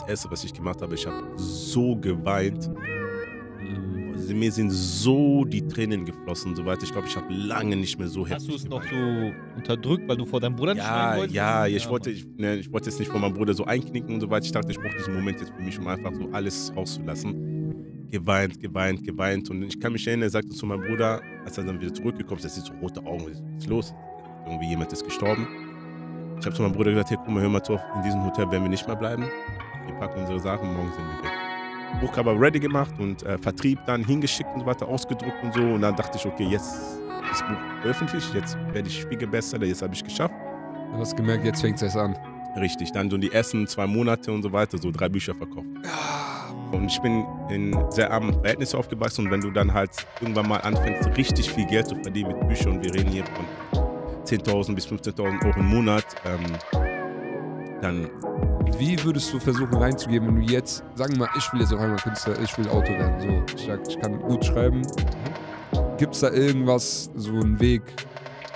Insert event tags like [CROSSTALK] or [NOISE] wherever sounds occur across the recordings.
das Erste, was ich gemacht habe, ich habe so geweint. Mir sind so die Tränen geflossen, soweit ich glaube, ich habe lange nicht mehr so heftig Hast du es noch so unterdrückt, weil du vor deinem Bruder nicht ja, wolltest? Ja, ich ja, wollte, ich, ne, ich wollte jetzt nicht vor meinem Bruder so einknicken und so weiter. Ich dachte, ich brauche diesen Moment jetzt für mich, um einfach so alles rauszulassen. Geweint, geweint, geweint. Und ich kann mich erinnern, er sagte zu meinem Bruder, als er dann wieder zurückgekommen ist, er sieht so rote Augen, was ist los? Irgendwie jemand ist gestorben. Ich habe zu meinem Bruder gesagt, hey, guck mal, hör mal zu, in diesem Hotel werden wir nicht mehr bleiben wir packen unsere Sachen, morgen sind wir weg. Buchcover ready gemacht und äh, Vertrieb dann hingeschickt und so weiter, ausgedruckt und so. Und dann dachte ich, okay, jetzt ist das Buch öffentlich, jetzt werde ich viel gebessert, jetzt habe ich geschafft. Du hast gemerkt, jetzt fängt es erst an. Richtig, dann so die ersten zwei Monate und so weiter, so drei Bücher verkauft. Ah. Und ich bin in sehr armen Verhältnissen aufgewachsen und wenn du dann halt irgendwann mal anfängst, richtig viel Geld zu verdienen mit Büchern, wir reden hier von 10.000 bis 15.000 Euro im Monat, ähm, dann wie würdest du versuchen reinzugeben, wenn du jetzt, sagen wir mal, ich will jetzt auf einmal Künstler, ich will Autor werden, so, ich, sag, ich kann gut schreiben. Gibt es da irgendwas, so einen Weg,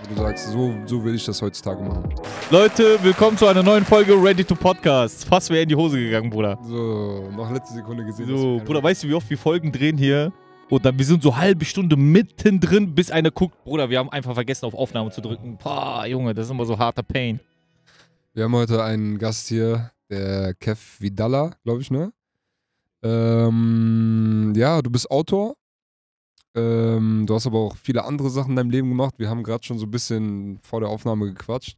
wo du sagst, so, so will ich das heutzutage machen? Leute, willkommen zu einer neuen Folge Ready to Podcast. Fast wäre in die Hose gegangen, Bruder. So, noch letzte Sekunde gesehen. So, Bruder, weißt du, wie oft wir Folgen drehen hier? Und dann, wir sind so halbe Stunde mittendrin, bis einer guckt, Bruder, wir haben einfach vergessen, auf Aufnahme zu drücken. Pah, Junge, das ist immer so harter Pain. Wir haben heute einen Gast hier, der Kev Vidala, glaube ich, ne? Ähm, ja, du bist Autor. Ähm, du hast aber auch viele andere Sachen in deinem Leben gemacht. Wir haben gerade schon so ein bisschen vor der Aufnahme gequatscht.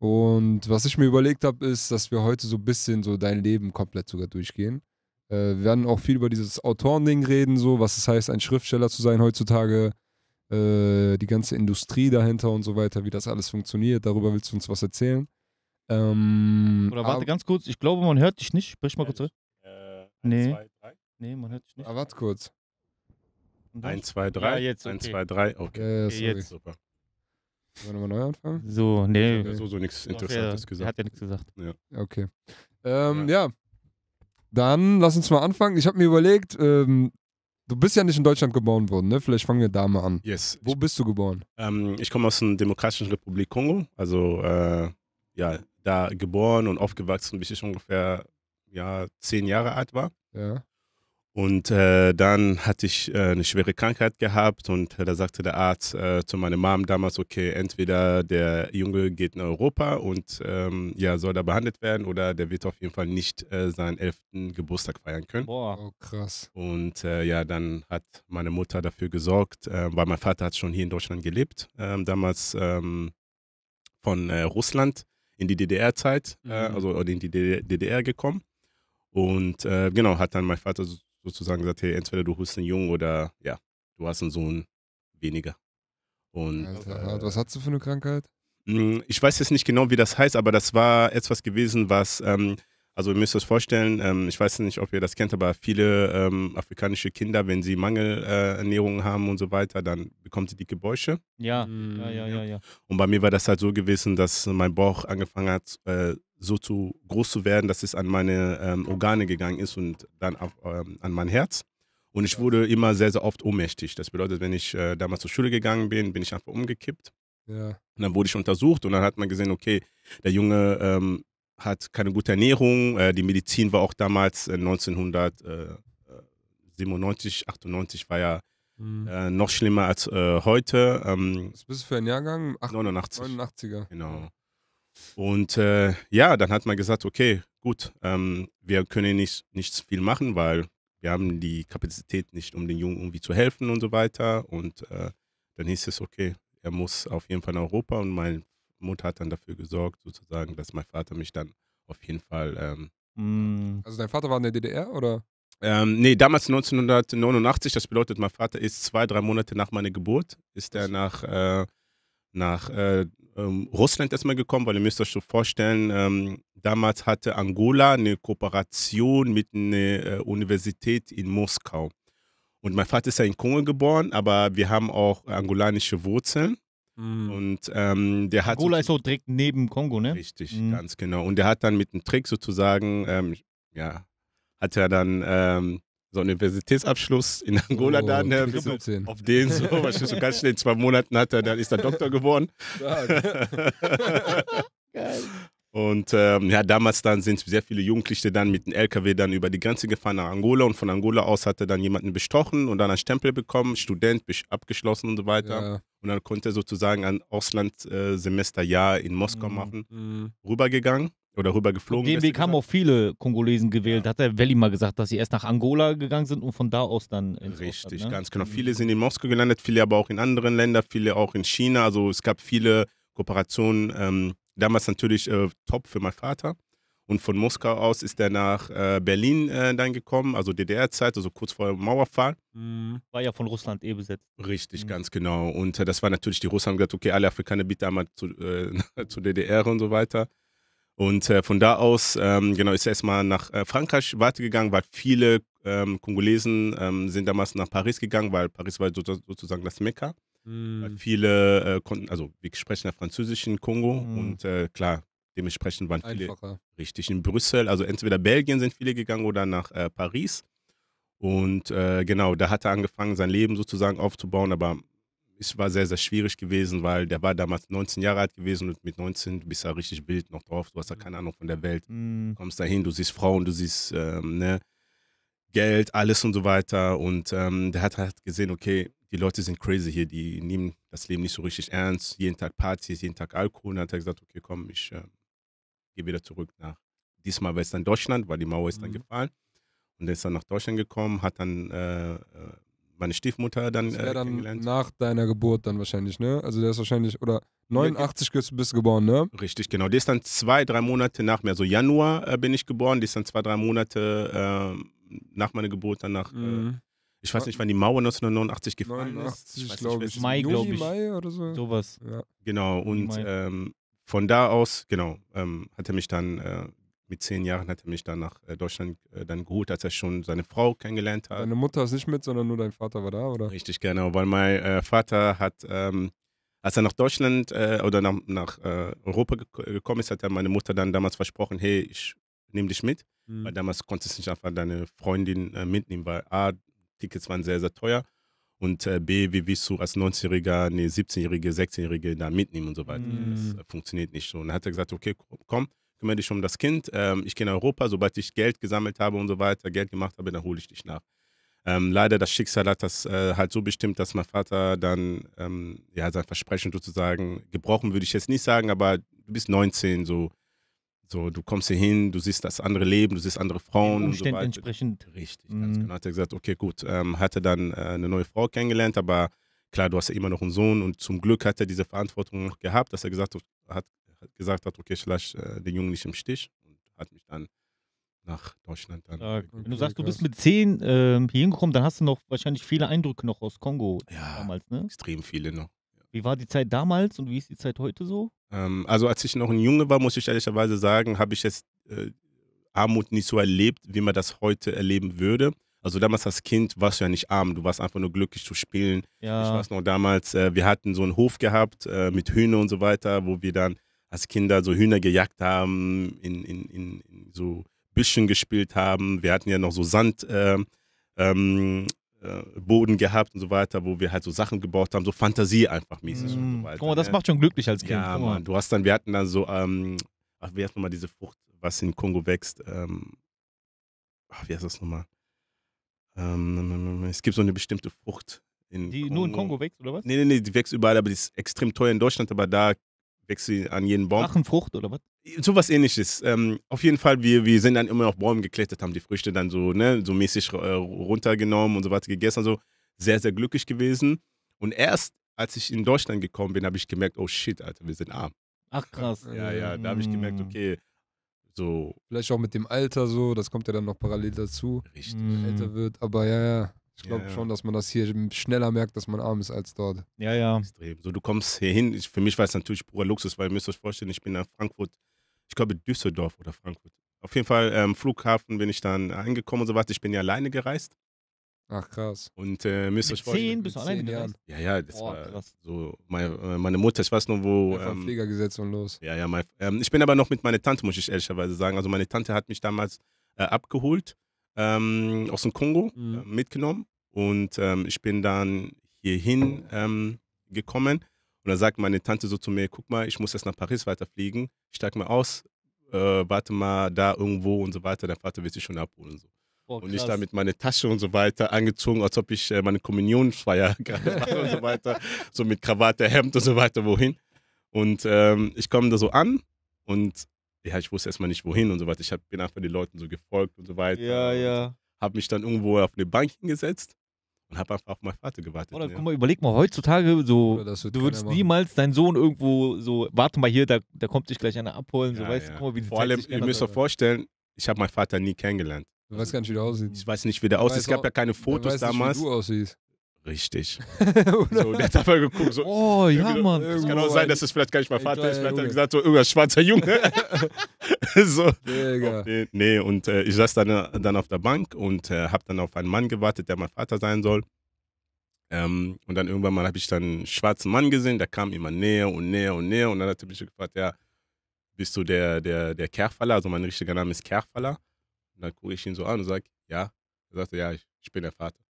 Und was ich mir überlegt habe, ist, dass wir heute so ein bisschen so dein Leben komplett sogar durchgehen. Äh, wir werden auch viel über dieses Autorending reden, so was es heißt, ein Schriftsteller zu sein heutzutage, äh, die ganze Industrie dahinter und so weiter, wie das alles funktioniert. Darüber willst du uns was erzählen? Ähm, Oder warte ganz kurz, ich glaube, man hört dich nicht. Sprich mal kurz zurück. Äh, nee. Zwei, nee, man hört dich nicht. Aber warte kurz. 1, 2, 3. Ja, jetzt. 1, 2, 3. Okay, okay jetzt. Super. Wollen wir neu anfangen? So, nee. Ja, so, so nichts Interessantes okay, gesagt. Hat ja nichts gesagt. Ja. Okay. Ähm, ja. ja. Dann lass uns mal anfangen. Ich habe mir überlegt, ähm, du bist ja nicht in Deutschland geboren worden, ne? Vielleicht fangen wir da mal an. Yes. Wo ich, bist du geboren? Ähm, ich komme aus der Demokratischen Republik Kongo, also äh, ja, da geboren und aufgewachsen, bis ich ungefähr ja, zehn Jahre alt war. Ja. Und äh, dann hatte ich äh, eine schwere Krankheit gehabt und äh, da sagte der Arzt äh, zu meiner Mom damals, okay, entweder der Junge geht nach Europa und ähm, ja, soll da behandelt werden oder der wird auf jeden Fall nicht äh, seinen elften Geburtstag feiern können. Boah, oh, krass. Und äh, ja, dann hat meine Mutter dafür gesorgt, weil mein Vater hat schon hier in Deutschland gelebt, ähm, damals ähm, von Russland in die DDR-Zeit, äh, mhm. äh, also in die DDR gekommen. Und äh, genau, hat dann mein Vater sozusagen gesagt, hey, entweder du hast einen Jungen oder ja, du hast einen Sohn weniger. Und Alter, äh, was hast du für eine Krankheit? Hm, ich weiß jetzt nicht genau, wie das heißt, aber das war etwas gewesen, was ähm, also ihr müsst euch vorstellen, ähm, ich weiß nicht, ob ihr das kennt, aber viele ähm, afrikanische Kinder, wenn sie Mangelernährung äh, haben und so weiter, dann bekommen sie dicke Bäusche. Ja. Mhm. ja, ja, ja, ja, Und bei mir war das halt so gewesen, dass mein Bauch angefangen hat, äh, so zu groß zu werden, dass es an meine ähm, Organe gegangen ist und dann auf, ähm, an mein Herz. Und ich wurde immer sehr, sehr oft ohnmächtig. Das bedeutet, wenn ich äh, damals zur Schule gegangen bin, bin ich einfach umgekippt. Ja. Und dann wurde ich untersucht und dann hat man gesehen, okay, der Junge ähm, hat keine gute Ernährung. Äh, die Medizin war auch damals 1997, äh, 98 äh, war ja mhm. äh, noch schlimmer als äh, heute. Ähm, Was bist du für ein Jahrgang? 8, 89. 89er. Genau. Und äh, ja, dann hat man gesagt, okay, gut, ähm, wir können nicht, nicht viel machen, weil wir haben die Kapazität nicht, um den Jungen irgendwie zu helfen und so weiter. Und dann hieß es, okay, er muss auf jeden Fall nach Europa. Und mein Mut hat dann dafür gesorgt, sozusagen, dass mein Vater mich dann auf jeden Fall. Ähm, hm. Also dein Vater war in der DDR oder? Ähm, nee, damals 1989, das bedeutet, mein Vater ist zwei, drei Monate nach meiner Geburt, ist er nach, äh, nach äh, ähm, Russland erstmal gekommen, weil ihr müsst euch schon vorstellen, ähm, damals hatte Angola eine Kooperation mit einer äh, Universität in Moskau. Und mein Vater ist ja in Kongo geboren, aber wir haben auch angolanische Wurzeln. Mhm. Und ähm, der hat. Angola ist so direkt neben Kongo, ne? Richtig, mhm. ganz genau. Und der hat dann mit einem Trick sozusagen, ähm, ja, hat er dann ähm, so einen Universitätsabschluss in Angola oh, dann, äh, so, auf den so, [LAUGHS] wahrscheinlich so ganz schnell in zwei Monaten hat er, dann ist er Doktor geworden. [LAUGHS] [LAUGHS] Geil. Und ähm, ja, damals dann sind sehr viele Jugendliche dann mit dem LKW dann über die Grenze gefahren nach Angola und von Angola aus hatte dann jemanden bestochen und dann einen Stempel bekommen, Student, abgeschlossen und so weiter. Ja. Und dann konnte er sozusagen ein Auslandssemesterjahr äh, in Moskau mhm. machen, mhm. rübergegangen oder rübergeflogen. Den Weg haben auch viele Kongolesen gewählt. Ja. Hat der Welli mal gesagt, dass sie erst nach Angola gegangen sind und von da aus dann. Richtig, Ostland, ne? ganz genau. Viele mhm. sind in Moskau gelandet, viele aber auch in anderen Ländern, viele auch in China. Also es gab viele Kooperationen ähm, damals natürlich äh, top für meinen Vater. Und von Moskau aus ist er nach äh, Berlin äh, dann gekommen, also DDR-Zeit, also kurz vor dem Mauerfall. Mhm. War ja von Russland eh besetzt. Richtig, mhm. ganz genau. Und äh, das war natürlich, die Russen haben gesagt, okay, alle Afrikaner bitte einmal zu, äh, [LAUGHS] zur DDR und so weiter. Und äh, von da aus, ähm, genau, ist er erstmal nach äh, Frankreich weitergegangen, weil viele ähm, Kongolesen ähm, sind damals nach Paris gegangen, weil Paris war sozusagen das Mekka. Mhm. Viele äh, konnten, also wir sprechen ja Französisch in Kongo mhm. und äh, klar, dementsprechend waren viele Einfacher. richtig in Brüssel. Also entweder Belgien sind viele gegangen oder nach äh, Paris. Und äh, genau, da hat er angefangen, sein Leben sozusagen aufzubauen, aber es war sehr, sehr schwierig gewesen, weil der war damals 19 Jahre alt gewesen und mit 19 bist du ja richtig wild noch drauf. Du hast ja keine Ahnung von der Welt. Hm. Du Kommst dahin, du siehst Frauen, du siehst ähm, ne, Geld, alles und so weiter. Und ähm, der hat halt gesehen, okay, die Leute sind crazy hier, die nehmen das Leben nicht so richtig ernst. Jeden Tag Partys, jeden Tag Alkohol. Und dann hat er gesagt, okay, komm, ich äh, gehe wieder zurück nach. Diesmal war es dann Deutschland, weil die Mauer ist mhm. dann gefallen. Und er ist dann nach Deutschland gekommen, hat dann äh, äh meine Stiefmutter dann, das äh, dann kennengelernt. Nach deiner Geburt dann wahrscheinlich, ne? Also der ist wahrscheinlich, oder 89 bist du geboren, ne? Richtig, genau. Der ist dann zwei, drei Monate nach mir, also Januar äh, bin ich geboren, der ist dann zwei, drei Monate äh, nach meiner Geburt dann nach äh, mhm. Ich weiß nicht, wann die Mauer 1989 gefallen 89, ist. Ich glaube ich. Mai, glaube ich. Mai oder so. Sowas. Ja. Genau, und ähm, von da aus, genau, ähm, hat er mich dann, äh, mit zehn Jahren hat er mich dann nach äh, Deutschland äh, dann geholt, als er schon seine Frau kennengelernt hat. Deine Mutter ist nicht mit, sondern nur dein Vater war da, oder? Richtig, genau, weil mein äh, Vater hat, ähm, als er nach Deutschland äh, oder nach, nach äh, Europa gek gekommen ist, hat er meine Mutter dann damals versprochen, hey, ich nehme dich mit. Hm. Weil damals konntest du nicht einfach deine Freundin mitnehmen, weil A, Tickets waren sehr, sehr teuer. Und äh, B, wie willst du als 19-Jähriger nee, 17-Jährige, 16-Jährige da mitnehmen und so weiter? Mm. Das äh, funktioniert nicht so. Und dann hat er gesagt, okay, komm, kümmere dich um das Kind. Ähm, ich gehe nach Europa, sobald ich Geld gesammelt habe und so weiter, Geld gemacht habe, dann hole ich dich nach. Ähm, leider das Schicksal hat das äh, halt so bestimmt, dass mein Vater dann ähm, ja sein Versprechen sozusagen gebrochen würde ich jetzt nicht sagen, aber du bist 19 so so, du kommst hier hin, du siehst das andere Leben, du siehst andere Frauen. Umständen und so entsprechend. Richtig, mhm. genau. Hat er gesagt, okay, gut, ähm, hatte dann äh, eine neue Frau kennengelernt, aber klar, du hast ja immer noch einen Sohn und zum Glück hat er diese Verantwortung noch gehabt, dass er gesagt hat, gesagt hat okay, ich lasse äh, den Jungen nicht im Stich und hat mich dann nach Deutschland dann. Ja, wenn du sagst, du bist mit zehn äh, hier hingekommen, dann hast du noch wahrscheinlich viele Eindrücke noch aus Kongo ja, damals, ne? Extrem viele noch. Wie war die Zeit damals und wie ist die Zeit heute so? Ähm, also als ich noch ein Junge war, muss ich ehrlicherweise sagen, habe ich jetzt äh, Armut nicht so erlebt, wie man das heute erleben würde. Also damals als Kind warst du ja nicht arm, du warst einfach nur glücklich zu spielen. Ja. Ich weiß noch damals, äh, wir hatten so einen Hof gehabt äh, mit Hühner und so weiter, wo wir dann als Kinder so Hühner gejagt haben, in, in, in, in so Büschen gespielt haben. Wir hatten ja noch so Sand. Äh, ähm, äh, Boden gehabt und so weiter, wo wir halt so Sachen gebaut haben, so Fantasie einfach mäßig mm. und so mhm. weiter. Guck mal, das ne? macht schon glücklich als Kind. Ja, Mann, du hast dann, wir hatten dann so, ähm, ach, wie heißt nochmal diese Frucht, was in Kongo wächst? Ähm, ach, wie heißt das nochmal? Ähm, mm, mm, mm, es gibt so eine bestimmte Frucht. In die Kongo. nur in Kongo wächst, oder was? Nee, nee, nee, die wächst überall, aber die ist extrem teuer in Deutschland, aber da wechsel an jeden Baum. Drachenfrucht oder was? So was ähnliches. Ähm, auf jeden Fall, wir, wir sind dann immer auf Bäumen geklettert, haben die Früchte dann so, ne, so mäßig äh, runtergenommen und so weiter gegessen. Also sehr, sehr glücklich gewesen. Und erst als ich in Deutschland gekommen bin, habe ich gemerkt, oh shit, Alter, wir sind arm. Ach krass. Ja, ja, da habe ich gemerkt, mm. okay, so. Vielleicht auch mit dem Alter so, das kommt ja dann noch parallel dazu. Richtig. Wenn man älter mm. wird, aber ja, ja. Ich glaube ja, ja. schon, dass man das hier schneller merkt, dass man arm ist als dort. Ja, ja. Extrem. So, du kommst hier hin. Ich, für mich war es natürlich purer Luxus, weil ihr müsst euch vorstellen, ich bin nach Frankfurt, ich glaube Düsseldorf oder Frankfurt. Auf jeden Fall ähm, Flughafen bin ich dann angekommen und so was. Ich bin ja alleine gereist. Ach krass. Und äh, müsst mit euch vorstellen. Zehn bis alleine gereist. Ja, ja, das Boah, war krass. so. Meine, äh, meine, Mutter, ich weiß noch, wo. Ja, vom ähm, Flieger gesetzt und los. Ja, ja, mein, ähm, ich bin aber noch mit meiner Tante, muss ich ehrlicherweise sagen. Also meine Tante hat mich damals äh, abgeholt ähm, aus dem Kongo mhm. äh, mitgenommen. Und ähm, ich bin dann hierhin ähm, gekommen. Und da sagt meine Tante so zu mir, guck mal, ich muss jetzt nach Paris weiterfliegen. Steig mal aus, äh, warte mal da irgendwo und so weiter. Dein Vater wird sich schon abholen und so. Boah, und ich da mit meiner Tasche und so weiter angezogen, als ob ich äh, meine Kommunionsfeier [LAUGHS] gerade mache und so weiter. So mit Krawatte, Hemd und so weiter, wohin. Und ähm, ich komme da so an und ja, ich wusste erstmal nicht wohin und so weiter. Ich hab, bin einfach den Leuten so gefolgt und so weiter. Ja, ja. Habe mich dann irgendwo auf eine Bank hingesetzt und habe einfach auf meinen Vater gewartet. Oder ja. Ne? guck mal, überleg mal, heutzutage so, ja, du würdest niemals deinen Sohn irgendwo so, warte mal hier, da, da kommt dich gleich einer abholen, so ja, weißt ja. du, guck mal, wie die Vor Zeit allem, sich ihr müsst euch vorstellen, ich habe meinen Vater nie kennengelernt. Du weißt gar nicht, wie der aussieht. Ich weiß nicht, wie der aussieht. Es gab auch, ja keine Fotos damals. Nicht, wie du aussiehst richtig. [LAUGHS] so, der hat einfach geguckt, so, oh ja, Mann. Es kann oh, auch sein, dass es vielleicht gar nicht mein Vater ist. Vielleicht hat er gesagt, so, irgendwas schwarzer Junge. [LAUGHS] [LAUGHS] so. Digga. Nee, nee, und äh, ich saß dann, äh, dann auf der Bank und äh, habe dann auf einen Mann gewartet, der mein Vater sein soll. Ähm, und dann irgendwann mal habe ich dann einen schwarzen Mann gesehen, der kam immer näher und näher und näher. Und dann hat er mich gefragt, ja, bist du der, der, der Kerfaller? Also mein richtiger Name ist Kerfaller. Und dann gucke ich ihn so an und sage, ja. Er sagte, ja, ich, ich bin der Vater.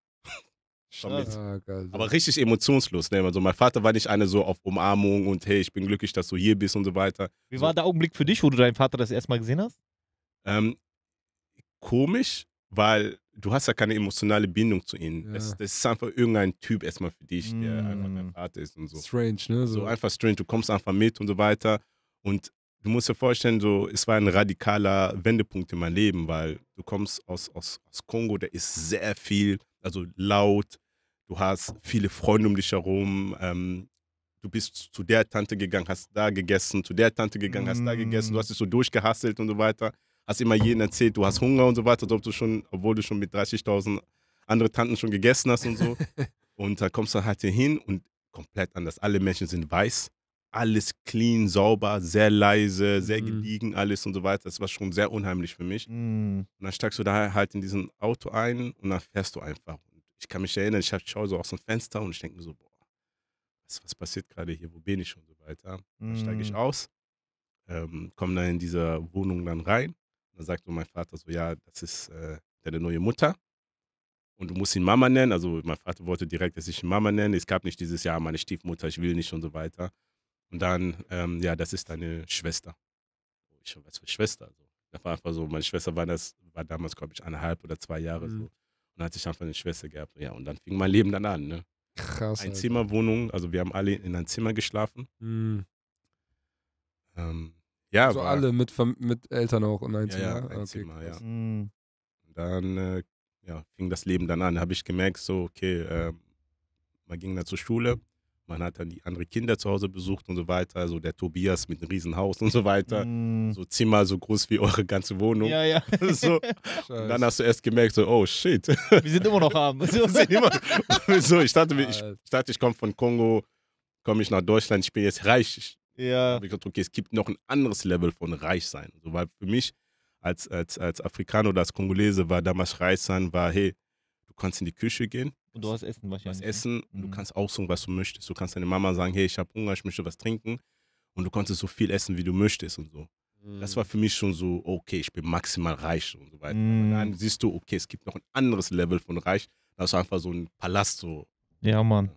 Ah, aber richtig emotionslos. Ne? Also mein Vater war nicht einer so auf Umarmung und hey, ich bin glücklich, dass du hier bist und so weiter. Wie war der Augenblick für dich, wo du deinen Vater das erste Mal gesehen hast? Ähm, komisch, weil du hast ja keine emotionale Bindung zu ihm. Ja. Das, das ist einfach irgendein Typ erstmal für dich, mm. der einfach dein Vater ist und so. Strange, ne? So. so einfach strange. Du kommst einfach mit und so weiter. Und du musst dir vorstellen, so, es war ein radikaler Wendepunkt in meinem Leben, weil du kommst aus, aus, aus Kongo, da ist sehr viel also laut, du hast viele Freunde um dich herum, ähm, du bist zu der Tante gegangen, hast da gegessen, zu der Tante gegangen, hast da gegessen, du hast mm. dich so durchgehasselt und so weiter, hast immer jedem erzählt, du hast Hunger und so weiter, als ob du schon, obwohl du schon mit 30.000 andere Tanten schon gegessen hast und so. [LAUGHS] und da kommst du halt hier hin und komplett anders. Alle Menschen sind weiß, alles clean, sauber, sehr leise, sehr mhm. gediegen alles und so weiter. Das war schon sehr unheimlich für mich. Mhm. Und dann steigst du da halt in diesem Auto ein und dann fährst du einfach. Und ich kann mich erinnern, ich schaue so aus dem Fenster und ich denke mir so, boah, was, was passiert gerade hier, wo bin ich und so weiter. Mhm. Dann steige ich aus, ähm, komme dann in diese Wohnung dann rein. Und dann sagt so mein Vater so, ja, das ist äh, deine neue Mutter und du musst ihn Mama nennen. Also mein Vater wollte direkt, dass ich ihn Mama nenne. Es gab nicht dieses Jahr meine Stiefmutter, ich will nicht und so weiter. Und dann, ähm, ja, das ist deine Schwester. Ich schon was für Schwester. Also, das war einfach so, meine Schwester war, das, war damals, glaube ich, eineinhalb oder zwei Jahre mhm. so. Und hat sich einfach eine Schwester gehabt. Ja, und dann fing mein Leben dann an. Ne? Krass. Ein Zimmerwohnung, also wir haben alle in ein Zimmer geschlafen. Mhm. Ähm, ja, also war, alle mit, mit Eltern auch in ein ja, Zimmer. Ja, ein okay, Zimmer, ja. Mhm. Und dann äh, ja, fing das Leben dann an. Da habe ich gemerkt, so, okay, äh, man ging dann zur Schule. Man hat dann die anderen Kinder zu Hause besucht und so weiter. So der Tobias mit einem Riesenhaus und so weiter. Mm. So Zimmer so groß wie eure ganze Wohnung. Ja, ja. [LAUGHS] So. Und dann hast du erst gemerkt, so, oh shit. Wir sind immer noch arm. [LAUGHS] [LAUGHS] so, ich dachte, ich, ich, ich komme von Kongo, komme ich nach Deutschland, ich bin jetzt reich. Ja. Hab Ich gedacht, okay, es gibt noch ein anderes Level von reich sein. So, weil für mich als, als, als Afrikaner oder als Kongolese war damals reich sein, war, hey, Du kannst in die Küche gehen. Und du hast Essen wahrscheinlich. Du hast ne? Essen und mhm. du kannst aussuchen, was du möchtest. Du kannst deine Mama sagen, hey, ich habe Hunger, ich möchte was trinken. Und du konntest so viel essen, wie du möchtest und so. Das war mhm. für mich schon so, okay, ich bin maximal reich und so weiter. Mhm. Und dann siehst du, okay, es gibt noch ein anderes Level von reich. Das ist einfach so ein Palast so. Ja, Mann.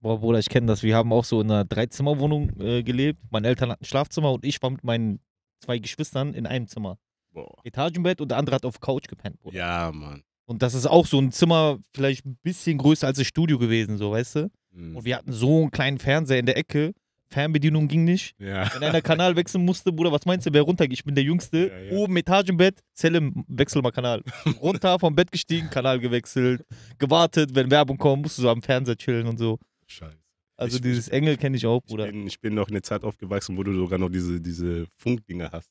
Boah, Bruder, ich kenne das. Wir haben auch so in einer Dreizimmerwohnung äh, gelebt. Meine Eltern hatten ein Schlafzimmer und ich war mit meinen zwei Geschwistern in einem Zimmer. Boah. Etagenbett und der andere hat auf Couch gepennt, Bruder. Ja, Mann. Und das ist auch so ein Zimmer, vielleicht ein bisschen größer als das Studio gewesen, so, weißt du? Mhm. Und wir hatten so einen kleinen Fernseher in der Ecke. Fernbedienung ging nicht. Ja. Wenn einer Kanal wechseln musste, Bruder, was meinst du, wer runter? Ich bin der Jüngste. Ja, ja. Oben Etagenbett, Selim, wechsel mal Kanal. [LAUGHS] Runter vom Bett gestiegen, Kanal gewechselt, gewartet, wenn Werbung kommt, musst du so am Fernseher chillen und so. Scheiße. Also ich, dieses Engel kenne ich auch, Bruder. Ich bin, ich bin noch in der Zeit aufgewachsen, wo du sogar noch diese, diese Funkdinger hast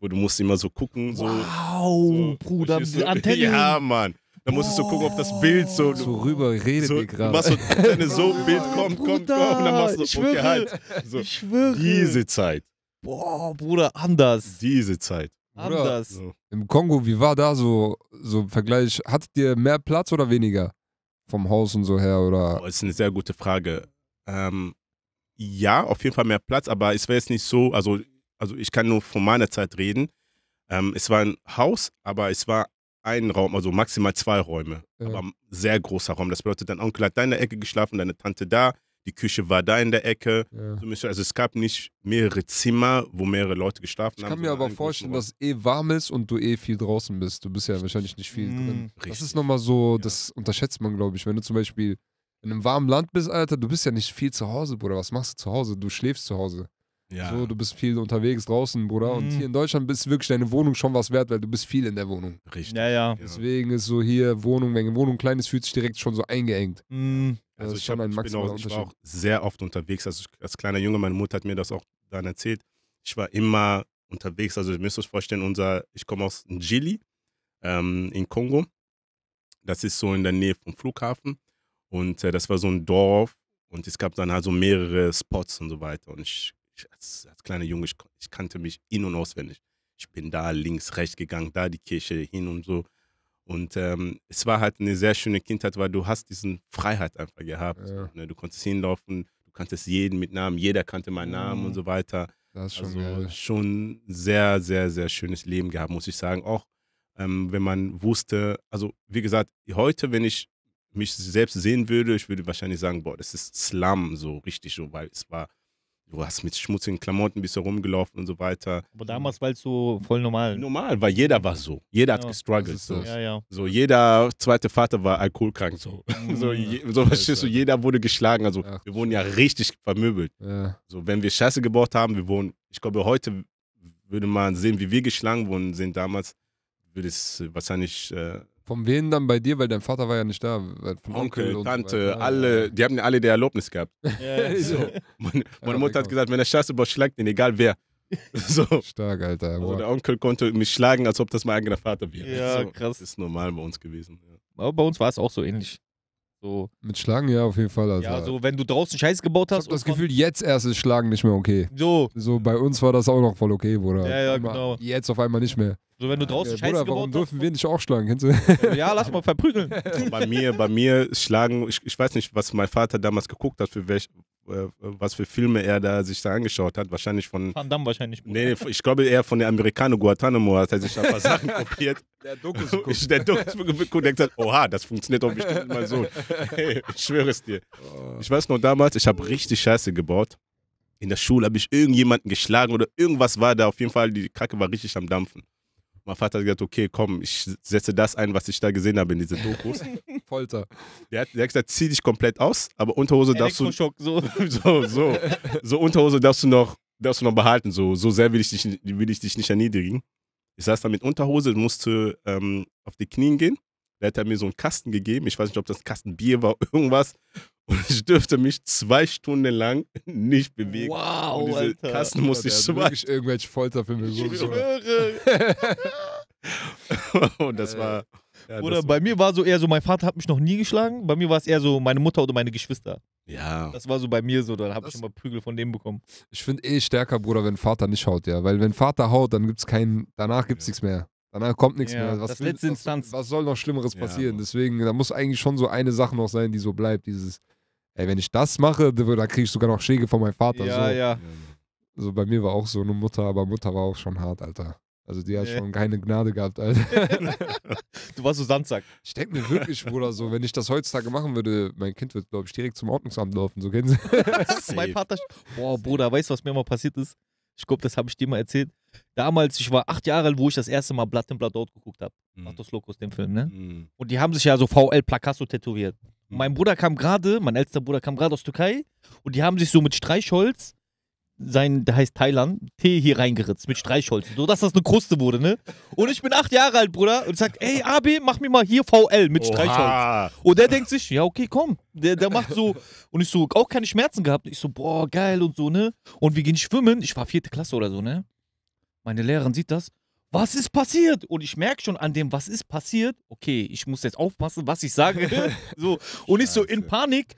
wo du musst immer so gucken. So, wow, so, Bruder, so, [LAUGHS] Antennen. Ja, Mann. Da musstest du so gucken, ob das Bild so. So rüber redet so, gerade. Du machst so Antenne, so, Bild kommt, Bruder, kommt, kommt. Und dann machst du so, okay, halt. So, ich schwöre. Diese Zeit. Boah, Bruder, anders. Diese Zeit. Bruder, anders. So. Im Kongo, wie war da so, so im Vergleich? Hattet ihr mehr Platz oder weniger? Vom Haus und so her oder? Oh, ist eine sehr gute Frage. Ähm, ja, auf jeden Fall mehr Platz, aber es wäre jetzt nicht so, also also ich kann nur von meiner Zeit reden. Ähm, es war ein Haus, aber es war ein Raum, also maximal zwei Räume, mhm. aber sehr großer Raum. Das bedeutet, dein Onkel hat da in der Ecke geschlafen, deine Tante da, die Küche war da in der Ecke. Ja. Also es gab nicht mehrere Zimmer, wo mehrere Leute geschlafen ich haben. Ich kann mir aber vorstellen, dass eh warm ist und du eh viel draußen bist. Du bist ja wahrscheinlich nicht viel mhm, drin. Richtig. Das ist nochmal so, das ja. unterschätzt man, glaube ich. Wenn du zum Beispiel in einem warmen Land bist, Alter, du bist ja nicht viel zu Hause, Bruder. Was machst du zu Hause? Du schläfst zu Hause. Ja. So, du bist viel unterwegs draußen, Bruder. Mhm. Und hier in Deutschland bist wirklich deine Wohnung schon was wert, weil du bist viel in der Wohnung. Richtig. Ja, ja. Genau. Deswegen ist so hier Wohnung, wenn Wohnung klein ist, fühlt sich direkt schon so eingeengt. Mhm. Also ich, hab, ich, bin auch, ich war auch sehr oft unterwegs. Also ich, als kleiner Junge, meine Mutter hat mir das auch dann erzählt. Ich war immer unterwegs. Also ihr müsst euch vorstellen, unser, ich komme aus Njili ähm, in Kongo. Das ist so in der Nähe vom Flughafen. Und äh, das war so ein Dorf. Und es gab dann also mehrere Spots und so weiter. Und ich ich, als, als kleiner Junge, ich, ich kannte mich in- und auswendig. Ich bin da links, rechts gegangen, da die Kirche hin und so. Und ähm, es war halt eine sehr schöne Kindheit, weil du hast diesen Freiheit einfach gehabt. Ja. Ne, du konntest hinlaufen, du kanntest jeden mit Namen, jeder kannte meinen Namen mhm. und so weiter. Das ist schon also geil. schon sehr, sehr, sehr schönes Leben gehabt, muss ich sagen. Auch ähm, wenn man wusste, also wie gesagt, heute, wenn ich mich selbst sehen würde, ich würde wahrscheinlich sagen, boah, das ist Slum, so richtig so, weil es war du hast mit schmutzigen Klamotten bist rumgelaufen und so weiter. Aber damals war es so voll normal. Normal, weil jeder war so. Jeder ja, hat gestruggelt. So. Ja, ja. so jeder zweite Vater war alkoholkrank. So, mm. [LAUGHS] so, je, so verstehst du, jeder wurde geschlagen. Also Ach, wir wurden ja richtig vermöbelt. So, wenn wir Scheiße gebaut haben, wir wurden, ich glaube, heute würde man sehen, wie wir geschlagen wurden, sind damals, würde es wahrscheinlich äh, von wem dann bei dir? Weil dein Vater war ja nicht da. Von Onkel, Onkel Tante, so alle, die haben alle die Erlaubnis gehabt. Ja, [LAUGHS] so. Meine, meine Mutter hat gesagt, wenn der Schatz überschlägt, den egal wer. [LAUGHS] So. Stark, Alter. Also der Onkel konnte mich schlagen, als ob das mein eigener Vater wäre. Ja, so. krass. ist normal bei uns gewesen. Ja. Aber bei uns war es auch so ähnlich. So. Mit Schlagen, ja, auf jeden Fall. Also, ja, so halt. wenn du draußen Scheiß gebaut hast. Ich hab das Gefühl, jetzt erst ist Schlagen nicht mehr okay. So. So, bei uns war das auch noch voll okay, Bruder. Ja, ja, genau. Jetzt auf einmal nicht mehr. So, wenn du draußen ja, Scheiße Bruder, warum dürfen wir nicht auch schlagen? Kennst du? [LAUGHS] Ja, lass mal verprügeln. [LAUGHS] bei mir, bei mir schlagen, ich, ich weiß nicht, was mein Vater damals geguckt hat, für welche, äh, was für Filme er da sich da angeschaut hat. Wahrscheinlich von. Van Damme wahrscheinlich. Nee, ich glaube eher von der Amerikaner Guantanamo hat er sich da ein paar Sachen [LAUGHS] kopiert. Der Dokus geguckt. Der Dokus geguckt und denkt halt, oha, das funktioniert doch bestimmt mal so. Hey, ich schwöre es dir. Oh. Ich weiß noch damals, ich habe richtig Scheiße gebaut. In der Schule habe ich irgendjemanden geschlagen oder irgendwas war da. Auf jeden Fall, die Kacke war richtig am Dampfen. Mein Vater hat gesagt, okay, komm, ich setze das ein, was ich da gesehen habe in diese Dokus. [LAUGHS] Folter. Der hat, der hat gesagt, zieh dich komplett aus, aber Unterhose darfst du. So. [LAUGHS] so, so. So Unterhose darfst du noch, darfst du noch behalten. So, so sehr will ich dich, will ich dich nicht erniedrigen. Ich saß da mit Unterhose, musste ähm, auf die Knien gehen. Da hat er mir so einen Kasten gegeben. Ich weiß nicht, ob das ein Kasten Bier war, [LAUGHS] irgendwas. Und ich dürfte mich zwei Stunden lang nicht bewegen. Wow, und diese Alter. Kasten musste ich schweigen. wirklich irgendwelche Folterfilme Ich schwöre. [LAUGHS] und das äh, war... Ja, oder bei mir war so eher so, mein Vater hat mich noch nie geschlagen. Bei mir war es eher so meine Mutter oder meine Geschwister. Ja. Das war so bei mir so, dann habe ich immer Prügel von dem bekommen. Ich finde eh stärker, Bruder, wenn Vater nicht haut, ja. Weil wenn Vater haut, dann gibt's keinen, danach gibt's ja. nichts mehr. Danach kommt nichts ja, mehr. Was das letzte was, Instanz. Was soll noch Schlimmeres passieren? Deswegen, da muss eigentlich schon so eine Sache noch sein, die so bleibt. Dieses, ey, wenn ich das mache, da kriege ich sogar noch Schläge von meinem Vater. Ja, so. ja. So also bei mir war auch so eine Mutter, aber Mutter war auch schon hart, Alter. Also die hat yeah. schon keine Gnade gehabt, Alter. [LAUGHS] du warst so Sandsack. Ich denke mir wirklich, Bruder, so, wenn ich das heutzutage machen würde, mein Kind wird, glaube ich, direkt zum Ordnungsamt laufen, so kennen sie. [LAUGHS] mein Vater. Boah, Bruder, weißt du, was mir mal passiert ist? Ich glaube, das habe ich dir mal erzählt. Damals, ich war acht Jahre alt, wo ich das erste Mal Blatt in Blatt dort geguckt habe. Mhm. Locos, den Film, ne? Mm. Und die haben sich ja so VL Placasso tätowiert. Mhm. Mein Bruder kam gerade, mein ältester Bruder kam gerade aus Türkei und die haben sich so mit Streichholz sein, der heißt Thailand, Tee hier reingeritzt mit Streichholz, so dass das eine Kruste wurde, ne? Und ich bin acht Jahre alt, Bruder, und sagt, ey, AB, mach mir mal hier VL mit Oha. Streichholz. Und der denkt sich, ja, okay, komm. Der, der macht so, und ich so, auch keine Schmerzen gehabt. Ich so, boah, geil und so, ne? Und wir gehen schwimmen, ich war vierte Klasse oder so, ne? Meine Lehrerin sieht das, was ist passiert? Und ich merke schon an dem, was ist passiert, okay, ich muss jetzt aufpassen, was ich sage. [LAUGHS] so, und ich so in Panik,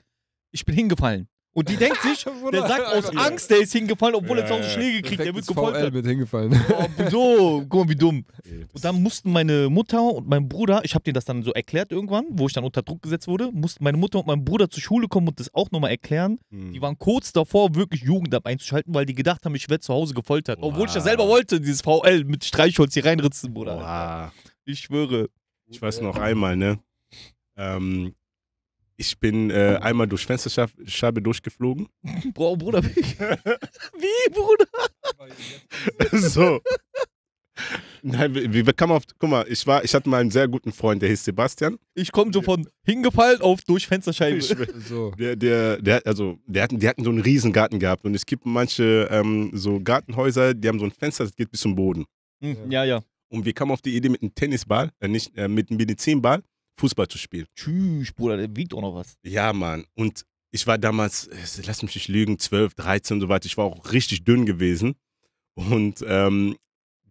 ich bin hingefallen. Und die denkt sich, [LAUGHS] der sagt aus Angst, der ist hingefallen, obwohl er zu Hause Schläge kriegt, der wird gefoltert. VL wird hingefallen. [LAUGHS] Oh, so, guck mal, wie dumm. Und dann mussten meine Mutter und mein Bruder, ich habe denen das dann so erklärt irgendwann, wo ich dann unter Druck gesetzt wurde, mussten meine Mutter und mein Bruder zur Schule kommen und das auch nochmal erklären. Hm. Die waren kurz davor, wirklich Jugendamt einzuschalten, weil die gedacht haben, ich werde zu Hause gefoltert. Wow. Obwohl ich das selber wollte, dieses VL mit Streichholz hier reinritzen, Bruder. Wow. Ich schwöre. Ich weiß noch einmal, ne? Ähm, ich bin äh, einmal durch Fensterscheibe durchgeflogen. Bro, Bruder, wie? [LAUGHS] wie, Bruder? [LAUGHS] so. Nein, wir, wir kamen auf, guck mal, ich war, ich hatte mal einen sehr guten Freund, der hieß Sebastian. Ich komme so von hingefallen auf durch Fensterscheibe. so. Also. der, der, der, also, der hatten, die hatten so einen Garten gehabt und es gibt manche ähm, so Gartenhäuser, die haben so ein Fenster, das geht bis zum Boden. Hm, ja, ja. Und wir kamen auf die Idee mit einem Tennisball, äh, nicht äh, mit einem Medizinball Fußball zu spielen. Tschüss, Bruder, der wiegt auch noch was. Ja, Mann. Und ich war damals, lass mich nicht lügen, 12, 13 und so weiter. Ich war auch richtig dünn gewesen. Und ähm,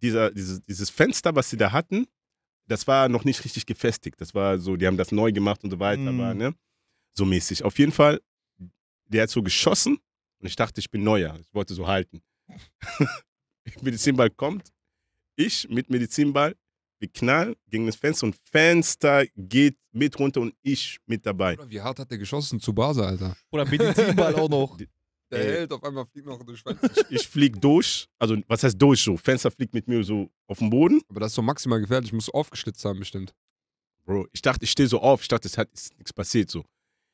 dieser, dieses, dieses Fenster, was sie da hatten, das war noch nicht richtig gefestigt. Das war so, die haben das neu gemacht und so weiter, mm. aber, ne? So mäßig. Auf jeden Fall, der hat so geschossen und ich dachte, ich bin neuer. Ich wollte so halten. [LAUGHS] Medizinball kommt, ich mit Medizinball Knall gegen das Fenster und Fenster geht mit runter und ich mit dabei. Oder wie hart hat der geschossen? Zu Base, Alter. Oder Medizinball auch noch. [LAUGHS] Der äh, hält, auf einmal fliegt noch durch Fenster. Ich flieg durch, also was heißt durch so? Fenster fliegt mit mir so auf den Boden. Aber das ist doch maximal gefährlich, ich muss aufgeschlitzt haben bestimmt. Bro, ich dachte, ich stehe so auf, ich dachte, es hat ist nichts passiert so.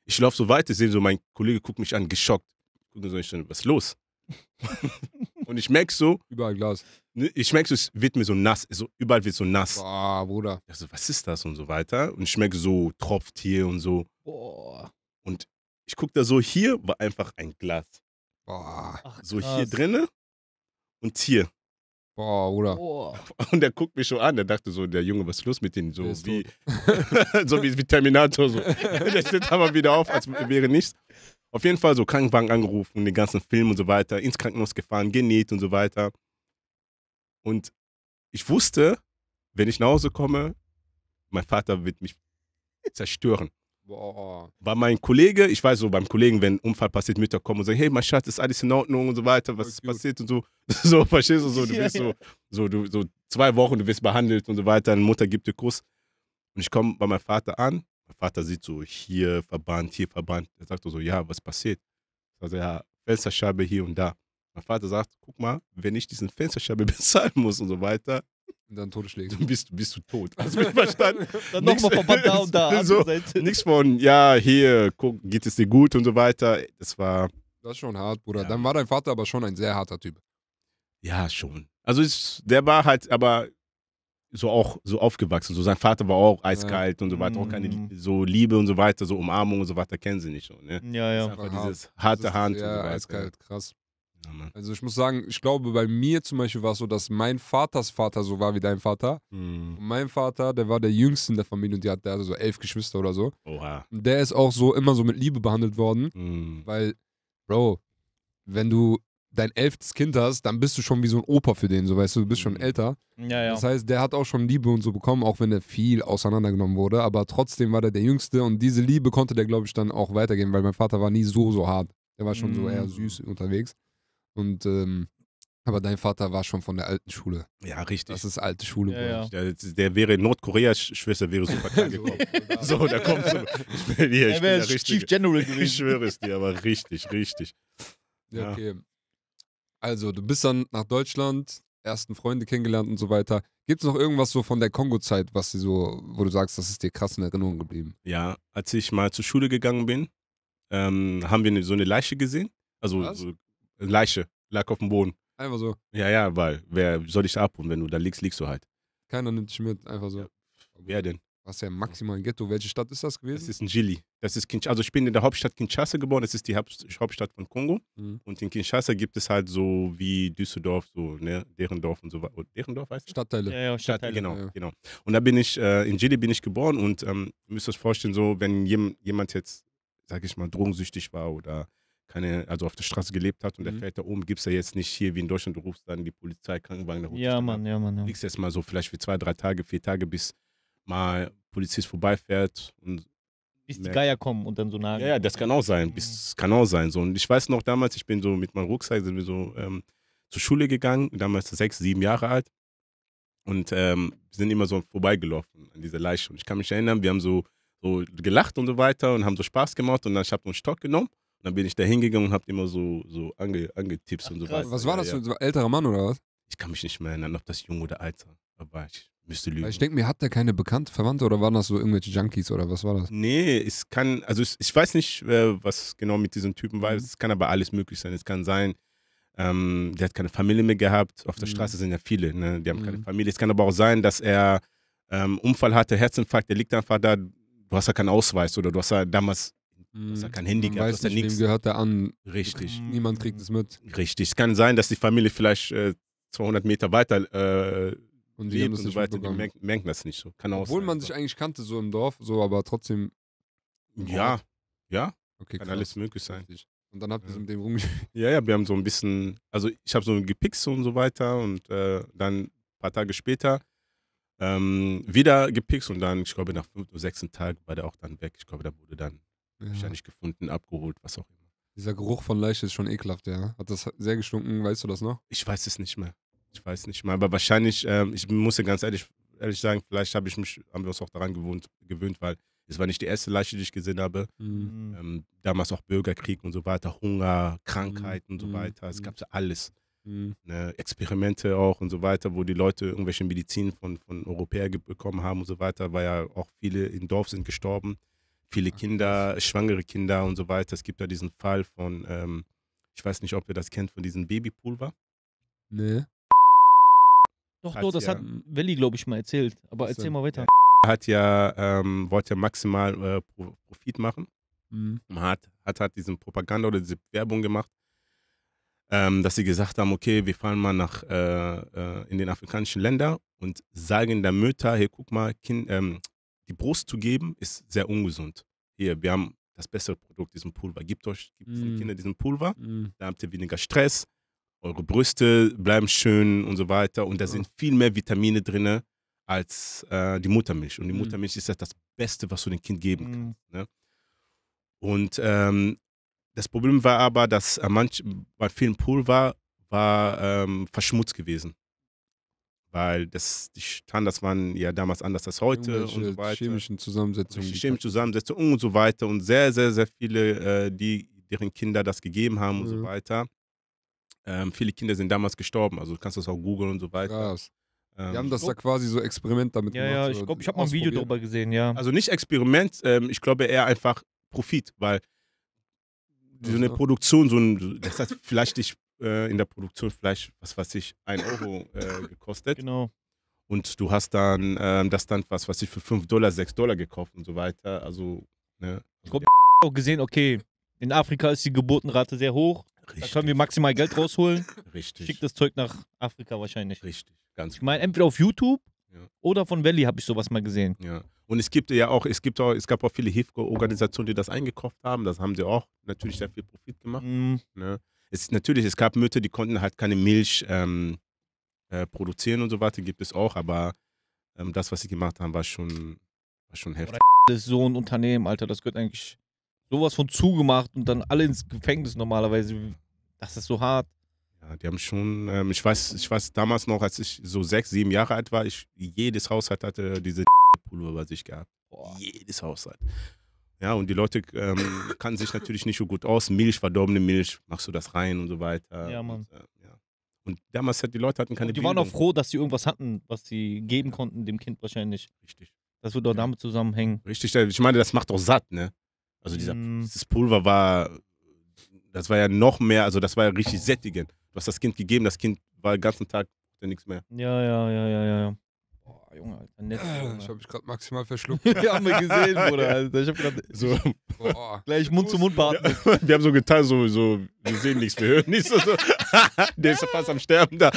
Ich laufe so weiter, sehe so, mein Kollege guckt mich an, geschockt. Gucken so, ich so, was ist los? [LAUGHS] Und ich merke so. Überall Glas. Ne, ich merk so, es wird mir so nass. So, überall wird so nass. Boah, Bruder. Ich so, was ist das und so weiter. Und ich merk so, tropft hier und so. Boah. Und ich gucke da so, hier war einfach ein Glas. Boah. Ach, so hier drinne und hier. Boah, Bruder. Boah. [LAUGHS] Und der guckt mich schon an, der dachte so, der Junge, was ist los mit dem? So, wie, [LAUGHS] so wie, wie Terminator. So. [LAUGHS] der steht aber wieder auf, als wäre nichts. Auf jeden Fall so Krankenwagen angerufen, den ganzen Film und so weiter, ins Krankenhaus gefahren, genäht und so weiter. Und ich wusste, wenn ich nach Hause komme, mein Vater wird mich zerstören. Boah. Weil mein Kollege, ich weiß so, beim Kollegen, wenn ein Unfall passiert, Mütter kommen und sagen, hey, mein Schatz, ist alles in Ordnung und so weiter, was ist passiert und so. [LAUGHS] So, verstehst du, so, du wirst so, so, du, so zwei Wochen, du wirst behandelt und so weiter, eine Mutter gibt dir Kuss. Und ich komme bei meinem Vater an Vater sieht so hier verbannt, hier verbannt. Er sagt so, ja, was passiert? Also ja, Fensterscheibe hier und da. Mein Vater sagt, guck mal, wenn ich diesen Fensterscheibe [LAUGHS] bezahlen muss und so weiter. Und dann totschlägt. Dann bist, bist du tot. [LAUGHS] Also du mich [LAUGHS] dann nochmal verbannt da und da. So, also, also nichts von, ja, hier, guck, geht es dir gut und so weiter. Das war... Das ist schon hart, Bruder. Ja. Dann war dein Vater aber schon ein sehr harter Typ. Ja, schon. Also ist, der war halt, aber so auch so aufgewachsen. So sein Vater war auch eiskalt ja. und so weiter, auch keine mhm. so Liebe und so weiter, so Umarmung und so weiter kennen sie nicht so. Ne? Ja, ja. einfach hart. dieses harte das ist, Hand. Ja, so eiskalt, krass. Ja, also ich muss sagen, ich glaube, bei mir zum Beispiel war es so, dass mein Vaters Vater so war wie dein Vater. Mhm. Und mein Vater, der war der Jüngste in der Familie und die hatte so elf Geschwister oder so. Oha. Und der ist auch so immer so mit Liebe behandelt worden, mhm. weil, Bro, wenn du dein elftes Kind hast, dann bist du schon wie so ein Opa für den, so weißt du, du bist schon mhm. älter. Ja, ja. Das heißt, der hat auch schon Liebe und so bekommen, auch wenn er viel auseinandergenommen wurde, aber trotzdem war der der Jüngste und diese Liebe konnte der, glaube ich, dann auch weitergeben, weil mein Vater war nie so, so hart. Der war schon mhm. so eher mhm. süß unterwegs. Und, ähm, aber dein Vater war schon von der alten Schule. Ja, richtig. Das ist alte Schule. Ja, ja. Der, der, wäre in Nordkorea, Schwester wäre super klein [LAUGHS] gekommen. so, da kommt so. Ich bin hier, ich wäre Chief General gewesen. Ich schwöre es dir, aber richtig, richtig. Ja, okay. Also, du bist dann nach Deutschland, ersten Freunde kennengelernt und so weiter. Gibt es noch irgendwas so von der Kongo-Zeit, was dir so, wo du sagst, das ist dir krass in Erinnerung geblieben? Ja, als ich mal zur Schule gegangen bin, ähm, haben wir ne, so eine Leiche gesehen. Also so Leiche, lag auf dem Boden. Einfach so. Ja, ja, weil wer soll dich abholen? Wenn du da liegst, liegst du halt. Keiner nimmt dich mit, einfach so. Ja. Wer denn? Was ja maximal Ghetto. Welche Stadt ist das gewesen? Das ist Njili. Das ist Kinshasa. Also ich bin in der Hauptstadt Kinshasa geboren. Das ist die Hauptstadt von Kongo. Mhm. Und in Kinshasa gibt es halt so wie Düsseldorf, so ne, deren Dorf und so weiter. Oh, deren Dorf heißt das? Stadtteile. Ja, ja, Stadtteile. Genau, ja. genau. Und da bin ich äh, in Njili bin ich geboren und ähm, ihr müsst euch vorstellen, so wenn jemand jetzt, sage ich mal, drogensüchtig war oder keine, also auf der Straße gelebt hat und mhm. der fährt da oben, gibt es ja jetzt nicht hier wie in Deutschland, du rufst dann die Polizei, Krankenwagen, da ja, Mann, ja, Mann, ja, Mann. Liegst erstmal so vielleicht für zwei, drei Tage, vier Tage, bis mal Polizist vorbeifährt und bis die Geier kommen und dann so nagen. Ja, ja, das kann auch sein. Das mhm. kann auch sein. So. Und ich weiß noch damals, ich bin so mit meinem Rucksack, sind wir so ähm, zur Schule gegangen, damals sechs, sieben Jahre alt. Und ähm, sind immer so vorbeigelaufen an dieser Leiche. Und ich kann mich erinnern, wir haben so, so gelacht und so weiter und haben so Spaß gemacht. Und dann habe ich einen Stock genommen und dann bin ich da hingegangen und habe immer so, so ange, angetipst und so weiter. Was war das für ein älterer Mann oder was? Ich kann mich nicht mehr erinnern, ob das jung oder alt war. Aber ich Müsste lügen. ich denke, mir hat der keine bekannte Verwandte oder waren das so irgendwelche Junkies oder was war das? Nee, es kann, also ich, ich weiß nicht, äh, was genau mit diesem Typen war. Mhm. Es kann aber alles möglich sein. Es kann sein, ähm, der hat keine Familie mehr gehabt. Auf der mhm. Straße sind ja viele, ne? die haben mhm. keine Familie. Es kann aber auch sein, dass er ähm, Unfall hatte, Herzinfarkt, der liegt einfach da. Du hast ja keinen Ausweis oder du hast ja damals Du hast mhm. kein Handy Man gehabt, weiß nicht, wem gehört der an. Richtig. Niemand kriegt es mit. Richtig. Es kann sein, dass die Familie vielleicht äh, 200 Meter weiter äh, und die lebt haben das und so weiter, die merken, merken, das nicht so. Kann auch Obwohl man sich eigentlich kannte so im Dorf, so aber trotzdem. Ja, ja. Okay, Kann krass. alles möglich sein. Und dann habt ihr ja. so mit dem rumgespielt. [LAUGHS] Ja, ja, wir haben so ein bisschen, also ich habe so gepixt und so weiter und äh, dann ein paar Tage später ähm, wieder gepixt und dann, ich glaube, nach fünf oder sechsten Tag war der auch dann weg. Ich glaube, da wurde dann ja. wahrscheinlich gefunden, abgeholt, was auch immer. Dieser Geruch von Leiche ist schon ekelhaft, ja. Hat das sehr gestunken, weißt du das noch? Ich weiß es nicht mehr. Ich weiß nicht mal, aber wahrscheinlich, ähm, ich muss ja ganz ehrlich, ehrlich sagen, vielleicht habe ich mich, haben wir uns auch daran gewohnt, gewöhnt, weil es war nicht die erste Leiche, die ich gesehen habe. Mhm. Ähm, damals auch Bürgerkrieg und so weiter, Hunger, Krankheiten mhm. und so weiter. Es mhm. gab alles. Mhm. Ne, Experimente auch und so weiter, wo die Leute irgendwelche Medizin von, von Europäern bekommen haben und so weiter, weil ja auch viele im Dorf sind gestorben. Viele Ach, Kinder, krass. schwangere Kinder und so weiter. Es gibt ja diesen Fall von, ähm, ich weiß nicht, ob ihr das kennt, von diesem Babypulver. Nee. Doch, doch, das ja, hat Willi, glaube ich, mal erzählt. Aber erzähl so, mal weiter. Er hat ja, ähm, wollte maximal äh, Profit machen. Mhm. Hat, hat halt diesen Propaganda oder diese Werbung gemacht, ähm, dass sie gesagt haben, okay, wir fahren mal nach, äh, äh, in den afrikanischen Länder und sagen der Mütter, hier guck mal, kind, ähm, die Brust zu geben ist sehr ungesund. Hier, wir haben das bessere Produkt, diesen Pulver. Gebt euch, gebt mm. den mhm. Kindern diesen Pulver, mm. da habt ihr weniger Stress, eure Brüste bleiben schön und so weiter. Und da sind viel mehr Vitamine drin als äh, die Muttermilch. Und die mhm. Muttermilch ist ja das Beste, was du dem Kind geben mhm. kannst. Ne? Und ähm, das Problem war aber, dass äh, manch, bei vielen Pulver war, ähm, verschmutzt gewesen. Weil das, die Standards waren ja damals anders als heute und so weiter. Chemischen Zusammensetzungen. Die Chemische Zusammensetzungen und so weiter. Und sehr, sehr, sehr viele, äh, die, deren Kinder das gegeben haben mhm. und so mhm. weiter. Ähm, viele Kinder sind damals gestorben, also du kannst das auch googeln und so weiter. Krass. Ähm, haben das glaub, da quasi so Experiment damit ja, gemacht. Ja, ich glaube, ich habe mal ein Video darüber gesehen, ja. Also nicht Experiment, ähm, ich glaube eher einfach Profit, weil so eine Produktion, so ein, das hat vielleicht dich äh, in der Produktion vielleicht, was weiß ich, ein Euro äh, gekostet. Genau. Und du hast dann ähm, das dann, was weiß ich, für 5 Dollar, 6 Dollar gekauft und so weiter. Also, ne. Ich glaube, ich habe auch gesehen, okay, in Afrika ist die Geburtenrate sehr hoch. Richtig. Da können wir maximal Geld rausholen. Richtig. Schickt das Zeug nach Afrika wahrscheinlich. Richtig, ganz Ich genau. meine, entweder auf YouTube ja. oder von Valley habe ich sowas mal gesehen. Ja. Und es gibt ja auch, es gibt auch, es gab auch viele Hilfsorganisationen, die das eingekauft haben. Das haben sie auch natürlich sehr viel Profit gemacht. Mhm. Ne? Es, natürlich, es gab Mütter, die konnten halt keine Milch ähm, äh, produzieren und so weiter, gibt es auch, aber ähm, das, was sie gemacht haben, war schon, war schon heftig. Das ist so ein Unternehmen, Alter, das gehört eigentlich sowas von zugemacht und dann alle ins Gefängnis normalerweise. Das ist so hart. Ja, die haben schon, ähm, ich weiß, ich weiß damals noch, als ich so sechs, sieben Jahre alt war, ich, jedes Haushalt hatte diese [LAUGHS] Pullover bei sich gehabt. Boah. Jedes Haushalt. Ja, und die Leute ähm, kannten sich natürlich nicht so gut aus. Milch, verdorbene Milch, machst du das rein und so weiter. Ja, Mann. Und, äh, ja. und damals hat die Leute hatten keine und Die Bildung. waren auch froh, dass sie irgendwas hatten, was sie geben konnten dem Kind wahrscheinlich. Richtig. Das würde auch ja. damit zusammenhängen. Richtig, ich meine, das macht doch satt, ne? Also dieser, mm. dieses Pulver war, das war ja noch mehr, also das war ja richtig sättigend. Du hast das Kind gegeben, das Kind war den ganzen Tag nichts mehr. Ja, ja, ja, ja, ja. Boah, Junge, Alter, nett. Äh, ich habe mich gerade maximal verschluckt. Wir [LAUGHS] haben wir gesehen, Bruder. [LAUGHS] Alter. Also ich habe gerade so [LAUGHS] gleich Mund zu Mund beatmet. Ja, wir haben so getan, so, so wir sehen nichts, wir hören nichts. So, Der ist fast am Sterben da.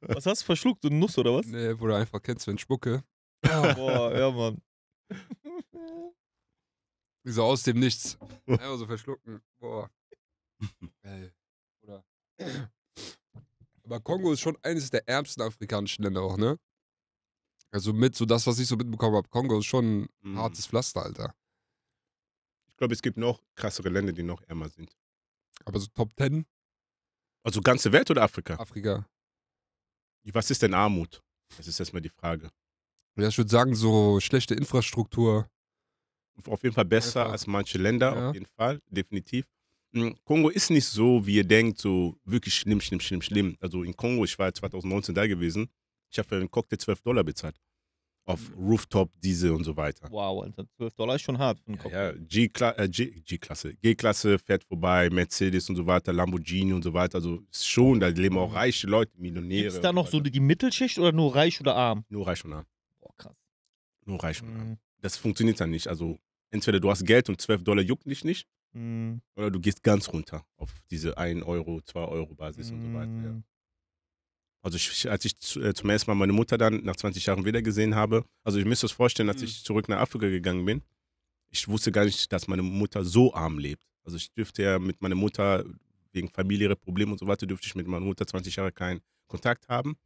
was hast du verschluckt? Eine Nuss oder was? Nee, Bruder, einfach kennst du, wenn Spucke. Ja, ah, boah, ja, Mann. Wie so aus dem Nichts. [LAUGHS] Einfach so verschlucken. Boah. Geil. Oder. [CLEARS THROAT] Aber Kongo ist schon eines der ärmsten afrikanischen Länder auch, ne? Also mit so das, was ich so mitbekommen habe. Kongo ist schon ein mm. hartes Pflaster, Alter. Ich glaube, es gibt noch krassere Länder, die noch ärmer sind. Aber so Top Ten? Also ganze Welt oder Afrika? Afrika. Was ist denn Armut? Das ist erstmal die Frage. Ja, ich würde sagen, so schlechte Infrastruktur, auf jeden Fall besser als manche Länder, ja. auf jeden Fall, definitiv. Hm, Kongo ist nicht so, wie ihr denkt, so wirklich schlimm, schlimm, schlimm, schlimm. Also in Kongo, ich war 2019 da gewesen, ich habe für einen Cocktail 12 Dollar bezahlt. Auf mhm. Rooftop, diese und so weiter. Wow, Alter, 12 Dollar ist schon hart. Ja, ja. G-Klasse, äh, G-Klasse, G-Klasse fährt vorbei, Mercedes und so weiter, Lamborghini und so weiter. Also schon, da leben auch mhm. reiche Leute, Millionäre. Ist da noch so die Mittelschicht oder nur reich oder arm? Nur reich und arm. Boah, krass. Nur reich und arm. Mhm. Das funktioniert dann nicht. Also entweder du hast Geld und 12 Dollar juckt dich nicht, mm. oder du gehst ganz runter auf diese 1 Euro, 2 Euro Basis mm. und so weiter. Ja. Mhm. Also ich, als ich äh, zum ersten Mal meine Mutter dann nach 20 Jahren wiedergesehen habe, also ich müsste es vorstellen, als mm. ich zurück nach Afrika gegangen bin, ich wusste gar nicht, dass meine Mutter so arm lebt. Also ich dürfte ja mit meiner Mutter wegen familiäre Probleme und so weiter, dürfte ich mit meiner Mutter 20 Jahre keinen Kontakt haben.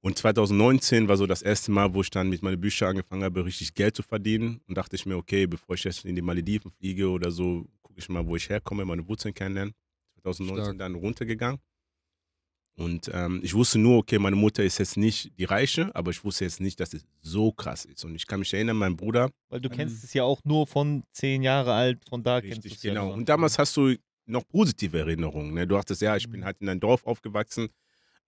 Und 2019 war so das erste Mal, wo ich dann mit meinen Büchern angefangen habe, richtig Geld zu verdienen. Und dachte ich mir, okay, bevor ich jetzt in die Malediven fliege oder so, gucke ich mal, wo ich herkomme, meine Wurzeln kennenlernen. 2019 Stark. dann runtergegangen. Und ähm, ich wusste nur, okay, meine Mutter ist jetzt nicht die Reiche, aber ich wusste jetzt nicht, dass es so krass ist. Und ich kann mich erinnern, mein Bruder. Weil du kennst ähm, es ja auch nur von zehn Jahre alt, von da richtig, kennst du es genau. Ja nur. Und damals hast du noch positive Erinnerungen. Ne? Du dachtest, ja, ich mhm. bin halt in einem Dorf aufgewachsen.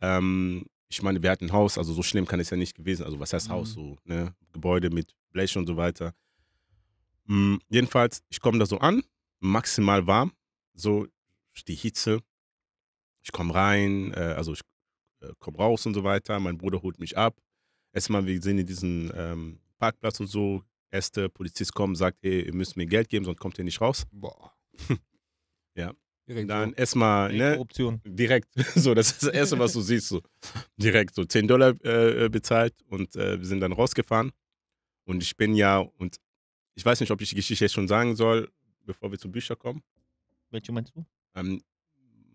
Ähm, ich meine, wir hatten ein Haus, also so schlimm kann es ja nicht gewesen. Also was heißt mhm. Haus, so ne? Gebäude mit Blech und so weiter. Mhm. jedenfalls, ich komme da so an, maximal warm, so die Hitze. Ich komme rein, äh, also ich äh, komme raus und so weiter. Mein Bruder holt mich ab. Erstmal, wir sind in diesem ähm, Parkplatz und so. Erste Polizist kommt, sagt, hey, ihr müsst mir Geld geben, sonst kommt ihr nicht raus. Boah. [LAUGHS] ja. Direkt dann so. erstmal, ne? Korruption. Direkt. [LAUGHS] So, das ist das Erste, was du siehst. So. Direkt so 10 Dollar äh, äh, bezahlt und äh, wir sind dann rausgefahren. Und ich bin ja, und ich weiß nicht, ob ich die Geschichte jetzt schon sagen soll, bevor wir zu Büchern kommen. Welche meinst du? Ähm,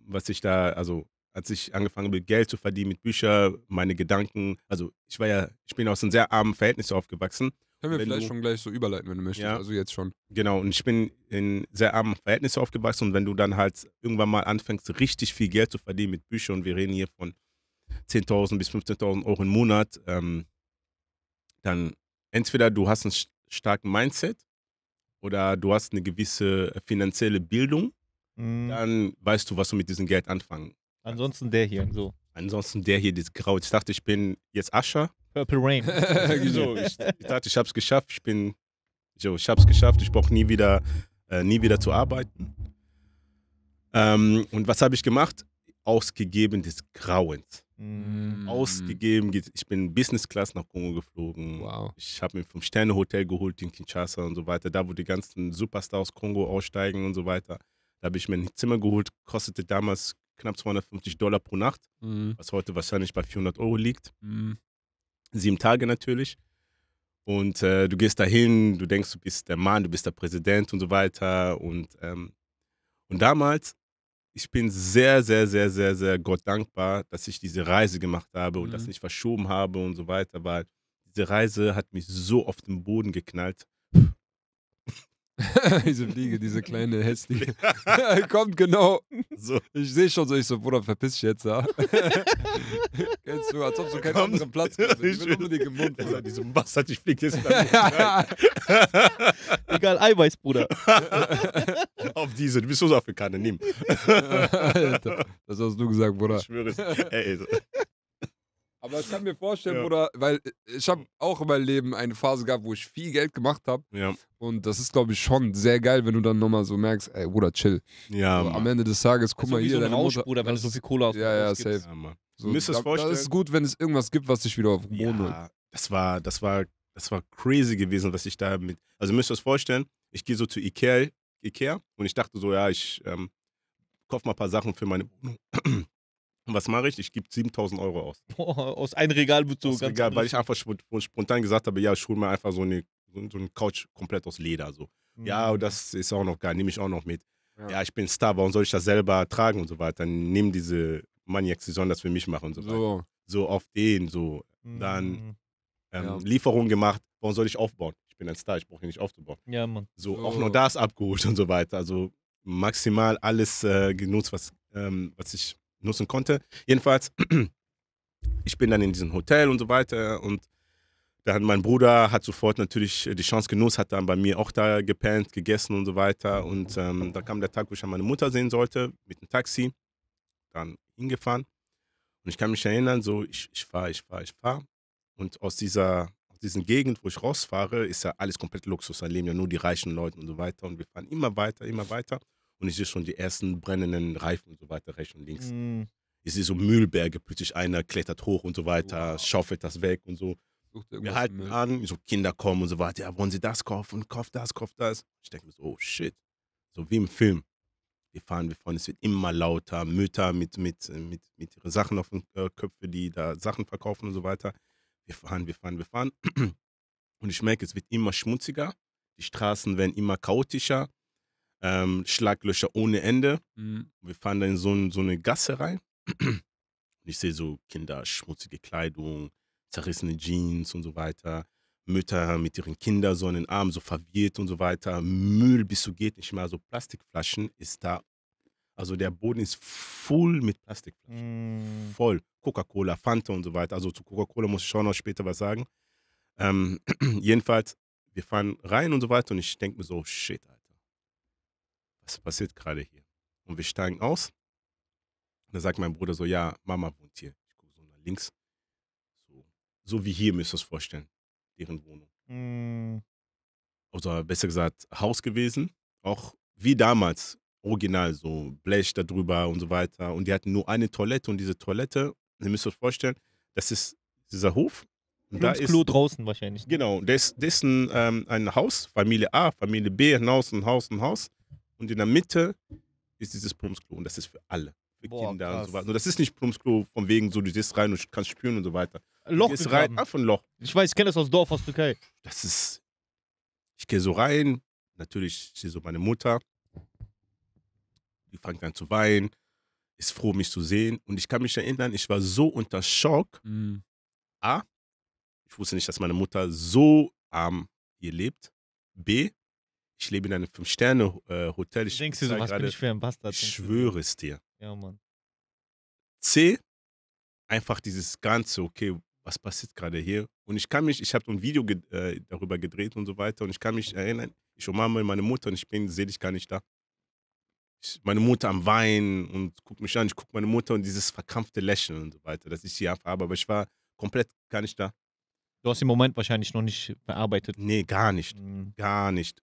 was ich da, also als ich angefangen habe, Geld zu verdienen mit Büchern, meine Gedanken, also ich war ja, ich bin aus einem sehr armen Verhältnis aufgewachsen können wir vielleicht du, schon gleich so überleiten, wenn du möchtest. Ja. Also jetzt schon. Genau, und ich bin in sehr armen Verhältnissen aufgewachsen und wenn du dann halt irgendwann mal anfängst, richtig viel Geld zu verdienen mit Büchern, und wir reden hier von 10.000 bis 15.000 Euro im Monat, ähm, dann entweder du hast einen starken Mindset oder du hast eine gewisse finanzielle Bildung, mhm. dann weißt du, was du mit diesem Geld anfangen. Ansonsten der hier, so. Ansonsten der hier, das Grau. Ich dachte, ich bin jetzt Ascher. Purple Rain. [LAUGHS] so, [LAUGHS] ich, ich, dachte, ich habe es geschafft. Ich bin, so, ich habe es geschafft. Ich brauche nie wieder, äh, nie wieder zu arbeiten. Ähm, und was habe ich gemacht? Ausgegeben des Grauens. Mm. Ausgegeben, ich bin Business Class nach Kongo geflogen. Wow. Ich habe mir vom Sterne Hotel geholt in Kinshasa und so weiter, da wo die ganzen Superstars Kongo aussteigen und so weiter. Da habe ich mir ein Zimmer geholt, kostete damals knapp 250 Dollar pro Nacht, mhm. was heute wahrscheinlich bei 400 Euro liegt. Mhm. Sieben Tage natürlich. Und äh, du gehst dahin, du denkst, du bist der Mann, du bist der Präsident und so weiter. Und, ähm, und damals, ich bin sehr, sehr, sehr, sehr, sehr Gott dankbar, dass ich diese Reise gemacht habe und mhm. das nicht verschoben habe und so weiter, weil diese Reise hat mich so auf den Boden geknallt. [LAUGHS] diese Fliege, diese kleine hässliche. [LAUGHS] Kommt genau. So. Ich sehe schon so, ich so, Bruder, verpiss dich jetzt, ja. [LAUGHS] Kennst du, als ob du keinen anderen Platz gibt. Ich will unbedingt im Mund. Bruder. Diese Bastard, ich fliegt jetzt Egal, Eiweiß, Bruder. Auf diese, du bist so Südafrikaner, nimm. Alter, das hast du gesagt, Bruder. Ich schwöre es. Ey, so. Aber ich kann mir vorstellen, ja. oder weil äh, ich habe auch in meinem Leben eine Phase gehabt, wo ich viel Geld gemacht habe. Ja. Und das ist, glaube ich, schon sehr geil, wenn du dann nochmal so merkst, ey, Bruder, chill. Ja. So, am Ende des Tages, guck also mal hier, so deine Rausch, Mutter. Bruder, wenn du so viel Kohle auf Ja, ja, safe. Ja, Mann. So, da, vorstellen. Das ist gut, wenn es irgendwas gibt, was dich wieder auf den Boden Ja, das war, das war, das war crazy gewesen, was ich da mit. Also müsst ihr euch vorstellen, ich gehe so zu Ikea, Ikea und ich dachte so, ja, ich ähm, kauf mal ein paar Sachen für meine Wohnung was mache ich? Ich gebe 7000 Euro aus. [LAUGHS] Boah, aus einem Regal wird so ganz Regal, Weil ich einfach spontan gesagt habe, ja, ich hole mir einfach so eine, so eine Couch komplett aus Leder. So. Mhm. Ja, das ist auch noch geil, nehme ich auch noch mit. Ja. ja. ich bin Star, warum soll ich das selber tragen und so weiter? Dann nimm diese Maniacs, die sollen das für mich machen und so, so. weiter. So auf den, so. Mhm. Dann ähm, ja. Lieferung gemacht, warum soll ich aufbauen? Ich bin ein Star, ich brauche hier nicht aufzubauen. Ja, Mann. So, so, auch noch das abgeholt und so weiter. Also maximal alles äh, genutzt, was, ähm, was ich nutzen konnte. Jedenfalls, [CLEARS THROAT] ich bin dann in diesem Hotel und so weiter und dann mein Bruder hat sofort natürlich äh, die Chance genutzt, hat dann bei mir auch da gepennt, gegessen und so weiter. Und ähm, da kam der Tag, wo ich meine Mutter sehen sollte, mit dem Taxi, dann hingefahren. Und ich kann mich erinnern, so ich, ich fahre, ich fahre, ich fahre. Und aus dieser, aus dieser Gegend, wo ich rausfahre, ist ja alles komplett Luxus. Da leben ja nur die reichen Leute und so weiter. Und wir fahren immer weiter, immer weiter und ich sehe schon die ersten brennenden Reifen und so weiter rechts und links. Mhm. Ich sehe so Müllberge, plötzlich einer klettert hoch und so weiter, wow. schaufelt das weg und so. Wir halten mit. an, so Kinder kommen und so weiter. Ja, wollen sie das kaufen? Kauft das, kauft das. Ich denke mir so, oh shit. So wie im Film. Wir fahren, wir fahren, es wird immer lauter. Mütter mit, mit, äh, mit, mit ihren Sachen auf den äh, Köpfen, die da Sachen verkaufen und so weiter. Wir fahren, wir fahren, wir fahren. [CLEARS THROAT] Und ich merke, es wird immer schmutziger. Die Straßen werden immer chaotischer ähm, Schlaglöcher ohne Ende. Mhm. Wir fahren dann in so, so eine Gasse rein. ich sehe so Kinder, schmutzige Kleidung, zerrissene Jeans und so weiter. Mütter mit ihren Kindern so in den Armen, so verwirrt und so weiter. Müll bis so geht nicht mehr. So also Plastikflaschen ist da. Also der Boden ist voll mit Plastikflaschen. Mm. Voll. Coca-Cola, Fanta und so weiter. Also zu Coca-Cola muss ich schon noch später was sagen. Ähm, [CLEARS THROAT] jedenfalls, wir fahren rein und so weiter und ich denke mir so, shit, was passiert gerade hier? Und wir steigen aus. Da sagt mein Bruder so, ja, Mama wohnt hier. Ich gucke so nach links. So, so wie hier müsst ihr es vorstellen, deren Wohnung. Mm. Hm. Oder also, besser gesagt, Haus gewesen. Auch wie damals, original, so Blech darüber und so weiter. Und die hatten nur eine Toilette und diese Toilette, ihr müsst euch vorstellen, das ist dieser Hof. Und da ist Klo draußen wahrscheinlich. Ne? Genau, das, das ist ein, ähm, ein Haus, Familie A, Familie B, ein Haus, ein Haus, ein Haus und in der Mitte ist dieses Plumpsklo und das ist für alle. Für Boah, Kinder krass. und so weiter. Nur das ist nicht Plumpsklo von wegen so, du gehst rein und kannst spüren und so weiter. Loch du gehst rein, ah, von Loch. Ich weiß, ich kenne das aus Dorf, aus Türkei. Das ist, ich gehe so rein, natürlich ich sehe so meine Mutter, die fängt an zu weinen, ist froh, mich zu sehen und ich kann mich erinnern, ich war so unter Schock. Mhm. A, ich wusste nicht, dass meine Mutter so arm hier lebt. B, ich lebe in einem Fünf-Sterne-Hotel. Ich denkst du, so, was grade, bin ich für ein Bastard? Ich schwöre es dir. Ja, Mann. C, einfach dieses Ganze, okay, was passiert gerade hier? Und ich kann mich, ich habe ein Video ge äh, darüber gedreht und so weiter und ich kann mich erinnern, ich umarme meine Mutter und ich bin, sehe dich gar nicht da. Ich, meine Mutter am Weinen und guck mich an, ich gucke meine Mutter und dieses verkrampfte Lächeln und so weiter, dass ich sie einfach habe, aber ich war komplett gar nicht da. Du hast im Moment wahrscheinlich noch nicht bearbeitet. Nee, gar nicht. Mhm. Gar nicht.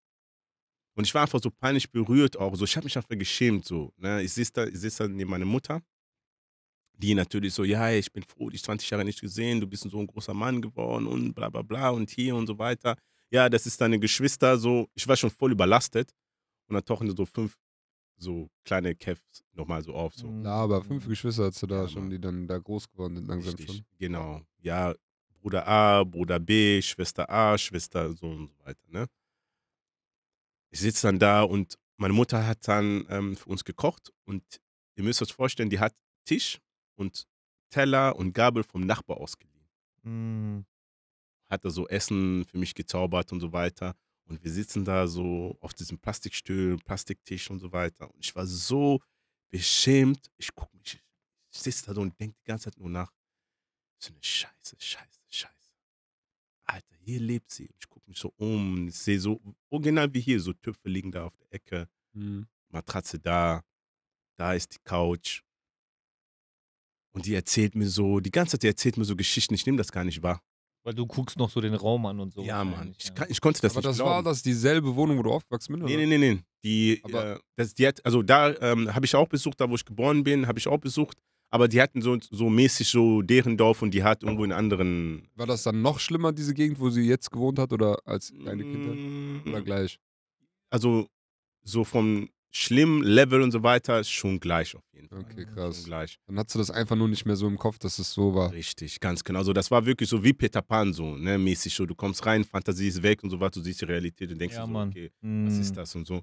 Und ich war einfach so peinlich berührt auch. So, ich habe mich einfach geschämt. So, ne? Ich sitze da, sitz da neben meiner Mutter, die natürlich so, ja, ich bin froh, dich 20 Jahre nicht gesehen, du bist so ein großer Mann geworden und bla bla bla und hier und so weiter. Ja, das ist deine Geschwister. So, ich war schon voll überlastet. Und dann tauchen so fünf so kleine Kevs nochmal so auf. So. Na, aber fünf Geschwister hast du da ja, schon, die dann da groß geworden sind langsam richtig, schon. Genau. Ja, Bruder A, Bruder B, Schwester A, Schwester so und so weiter, ne? ich sitze dann da und meine Mutter hat dann ähm, für uns gekocht und ihr müsst euch vorstellen, die hat Tisch und Teller und Gabel vom Nachbar ausgeliehen. Mm. Hat da so Essen für mich gezaubert und so weiter. Und wir sitzen da so auf diesem Plastikstühlen, Plastiktisch und so weiter. Und ich war so beschämt. Ich gucke mich, ich sitze da so und denke die ganze Zeit nur nach. So eine Scheiße, Scheiße, Alter, hier lebt sie. Ich gucke mich so um, ich sehe so, genau wie hier, so Töpfe liegen da auf der Ecke, mhm. Matratze da, da ist die Couch. Und die erzählt mir so, die ganze Zeit, die erzählt mir so Geschichten, ich nehme das gar nicht wahr. Weil du guckst noch so den Raum an und so. Ja, Mann, ich, ja. Kann, ich konnte das Aber nicht das glauben. war das dieselbe Wohnung, wo du aufwachst mit? Oder? Nee, nee, nee, nee. Die, äh, das, die hat, also da ähm, habe ich auch besucht, da wo ich geboren bin, habe ich auch besucht aber die hatten so, so mäßig so deren Dorf und die hat irgendwo in anderen. War das dann noch schlimmer, diese Gegend, wo sie jetzt gewohnt hat oder als deine Kindheit? Mm. Oder gleich? Also, so vom schlimmen Level und so weiter schon gleich auf jeden Fall. Okay, ne? krass. Schon gleich. Dann hattest du das einfach nur nicht mehr so im Kopf, dass es so war. Richtig, ganz genau. Also, das war wirklich so wie Peter Pan, so ne, mäßig. So, du kommst rein, Fantasie ist weg und so weiter, du siehst die Realität und denkst ja, so, Mann. okay, mm. was ist mm. das und so.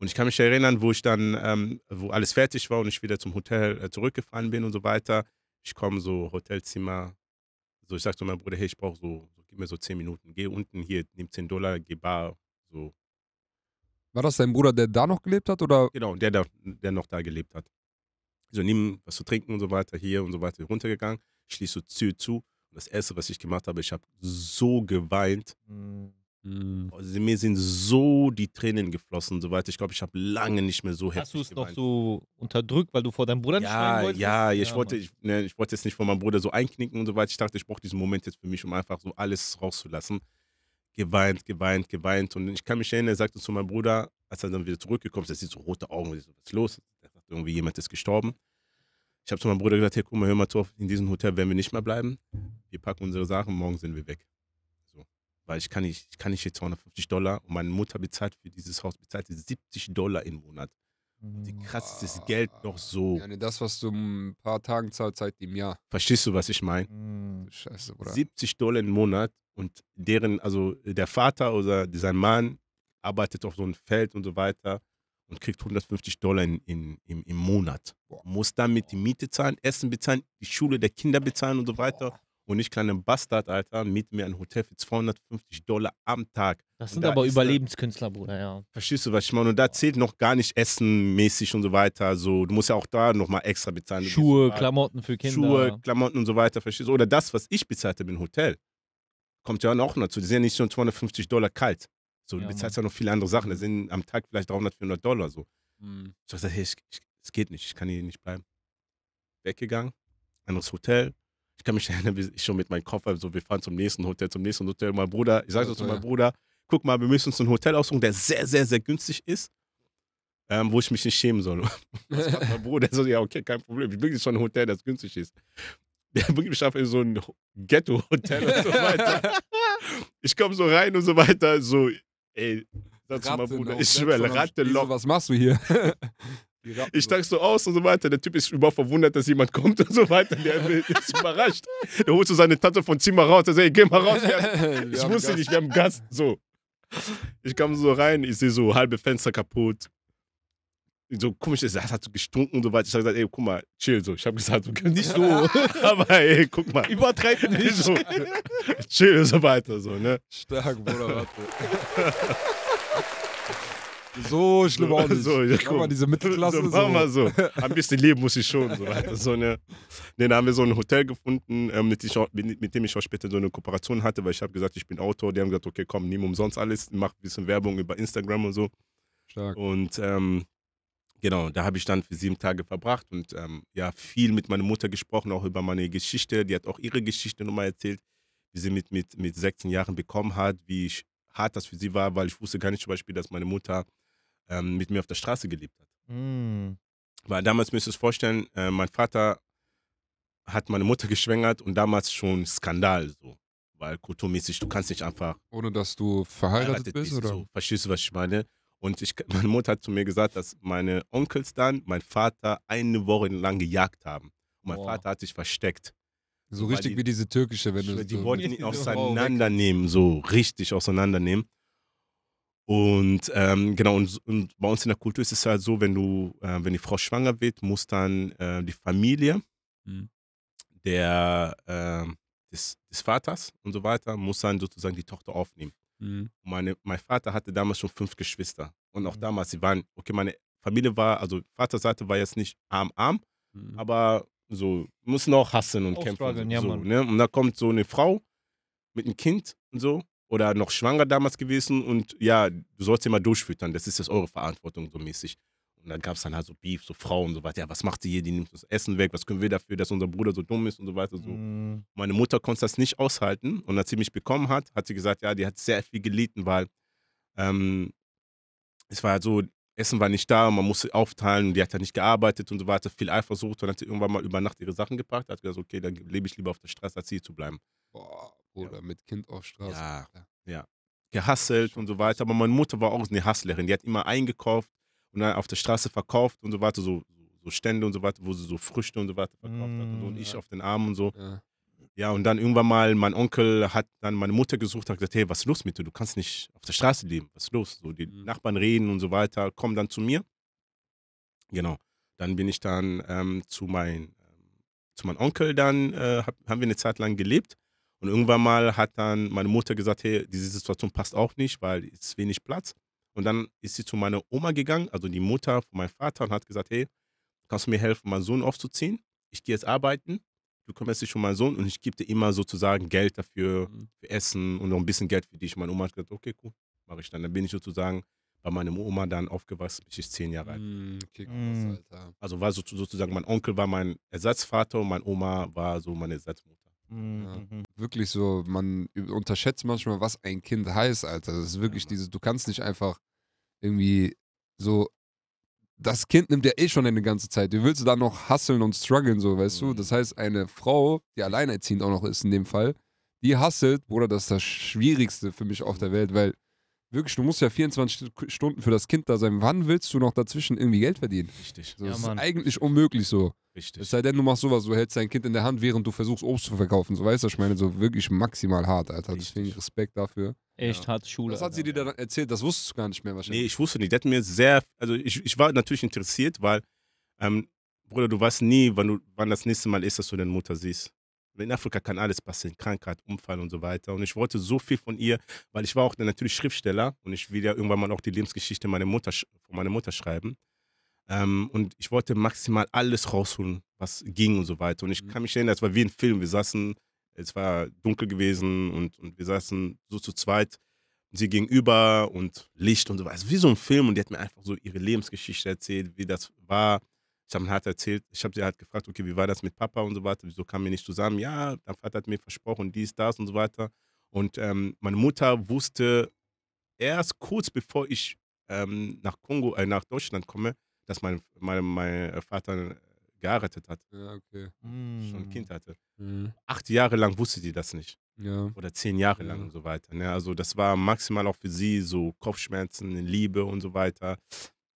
Und ich kann mich erinnern, wo ich dann, ähm, wo alles fertig war und ich wieder zum Hotel äh, zurückgefahren bin und so weiter. Ich komme so Hotelzimmer, so ich sag zu meinem Bruder, hey, ich brauche so, so, gib mir so 10 Minuten, geh unten hier, nimm 10 Dollar, geh bar, so. War das dein Bruder, der da noch gelebt hat oder? Genau, der, der, der noch da gelebt hat. So nimm was zu trinken und so weiter hier und so weiter runtergegangen, schließe so Tür zu. Und das erste, was ich gemacht habe, ich habe so geweint. Mhm. Mhm. Also, mir sind so die Tränen geflossen, soweit ich glaube, ich habe lange nicht mehr so heftig Hast du es noch so unterdrückt, weil du vor deinem Bruder nicht ja, wolltest? Ja, ich, wollte, ich, ne, ich wollte jetzt nicht vor meinem Bruder so einknicken und so weiter. Ich dachte, ich brauche diesen Moment jetzt für mich, um einfach so alles rauszulassen. Geweint, geweint, geweint. Und ich kann mich erinnern, er sagte zu meinem Bruder, als er dann wieder zurückgekommen ist, er sieht so rote Augen, und so, was ist los? Er dachte, irgendwie jemand ist gestorben. Ich habe zu meinem Bruder gesagt, hey, guck mal, hör mal zu, in diesem Hotel werden wir nicht mehr bleiben. Wir packen unsere Sachen, morgen sind wir weg weil ich kann nicht, ich kann nicht hier 250 Dollar und meine Mutter bezahlt für dieses Haus, bezahlt 70 Dollar im Monat. Und die krassestes Geld noch so. Ja, das, was du ein paar Tagen zahlst, seit halt im Jahr. Verstehst du, was ich meine? Mm. Scheiße, Bruder. 70 Dollar im Monat und deren, also äh, der Vater oder sein Mann arbeitet auf so einem Feld und so weiter und kriegt 150 Dollar in, in, im, im Monat. Boah. Muss damit die Miete zahlen, Essen bezahlen, die Schule der Kinder bezahlen und so weiter. Boah. Und ich, kleine Bastard, Alter, miete mir ein Hotel für 250 Dollar am Tag. Das sind da aber Überlebenskünstler, Bruder, ja. Verstehst du, was ich meine? Und da zählt noch gar nicht essenmäßig und so weiter. So, du musst ja auch da nochmal extra bezahlen. Schuhe, Klamotten für Kinder. Schuhe, Klamotten und so weiter, verstehst du? Oder das, was ich bezahlt habe im Hotel, kommt ja auch noch dazu. Die sind ja nicht nur 250 Dollar kalt. So, du ja, bezahlst ja noch viele andere Sachen. Das mhm. sind am Tag vielleicht 300, 400 Dollar so. Mhm. Ich dachte, hey, es geht nicht, ich kann hier nicht bleiben. Weggegangen, anderes Hotel, ich kann mich [LAUGHS] erinnern, wie ich schon mit meinem Koffer, so, also wir fahren zum nächsten Hotel, zum nächsten Hotel. Mein Bruder, ich sage so zu meinem Bruder, guck mal, wir müssen uns ein Hotel aussuchen, der sehr, sehr, sehr günstig ist, ähm, wo ich mich nicht schämen soll. [LAUGHS] mein Bruder so, ja, okay, kein Problem. Ich bin jetzt schon ein Hotel, das günstig ist. Der bringt mich einfach in so ein Ghetto-Hotel und so weiter. [LAUGHS] ich komme so rein und so weiter, so, ey, sag zu meinem Bruder, ich ne? schwöre, Ratte, Ratte Loch. Was machst du hier? Ich steig so aus und so weiter. Der Typ ist überhaupt verwundert, dass jemand kommt und so weiter. Der [LAUGHS] ist überrascht. Der holt so seine Tante vom Zimmer raus. Er sagt, geh mal raus. Haben, [LAUGHS] ich wusste nicht, wir haben Gast. So. Ich kam so rein, ich sehe so halbe Fenster kaputt. So komisch, es hat so gestunken und so weiter. Ich habe gesagt, ey, guck mal, chill so. Ich habe gesagt, so, nicht so, [LAUGHS] aber ey, guck mal. Übertreib nicht. So, chill und so weiter, so, ne? Stark, Bruder, warte. So schlimm auch nicht. So, ja, guck mal, diese Mittelklasse. So, so. Mal so. [LAUGHS] Ein bisschen Leben muss ich schon. So, so eine, nee, da haben wir so ein Hotel gefunden, ähm, mit, auch, mit, dem ich auch später so eine Kooperation hatte, weil ich habe gesagt, ich bin Autor. Die haben gesagt, okay, komm, nimm umsonst alles, mach ein bisschen Werbung über Instagram und so. Stark. Und ähm, genau, da habe ich dann für sieben Tage verbracht und ähm, ja, viel mit meiner Mutter gesprochen, auch über meine Geschichte. Die hat auch ihre Geschichte nochmal erzählt, wie sie mit, mit, mit 16 Jahren bekommen hat, wie ich hart das für sie war, weil ich wusste gar nicht zum Beispiel, dass meine Mutter ähm, mit mir auf der Straße gelebt hat. Mm. Weil damals müsst ihr es vorstellen, äh, mein Vater hat meine Mutter geschwängert und damals schon Skandal so. Weil kulturmäßig, du kannst nicht einfach. Ohne dass du verheiratet, bist, oder? So. Verstehst du, was ich meine? Und ich, [LAUGHS] meine Mutter hat zu mir gesagt, dass meine Onkels dann meinen Vater eine Woche lang gejagt haben. Und mein wow. Vater hat sich versteckt. So richtig die, wie diese türkische, wenn du so Die wollten [LAUGHS] ihn auseinandernehmen, so richtig auseinandernehmen. Und ähm, genau, und, und, bei uns in der Kultur ist es halt so, wenn du, äh, wenn die Frau schwanger wird, muss dann äh, die Familie mhm. der, äh, des, des, Vaters und so weiter, muss dann sozusagen die Tochter aufnehmen. Mhm. Meine, mein Vater hatte damals schon fünf Geschwister. Und auch mhm. damals, sie waren, okay, meine Familie war, also Vaterseite war jetzt nicht arm, arm, mhm. aber so, müssen auch hassen und auch kämpfen. Ja, so, ne? Und da kommt so eine Frau mit einem Kind und so, oder noch schwanger damals gewesen und ja, du sollst sie mal durchfüttern, das ist jetzt eure Verantwortung so mäßig. Und dann gab es dann halt so Beef, so Frauen und so weiter. Ja, was macht sie hier? Die nimmt das Essen weg. Was können wir dafür, dass unser Bruder so dumm ist und so weiter. So. Mm. Meine Mutter konnte das nicht aushalten. Und als sie mich bekommen hat, hat sie gesagt, ja, die hat sehr viel gelitten, weil ähm, es war halt so, Essen war nicht da, man musste aufteilen und die hat ja nicht gearbeitet und so weiter, viel Eifersucht und hat irgendwann mal über Nacht ihre Sachen gepackt, hat gesagt, okay, dann lebe ich lieber auf der Straße, als hier zu bleiben. Boah, Bruder, ja. mit Kind auf Straße. Ja, ja. Gehasselt und so weiter, aber meine Mutter war auch eine Hasslerin, die hat immer eingekauft und dann auf der Straße verkauft und so weiter, so, so Stände und so weiter, wo sie so Früchte und so weiter verkauft mm, hat und, so. und mm, ja. ich auf den Armen und so. Ja. Ja, und dann irgendwann mal, mein Onkel hat dann meine Mutter gesucht und hat gesagt, hey, was ist los mit dir? Du kannst nicht auf der Straße leben, was ist los? So, die mhm. Nachbarn reden und so weiter, kommen dann zu mir. Genau. Dann bin ich dann ähm, zu, mein, ähm, zu meinem Onkel, dann äh, hab, haben wir eine Zeit lang gelebt. Und irgendwann mal hat dann meine Mutter gesagt, hey, diese Situation passt auch nicht, weil es wenig Platz. Und dann ist sie zu meiner Oma gegangen, also die Mutter von meinem Vater, und hat gesagt, hey, kannst du mir helfen, meinen Sohn aufzuziehen? Ich gehe jetzt arbeiten du kümmerst dich um meinen Sohn und ich gebe dir immer sozusagen Geld dafür, mhm. für Essen und noch ein bisschen Geld für dich. Meine Oma hat gesagt, okay, cool, mache ich dann. Dann bin ich sozusagen bei meiner Oma dann aufgewachsen, bis ich zehn Jahre alt mhm, okay, krass, mm. Alter. Also war sozusagen, mein Onkel war mein Ersatzvater und meine Oma war so meine Ersatzmutter. Mm, ja. Mhm. Wirklich so, man unterschätzt manchmal, was ein Kind heißt, Alter. Das ist wirklich ja, dieses, du kannst nicht einfach irgendwie so das Kind nimmt ja eh schon eine ganze Zeit. Wie willst du da noch hasseln und strugglen, so, weißt mhm. du? Das heißt, eine Frau, die alleinerziehend auch noch ist in dem Fall, die hasselt, Bruder, das ist das Schwierigste für mich auf der mhm. Welt, weil wirklich, du musst ja 24 Stunden für das Kind da sein. Wann willst du noch dazwischen irgendwie Geld verdienen? Richtig. Das ja, ist Mann. eigentlich unmöglich so. Richtig. Es sei denn, du machst sowas, du hältst dein Kind in der Hand, während du versuchst, Obst zu verkaufen. So weißt du, ich meine, so wirklich maximal hart, Alter. Richtig. Deswegen Respekt dafür. Echt ja. hart Schule. Was hat sie dir dann erzählt? Das wusstest du gar nicht mehr wahrscheinlich. Nee, ich wusste nicht. Die hatten mir sehr, also ich, ich war natürlich interessiert, weil, ähm, Bruder, du weißt nie, wann, du, wann das nächste Mal ist, dass du deine Mutter siehst. In Afrika kann alles passieren, Krankheit, Unfall und so weiter. Und ich wollte so viel von ihr, weil ich war auch dann natürlich Schriftsteller und ich will ja irgendwann mal auch die Lebensgeschichte meiner Mutter, von meiner Mutter schreiben. Ähm, und ich wollte maximal alles rausholen, was ging und so weiter. Und ich mhm. kann mich erinnern, es war wie ein Film. Wir saßen, es war dunkel gewesen und, und wir saßen so zu zweit, sie gegenüber und Licht und so weiter. Wie so ein Film und die hat mir einfach so ihre Lebensgeschichte erzählt, wie das war. Ich habe mir halt erzählt, ich habe sie halt gefragt, okay, wie war das mit Papa und so weiter, wieso kamen wir nicht zusammen? Ja, dein Vater hat mir versprochen, dies, das und so weiter. Und ähm, meine Mutter wusste erst kurz bevor ich ähm, nach Kongo, äh, nach Deutschland komme, dass mein, mein, mein äh, Vater äh, geheiratet hat. Ja, okay. Schon ein mm. Kind hatte. Mm. Acht Jahre lang wusste die das nicht. Ja. Oder zehn Jahre lang ja. und so weiter. Ne? Also das war maximal auch für sie so Kopfschmerzen, Liebe und so weiter.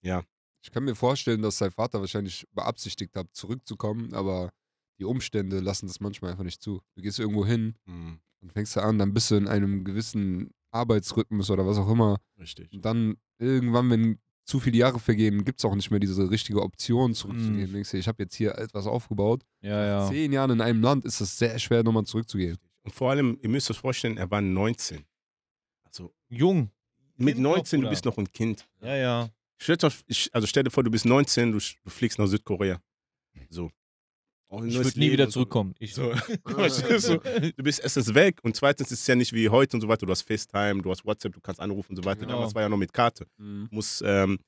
Ja. Ich kann mir vorstellen, dass sein Vater wahrscheinlich beabsichtigt hat, zurückzukommen, aber die Umstände lassen das manchmal einfach nicht zu. Du gehst irgendwo hin mhm. und fängst da an, dann bist du in einem gewissen Arbeitsrhythmus oder was auch immer. Richtig. Und dann irgendwann, wenn zu viele Jahre vergehen, gibt es auch nicht mehr diese richtige Option zurückzugehen. Mm. ich habe jetzt hier etwas aufgebaut. Ja, ja. Zehn Jahre in einem Land ist es sehr schwer, nochmal zurückzugehen. Und vor allem, ihr müsst euch vorstellen, er war 19. Also jung. Mit kind 19, noch, du bist noch ein Kind. Ja, ja. Stell dir, also stell dir vor, du bist 19, du, du fliegst nach Südkorea. So ich würde nie wieder zurückkommen. So. [LAUGHS] [LAUGHS] [LAUGHS] So. du bist erstens weg und zweitens ist es ja nicht wie heute und so weiter. Du hast FaceTime, du hast WhatsApp, du kannst anrufen und so weiter. Genau. Damals war ja noch mit Karte. Mhm. Muss, ähm,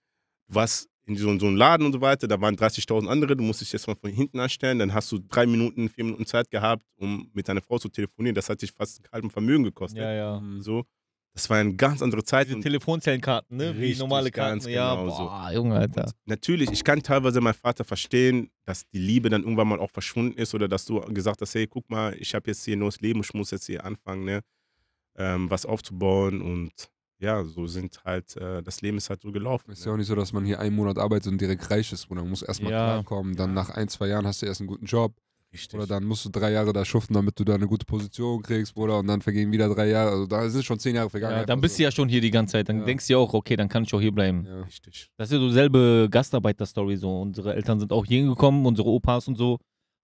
was in so, so einen Laden und so weiter, da waren 30.000 andere, du musstest jetzt mal von hinten anstellen, dann hast du drei Minuten, vier Minuten Zeit gehabt, um mit deiner Frau zu telefonieren. Das hat dich fast einen halben Vermögen gekostet. Ja, ja. So. Mhm. Das war eine ganz andere Zeit. Diese Telefonzellenkarten, ne? Wie normale Karten. Genau ja, boah, so. Junge, Alter. Und natürlich, ich kann teilweise meinen Vater verstehen, dass die Liebe dann irgendwann mal auch verschwunden ist oder dass du gesagt hast, hey, guck mal, ich habe jetzt hier ein neues Leben, ich muss jetzt hier anfangen, ne? Ähm, was aufzubauen und ja, so sind halt, äh, das Leben ist halt so gelaufen. Ist ne? ja auch nicht so, dass man hier einen Monat arbeitet und direkt reich ist, oder? Man muss erstmal ja. klarkommen. Dann nach ein, zwei Jahren hast du erst einen guten Job. Richtig. Oder dann musst du drei Jahre da schuften, damit du da eine gute Position kriegst, Bruder, und dann vergehen wieder drei Jahre. Also da sind schon zehn Jahre vergangen. Ja, dann bist so. du ja schon hier die ganze Zeit. Dann ja. denkst du ja auch, okay, dann kann ich auch hier bleiben. Ja. Richtig. Das ist ja so selbe Gastarbeiter-Story so. Unsere Eltern sind auch hier gekommen, unsere Opas und so.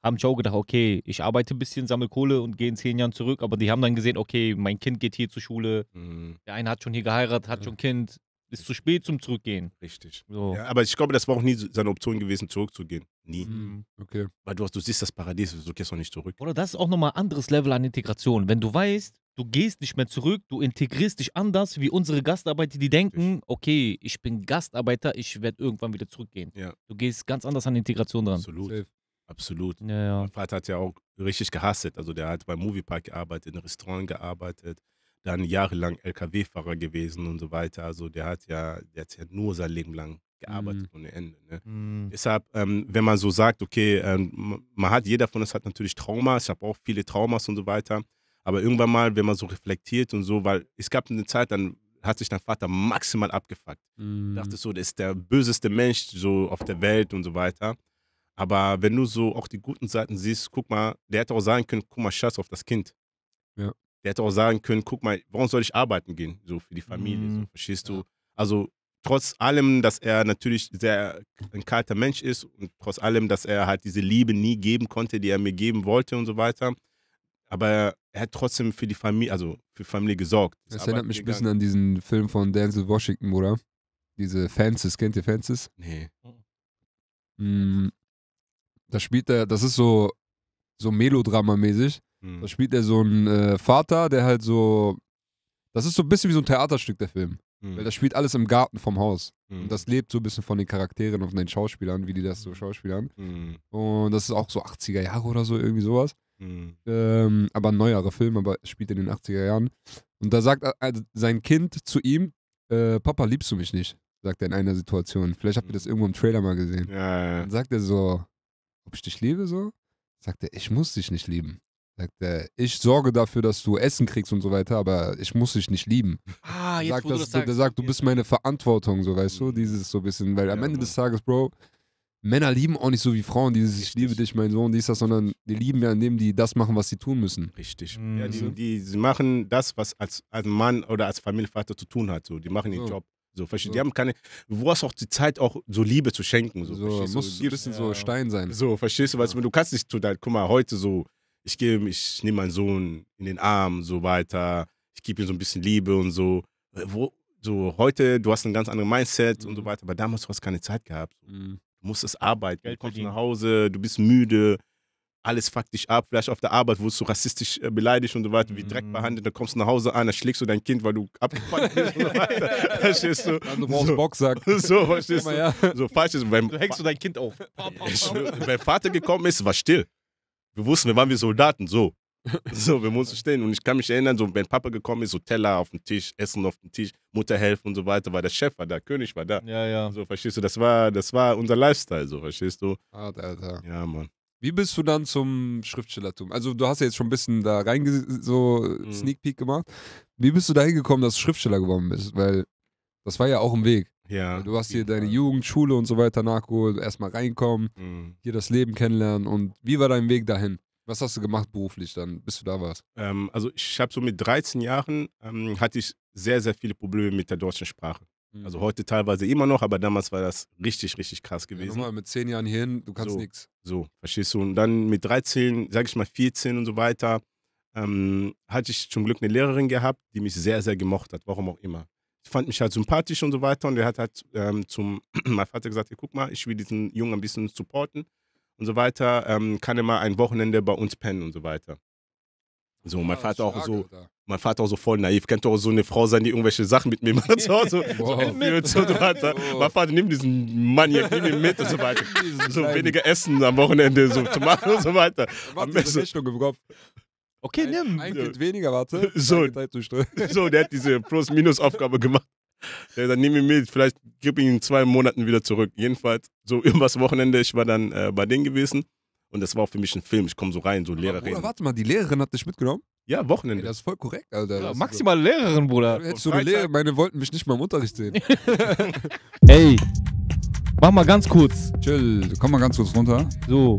Haben schon auch gedacht, okay, ich arbeite ein bisschen, sammle Kohle und gehe in zehn Jahren zurück. Aber die haben dann gesehen, okay, mein Kind geht hier zur Schule. Mhm. Der eine hat schon hier geheiratet, hat ja. schon Kind. Ist zu spät zum Zurückgehen. Richtig. So. Ja, aber ich glaube, das war auch nie seine Option gewesen, zurückzugehen. Nie. Mhm. Okay. Weil du, hast, du siehst das Paradies, du gehst noch nicht zurück. Oder das ist auch nochmal ein anderes Level an Integration. Wenn du weißt, du gehst nicht mehr zurück, du integrierst dich anders, wie unsere Gastarbeiter, die denken, okay, ich bin Gastarbeiter, ich werde irgendwann wieder zurückgehen. Ja. Du gehst ganz anders an Integration dran. Absolut. Safe. Absolut. Ja, ja. Mein Vater hat ja auch richtig gehasst. Also der hat beim Moviepark gearbeitet, in Restaurant gearbeitet, dann jahrelang LKW-Fahrer gewesen und so weiter. Also der hat ja, der hat ja nur sein Leben lang gearbeitet mm. ohne Ende. Ne? Mm. Deshalb, ähm, wenn man so sagt, okay, ähm, man hat, jeder von uns hat natürlich Trauma, ich habe auch viele Traumas und so weiter. Aber irgendwann mal, wenn man so reflektiert und so, weil es gab eine Zeit, dann hat sich dein Vater maximal abgefuckt. Mm. Dachte so, das ist der böseste Mensch so auf der Welt und so weiter. Aber wenn du so auch die guten Seiten siehst, guck mal, der hätte auch sagen können, guck mal, scheiß auf das Kind. Ja. Der hätte auch sagen können, guck mal, warum soll ich arbeiten gehen, so für die Familie, so, mhm. verstehst ja. du? Also trotz allem, dass er natürlich sehr ein kalter Mensch ist und trotz allem, dass er halt diese Liebe nie geben konnte, die er mir geben wollte und so weiter. Aber er hat trotzdem für die Familie, also für Familie gesorgt. Das erinnert mich ein bisschen an diesen Film von Denzel Washington, oder? Diese Fences, kennt ihr Fences? Nee. Mm, da spielt er, das ist so, so melodramamäßig. Hm. Da spielt er so einen äh, Vater, der halt so. Das ist so ein bisschen wie so ein Theaterstück, der Film. Mhm. Weil das spielt alles im Garten vom Haus. Mhm. Und das lebt so ein bisschen von den Charakteren und von den Schauspielern, wie die das so mhm. schauspielern. Mhm. Und das ist auch so 80er Jahre oder so, irgendwie sowas. Mhm. Ähm, aber neuere neuerer Film, aber spielt in den 80er Jahren. Und da sagt äh, also sein Kind zu ihm: äh, Papa, liebst du mich nicht? Sagt er in einer Situation. Vielleicht habt ihr das mhm. irgendwo im Trailer mal gesehen. Ja, ja. Dann sagt er so: Ob ich dich liebe, so? Sagt er: Ich muss dich nicht lieben. Sagt er, ich sorge dafür, dass du Essen kriegst und so weiter, aber ich muss dich nicht lieben. Ah, jetzt sagt, wo das, du das sagst. Der sagt, du bist meine Verantwortung, so weißt du, mhm. dieses so ein bisschen, weil am Ende Mann. des Tages, Bro, Männer lieben auch nicht so wie Frauen, dieses Ich liebe dich, mein Sohn, dies, das, sondern die lieben ja, an dem, die das machen, was sie tun müssen. Richtig. Mhm. Ja, die, die, die, machen das, was als, als Mann oder als Familienvater zu tun hat. So. Die machen den so. Job. So, so. Die haben keine, wo hast auch die Zeit, auch so Liebe zu schenken. So, so muss so, ein bisschen ja. so Stein sein. So, verstehst du, weil ja. du kannst nicht zu deinem, guck mal, heute so, ich gebe, ich nehme meinen Sohn in den Arm, so weiter, ich gebe ihm so ein bisschen Liebe und so. Äh, wo, so heute, du hast ein ganz anderes Mindset mhm. und so mhm. weiter, aber damals du hast keine Zeit gehabt. Mhm. Du es arbeiten, Geld du kommst nach Hause, du bist müde, alles fuckt dich ab. Vielleicht auf der Arbeit wurdest du rassistisch äh, beleidigt und so weiter, wie Dreck mhm. behandelt. Dann kommst du nach Hause an, dann schlägst du dein Kind, weil du abgefuckt bist und so [LAUGHS] weiter. Verstehst du? Dann du brauchst so, Boxsack. [LAUGHS] So, verstehst du? Ja. So falsch ist. Beim, so hängst du dein Kind auf. [LAUGHS] Wenn Vater gekommen ist, war still wir wussten, wir waren wie Soldaten, so. [LAUGHS] So, wir mussten stehen. Und ich kann mich erinnern, so, wenn Papa gekommen ist, so Teller auf den Tisch, Essen auf den Tisch, Mutter helfen und so weiter, weil der Chef war da, König war da. Ja, ja. So, verstehst du, das war, das war unser Lifestyle, so, verstehst du? Hart, Alter. Ja, Mann. Wie bist du dann zum Schriftstellertum? Also, du hast ja jetzt schon ein bisschen da rein so mhm. Sneak Peek gemacht. Wie bist du da hingekommen, dass du Schriftsteller geworden bist? Weil das war ja auch ein Weg. Ja, du hast hier deine Jugend, Schule und so weiter nachgeholt, erstmal reinkommen, mhm. hier das Leben kennenlernen. Und wie war dein Weg dahin? Was hast du gemacht beruflich dann, bis du da warst? Ähm, also ich habe so mit 13 Jahren, ähm, hatte ich sehr, sehr viele Probleme mit der deutschen Sprache. Mhm. Also heute teilweise immer noch, aber damals war das richtig, richtig krass gewesen. Ja, mal mit 10 Jahren hierhin, du kannst so, nichts. So, verstehst du? Und dann mit 13, sage ich mal 14 und so weiter, ähm, hatte ich zum Glück eine Lehrerin gehabt, die mich sehr, sehr gemocht hat, warum auch immer ich fand mich halt sympathisch und so weiter. Und er hat halt ähm, zum, [CLEARS THROAT] mein Vater gesagt, hey, guck mal, ich will diesen Jungen ein bisschen supporten und so weiter. Ähm, kann er mal ein Wochenende bei uns pennen und so weiter. So, mein ah, Vater auch so, oder? mein Vater auch so voll naiv. Könnte auch so eine Frau sein, die irgendwelche Sachen mit mir macht, so, so, [LAUGHS] wow. so entführt so, weiter. [LAUGHS] Oh. Mein Vater nimmt diesen Mann hier, nimm ihn mit und so weiter. [LAUGHS] so weniger Essen am Wochenende so zu machen und so weiter. Am Richtung im Kopf. Okay, nimm. Ein Kind weniger, warte. [LAUGHS] So, [LAUGHS] so der hat diese Plus-Minus-Aufgabe gemacht. Ja, dann nehme ich mit, vielleicht gebe ich ihn in zwei Monaten wieder zurück. Jedenfalls, so [LAUGHS] übers Wochenende, ich war dann äh, bei denen gewesen und das war auch für mich ein Film. Ich komme so rein, so Lehrerin. Bruder, warte mal, die Lehrerin hat dich mitgenommen? Ja, Wochenende. Ey, das ist voll korrekt, Alter. Ja, maximal Lehrerin, Bruder. Hättest du eine Lehrerin, meine wollten mich nicht mal im Unterricht sehen. Ey. Mach mal ganz kurz. Chill, komm mal ganz kurz runter. So.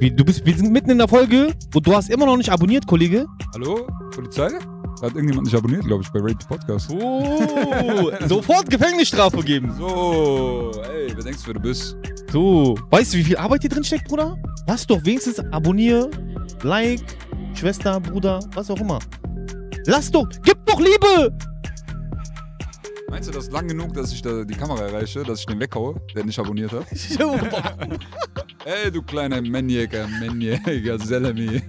Du bist, wir sind mitten in der Folge und du hast immer noch nicht abonniert, Kollege. Hallo, Polizei? Da hat irgendjemand nicht abonniert, glaube ich, bei Raid Podcast. Oh, sofort Gefängnisstrafe geben. So, ey, wer denkst du, wer du bist? So, weißt du, wie viel Arbeit hier drin steckt, Bruder? Lass doch wenigstens abonnier, like, Schwester, Bruder, was auch immer. Lass doch, gib doch Liebe! Meinst du das ist lang genug, dass ich da die Kamera erreiche, dass ich den weghaue, der nicht abonniert hat? [LAUGHS] Ey, du kleiner Maniaker, Maniaker, Selami.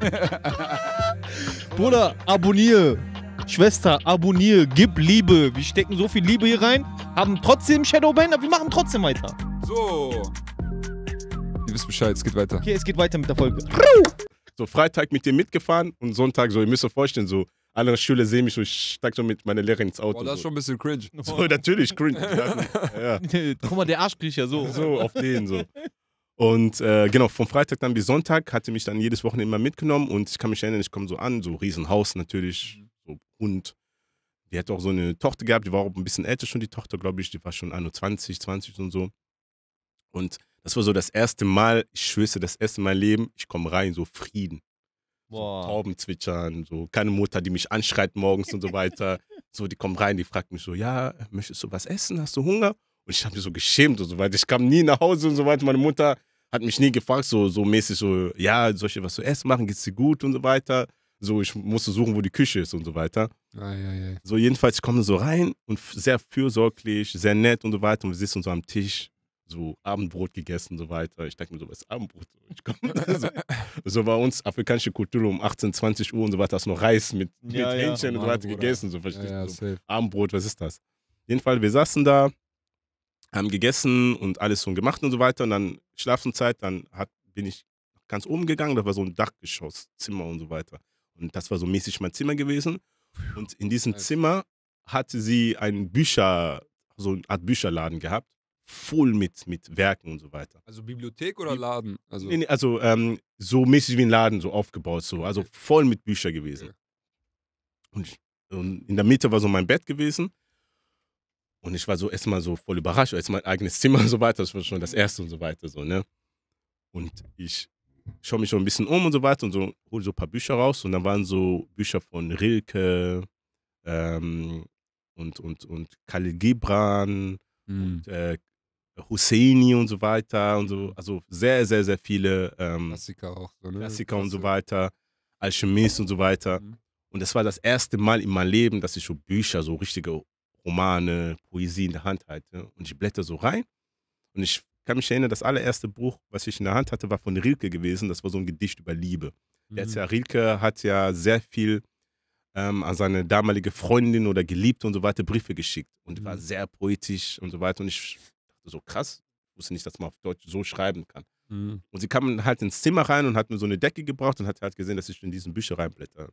[LAUGHS] Bruder, abonniere. Schwester, abonniere, gib Liebe. Wir stecken so viel Liebe hier rein, haben trotzdem Shadowban, aber wir machen trotzdem weiter. So. Ihr wisst Bescheid, es geht weiter. Okay, es geht weiter mit der Folge. So, Freitag mit dir mitgefahren und Sonntag so, ihr müsst euch vorstellen, so, alle Schüler sehen mich und ich steige schon mit meiner Lehrerin ins Auto. Boah, das ist schon ein bisschen cringe. [LAUGHS] So, natürlich cringe. [LAUGHS] ja. Guck mal, der Arsch Arschkriecher, so. So, auf den so. Und äh, genau, vom Freitag dann bis Sonntag hatte mich dann jedes Wochenende immer mitgenommen und ich kann mich erinnern, ich komme so an, so Riesenhaus natürlich, so Hund. Die hat auch so eine Tochter gehabt, die war auch ein bisschen älter schon, die Tochter, glaube ich, die war schon 21, 20 und so. Und das war so das erste Mal, ich schwöre, das erste Mal im Leben, ich komme rein, so Frieden. Boah. So Tauben zwitschern, so keine Mutter, die mich anschreit morgens und so weiter. So, die kommen rein, die fragt mich so, ja, möchtest du was essen? Hast du Hunger? Und ich habe mich so geschämt und so weiter. Ich kam nie nach Hause und so weiter. Meine Mutter hat mich nie gefragt, so, so mäßig, so, ja, soll ich was zu essen machen? Geht's dir gut und so weiter? So, ich musste suchen, wo die Küche ist und so weiter. Ah, ja, ja. So, jedenfalls, ich komme so rein und sehr fürsorglich, sehr nett und so weiter. Und wir sitzen so am Tisch so Abendbrot gegessen und so weiter. Ich dachte mir so, was ist Abendbrot? so, [LAUGHS] also, so bei uns, afrikanische Kultur um 18, 20 Uhr und so weiter, hast du noch Reis mit, mit ja, Hähnchen und so weiter gegessen. So, verstehst ja, so, Abendbrot, was ist das? Jedenfalls, wir saßen da, haben gegessen und alles so gemacht und so weiter. Und dann Schlafenzeit, dann hat, bin ich ganz oben gegangen, da war so ein Dachgeschoss, Zimmer und so weiter. Und das war so mäßig mein Zimmer gewesen. Und in diesem Zimmer hatte sie einen Bücher, so eine Art Bücherladen gehabt voll mit, mit Werken und so weiter. Also Bibliothek oder Laden? Also, nee, nee, also ähm, so mäßig wie ein Laden, so aufgebaut, so. Also voll mit Büchern gewesen. Okay. Und, ich, und, in der Mitte war so mein Bett gewesen. Und ich war so erstmal so voll überrascht, erstmal mein eigenes Zimmer und so weiter, das war schon das erste und so weiter, so, ne? Und ich schaue mich schon ein bisschen um und so weiter und so, hole so ein paar Bücher raus und dann waren so Bücher von Rilke ähm, und, und, und Khalil Gibran, mhm. und äh, Husseini und so weiter und so, also sehr, sehr, sehr viele ähm, Klassiker auch. So, ne? Klassiker und so weiter, Alchemist und so weiter. Mhm. Und das war das erste Mal in meinem Leben, dass ich so Bücher, so richtige Romane, Poesie in der Hand hatte. Und ich blätter so rein und ich kann mich erinnern, das allererste Buch, was ich in der Hand hatte, war von Rilke gewesen. Das war so ein Gedicht über Liebe. Mhm. ja, Rilke hat ja sehr viel ähm, an seine damalige Freundin oder Geliebte und so weiter Briefe geschickt und mhm. war sehr poetisch und so weiter. Und ich dachte so, krass, wusste nicht, dass man auf Deutsch so schreiben kann. Mhm. Und sie kam halt ins Zimmer rein und hat mir so eine Decke gebraucht und hat halt gesehen, dass ich in diesen Bücher reinblätter.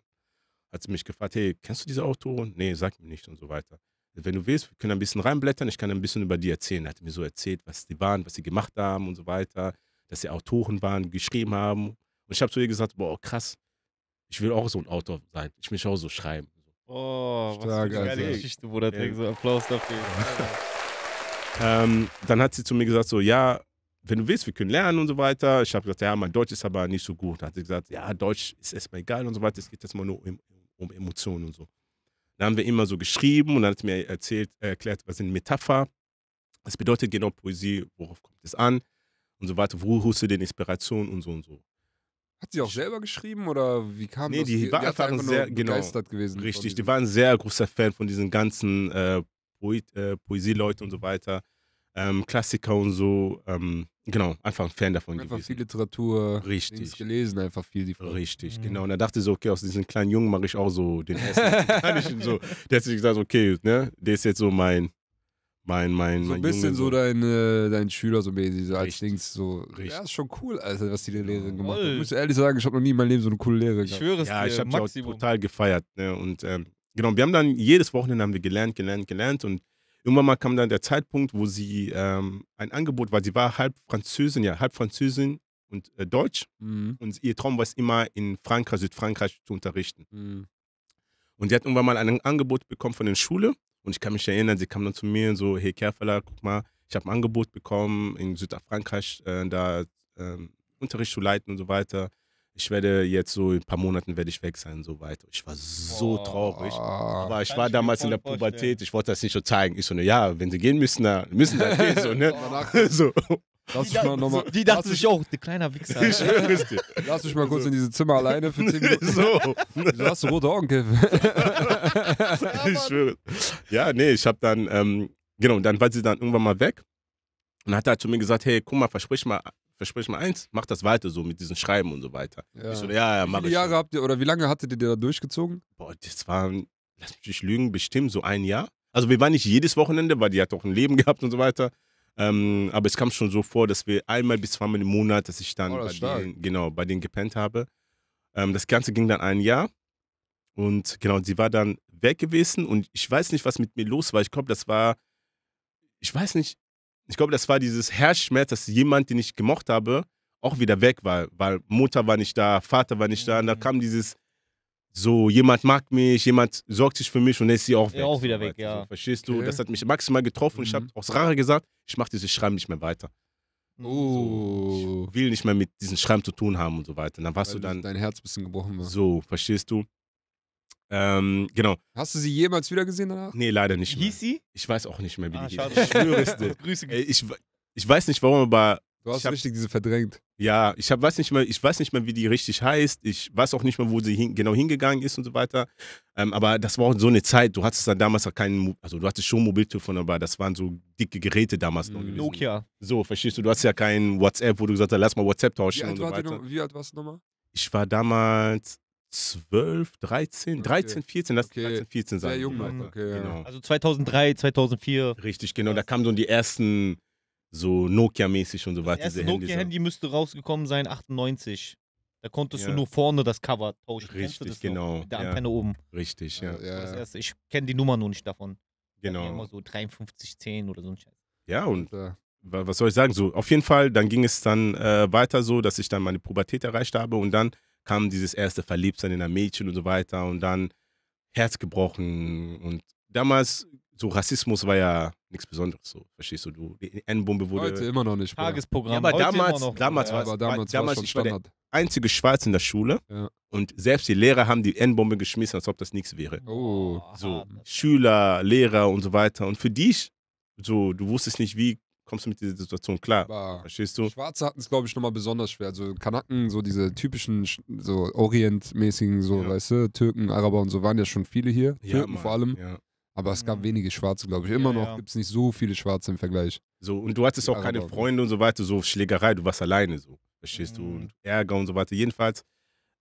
Hat sie mich gefragt, hey, kennst du diese Autoren? Nee, sag mir nicht und so weiter. Wenn du willst, wir können ein bisschen reinblättern, ich kann ein bisschen über die erzählen. Er hat mir so erzählt, was die waren, was sie gemacht haben und so weiter, dass sie Autoren waren, geschrieben haben. Und ich habe zu ihr gesagt, boah, krass, ich will auch so ein Autor sein. Ich will auch so schreiben. Oh, Stark, was für eine geile also. Geschichte, Bruder. Ja. So Applaus dafür. [LAUGHS] Ähm, dann hat sie zu mir gesagt, so, ja, wenn du willst, wir können lernen und so weiter. Ich habe gesagt, ja, mein Deutsch ist aber nicht so gut. Dann hat sie gesagt, ja, Deutsch ist erstmal egal und so weiter. Es geht erstmal nur um, um Emotionen und so. Dann haben wir immer so geschrieben und dann hat sie mir erzählt, erklärt, was sind Metapher. Was bedeutet genau Poesie, worauf kommt es an und so weiter, wo holst du denn Inspiration und so und so. Hat sie auch selber geschrieben oder wie kam nee, das? Nee, die, die war einfach sehr genau, gewesen. Richtig, die waren ein sehr großer Fan von diesen ganzen äh, Poet, äh, Poesieleuten und so weiter ähm, Klassiker und so. Ähm, genau, einfach ein Fan davon einfach gewesen. viel Literatur Richtig. Ich gelesen, einfach viel die Richtig, mhm. genau. Und da dachte ich so, okay, aus diesem kleinen Jungen mache ich auch so den ersten. [LAUGHS] so. Der hat sich gesagt, okay, ne, der ist jetzt so mein mein, mein, so ein bisschen so, dein, äh, dein Schüler so mäßig, so als Dings so. Richtig. Ja, ist schon cool, Alter, was die Lehrerin gemacht hat. Ich muss ehrlich sagen, ich habe noch nie in meinem Leben so eine coole Lehre gehabt. Ich schwöre es ja, dir. Ja, ich habe sie total gefeiert. Ne? Und ähm, genau, wir haben dann jedes Wochenende haben wir gelernt, gelernt, gelernt und Irgendwann mal kam dann der Zeitpunkt, wo sie ähm, ein Angebot, weil sie war halb Französin, ja, halb Französin und äh, Deutsch. Mhm. Und ihr Traum war es immer, in Frankreich, Südfrankreich zu unterrichten. Mhm. Und sie hat irgendwann mal ein Angebot bekommen von der Schule. Und ich kann mich erinnern, sie kam dann zu mir und so, hey Kerfala, guck mal, ich habe ein Angebot bekommen, in Südfrankreich äh, da äh, Unterricht zu leiten und so weiter ich werde jetzt so in ein paar Monaten werde ich weg sein, so weiter. Ich war so oh, traurig. Aber ich war ich damals in der Pubertät, ich wollte das nicht so zeigen. Ich so, ne, ja, wenn sie gehen müssen, dann müssen sie gehen, so, ne? [LAUGHS] [LAUGHS] so. Lass die, mal noch mal, die dachten sich auch, oh, der kleiner Wichser. [LAUGHS] Ich schwöre es Lass mich mal kurz so. in diesem Zimmer alleine für 10 Minuten. So. Du hast rote Augen, Kevin. ich schwöre. Ja, nee, ich hab dann, ähm, genau, dann war sie dann irgendwann mal weg und hat halt zu mir gesagt, hey, guck mal, versprich mal, verspreche mal eins, mach das weiter so mit diesen Schreiben und so weiter. Ja. Ich so, ja, ja, mach wie viele ich Jahre habt ihr, oder wie lange hattet ihr da durchgezogen? Boah, das waren, lass mich lügen, bestimmt so ein Jahr. Also wir waren nicht jedes Wochenende, weil die hat auch ein Leben [LAUGHS] gehabt und so weiter. Ähm, aber es kam schon so vor, dass wir einmal bis zweimal im Monat, dass ich dann oh, das bei, denen, genau, bei denen gepennt habe. Ähm, das Ganze ging dann ein Jahr. Und genau, sie war dann weg gewesen und ich weiß nicht, was mit mir los war. Ich glaube, das war, ich weiß nicht, ich glaube, das war dieses Herzschmerz, dass jemand, den ich gemocht habe, auch wieder weg war, weil Mutter war nicht da, Vater war nicht da. Und da mhm. kam dieses so, jemand mag mich, jemand sorgt sich für mich und dann ist sie auch weg. Ja, auch wieder weg, also, ja. verstehst okay. du? Das hat mich maximal getroffen. Mhm. Ich habe aus Rache gesagt, ich mache dieses Schreiben nicht mehr weiter. Oh. So, ich uh. will nicht mehr mit diesem Schreiben zu tun haben und so weiter. Und dann warst Weil du dann. Dein Herz ein bisschen gebrochen war. So, verstehst du? Ähm, genau. Hast du sie jemals wieder gesehen danach? Nee, leider nicht. Mehr. Hieß sie? Ich weiß auch nicht mehr, wie ah, die hieß. Ich schwöre es dir. Grüße. Ey, ich, ich weiß nicht warum, aber. Du hast hab, richtig diese verdrängt. Ja, ich hab, weiß nicht mehr, ich weiß nicht mehr, wie die richtig heißt. Ich weiß auch nicht mehr, wo sie hin, genau hingegangen ist und so weiter. Ähm, aber das war auch so eine Zeit. Du hattest dann damals auch keinen, also du hattest schon Mobiltelefon, aber das waren so dicke Geräte damals noch gewesen. Nokia. So, verstehst du? Du hast ja kein WhatsApp, wo du gesagt hast, lass mal WhatsApp tauschen wie und so weiter. Du, wie alt warst du nochmal? Ich war damals 12, 13, 13, 14, lass okay. 13, 14 sein. Sehr jung, mhm. okay, genau. Also 2003, 2004. Richtig, genau. Da kamen so die ersten so Nokia-mäßig und so weiter. Das Nokia-Handy müsste rausgekommen sein, 98. Da konntest ja. du nur vorne das Cover tauschen. Richtig, genau. Mit der Antenne ja. oben. Richtig, ja. Also, ja. Erste, ich kenne die Nummer nur nicht davon. Genau. Immer so 53, 10 oder so ein Scheiß. Ja, und was soll ich sagen? So, auf jeden Fall, dann ging es dann äh, weiter so, dass ich dann meine Pubertät erreicht habe und dann kam dieses erste Verliebtsein in ein Mädchen und so weiter und dann Herz gebrochen. Und damals, so Rassismus war ja nichts Besonderes, so, verstehst du? die N-Bombe wurde. Heute immer noch nicht. Tagesprogramm. Ja, aber, damals, noch, damals, ja, aber damals, damals, war, damals war ich war der einzige Schwarz in der Schule ja. und selbst die Lehrer haben die N-Bombe geschmissen, als ob das nichts wäre. Oh. So, ah, Schüler, Lehrer und so weiter. Und für dich, so, du wusstest nicht, wie kommst du mit dieser Situation klar. War. Verstehst du? Schwarze hatten es, glaube ich, nochmal besonders schwer. So also Kanaken, so diese typischen, so orientmäßigen, so, ja. weißt du, Türken, Araber und so waren ja schon viele hier. Ja, Türken Mann. vor allem. Ja. Aber es gab mhm. wenige Schwarze, glaube ich. Immer ja, noch ja. gibt es nicht so viele Schwarze im Vergleich. So, und du hattest auch Araber. keine Freunde und so weiter, so Schlägerei, du warst alleine, so. Verstehst mhm. du? Und Ärger und so weiter. Jedenfalls,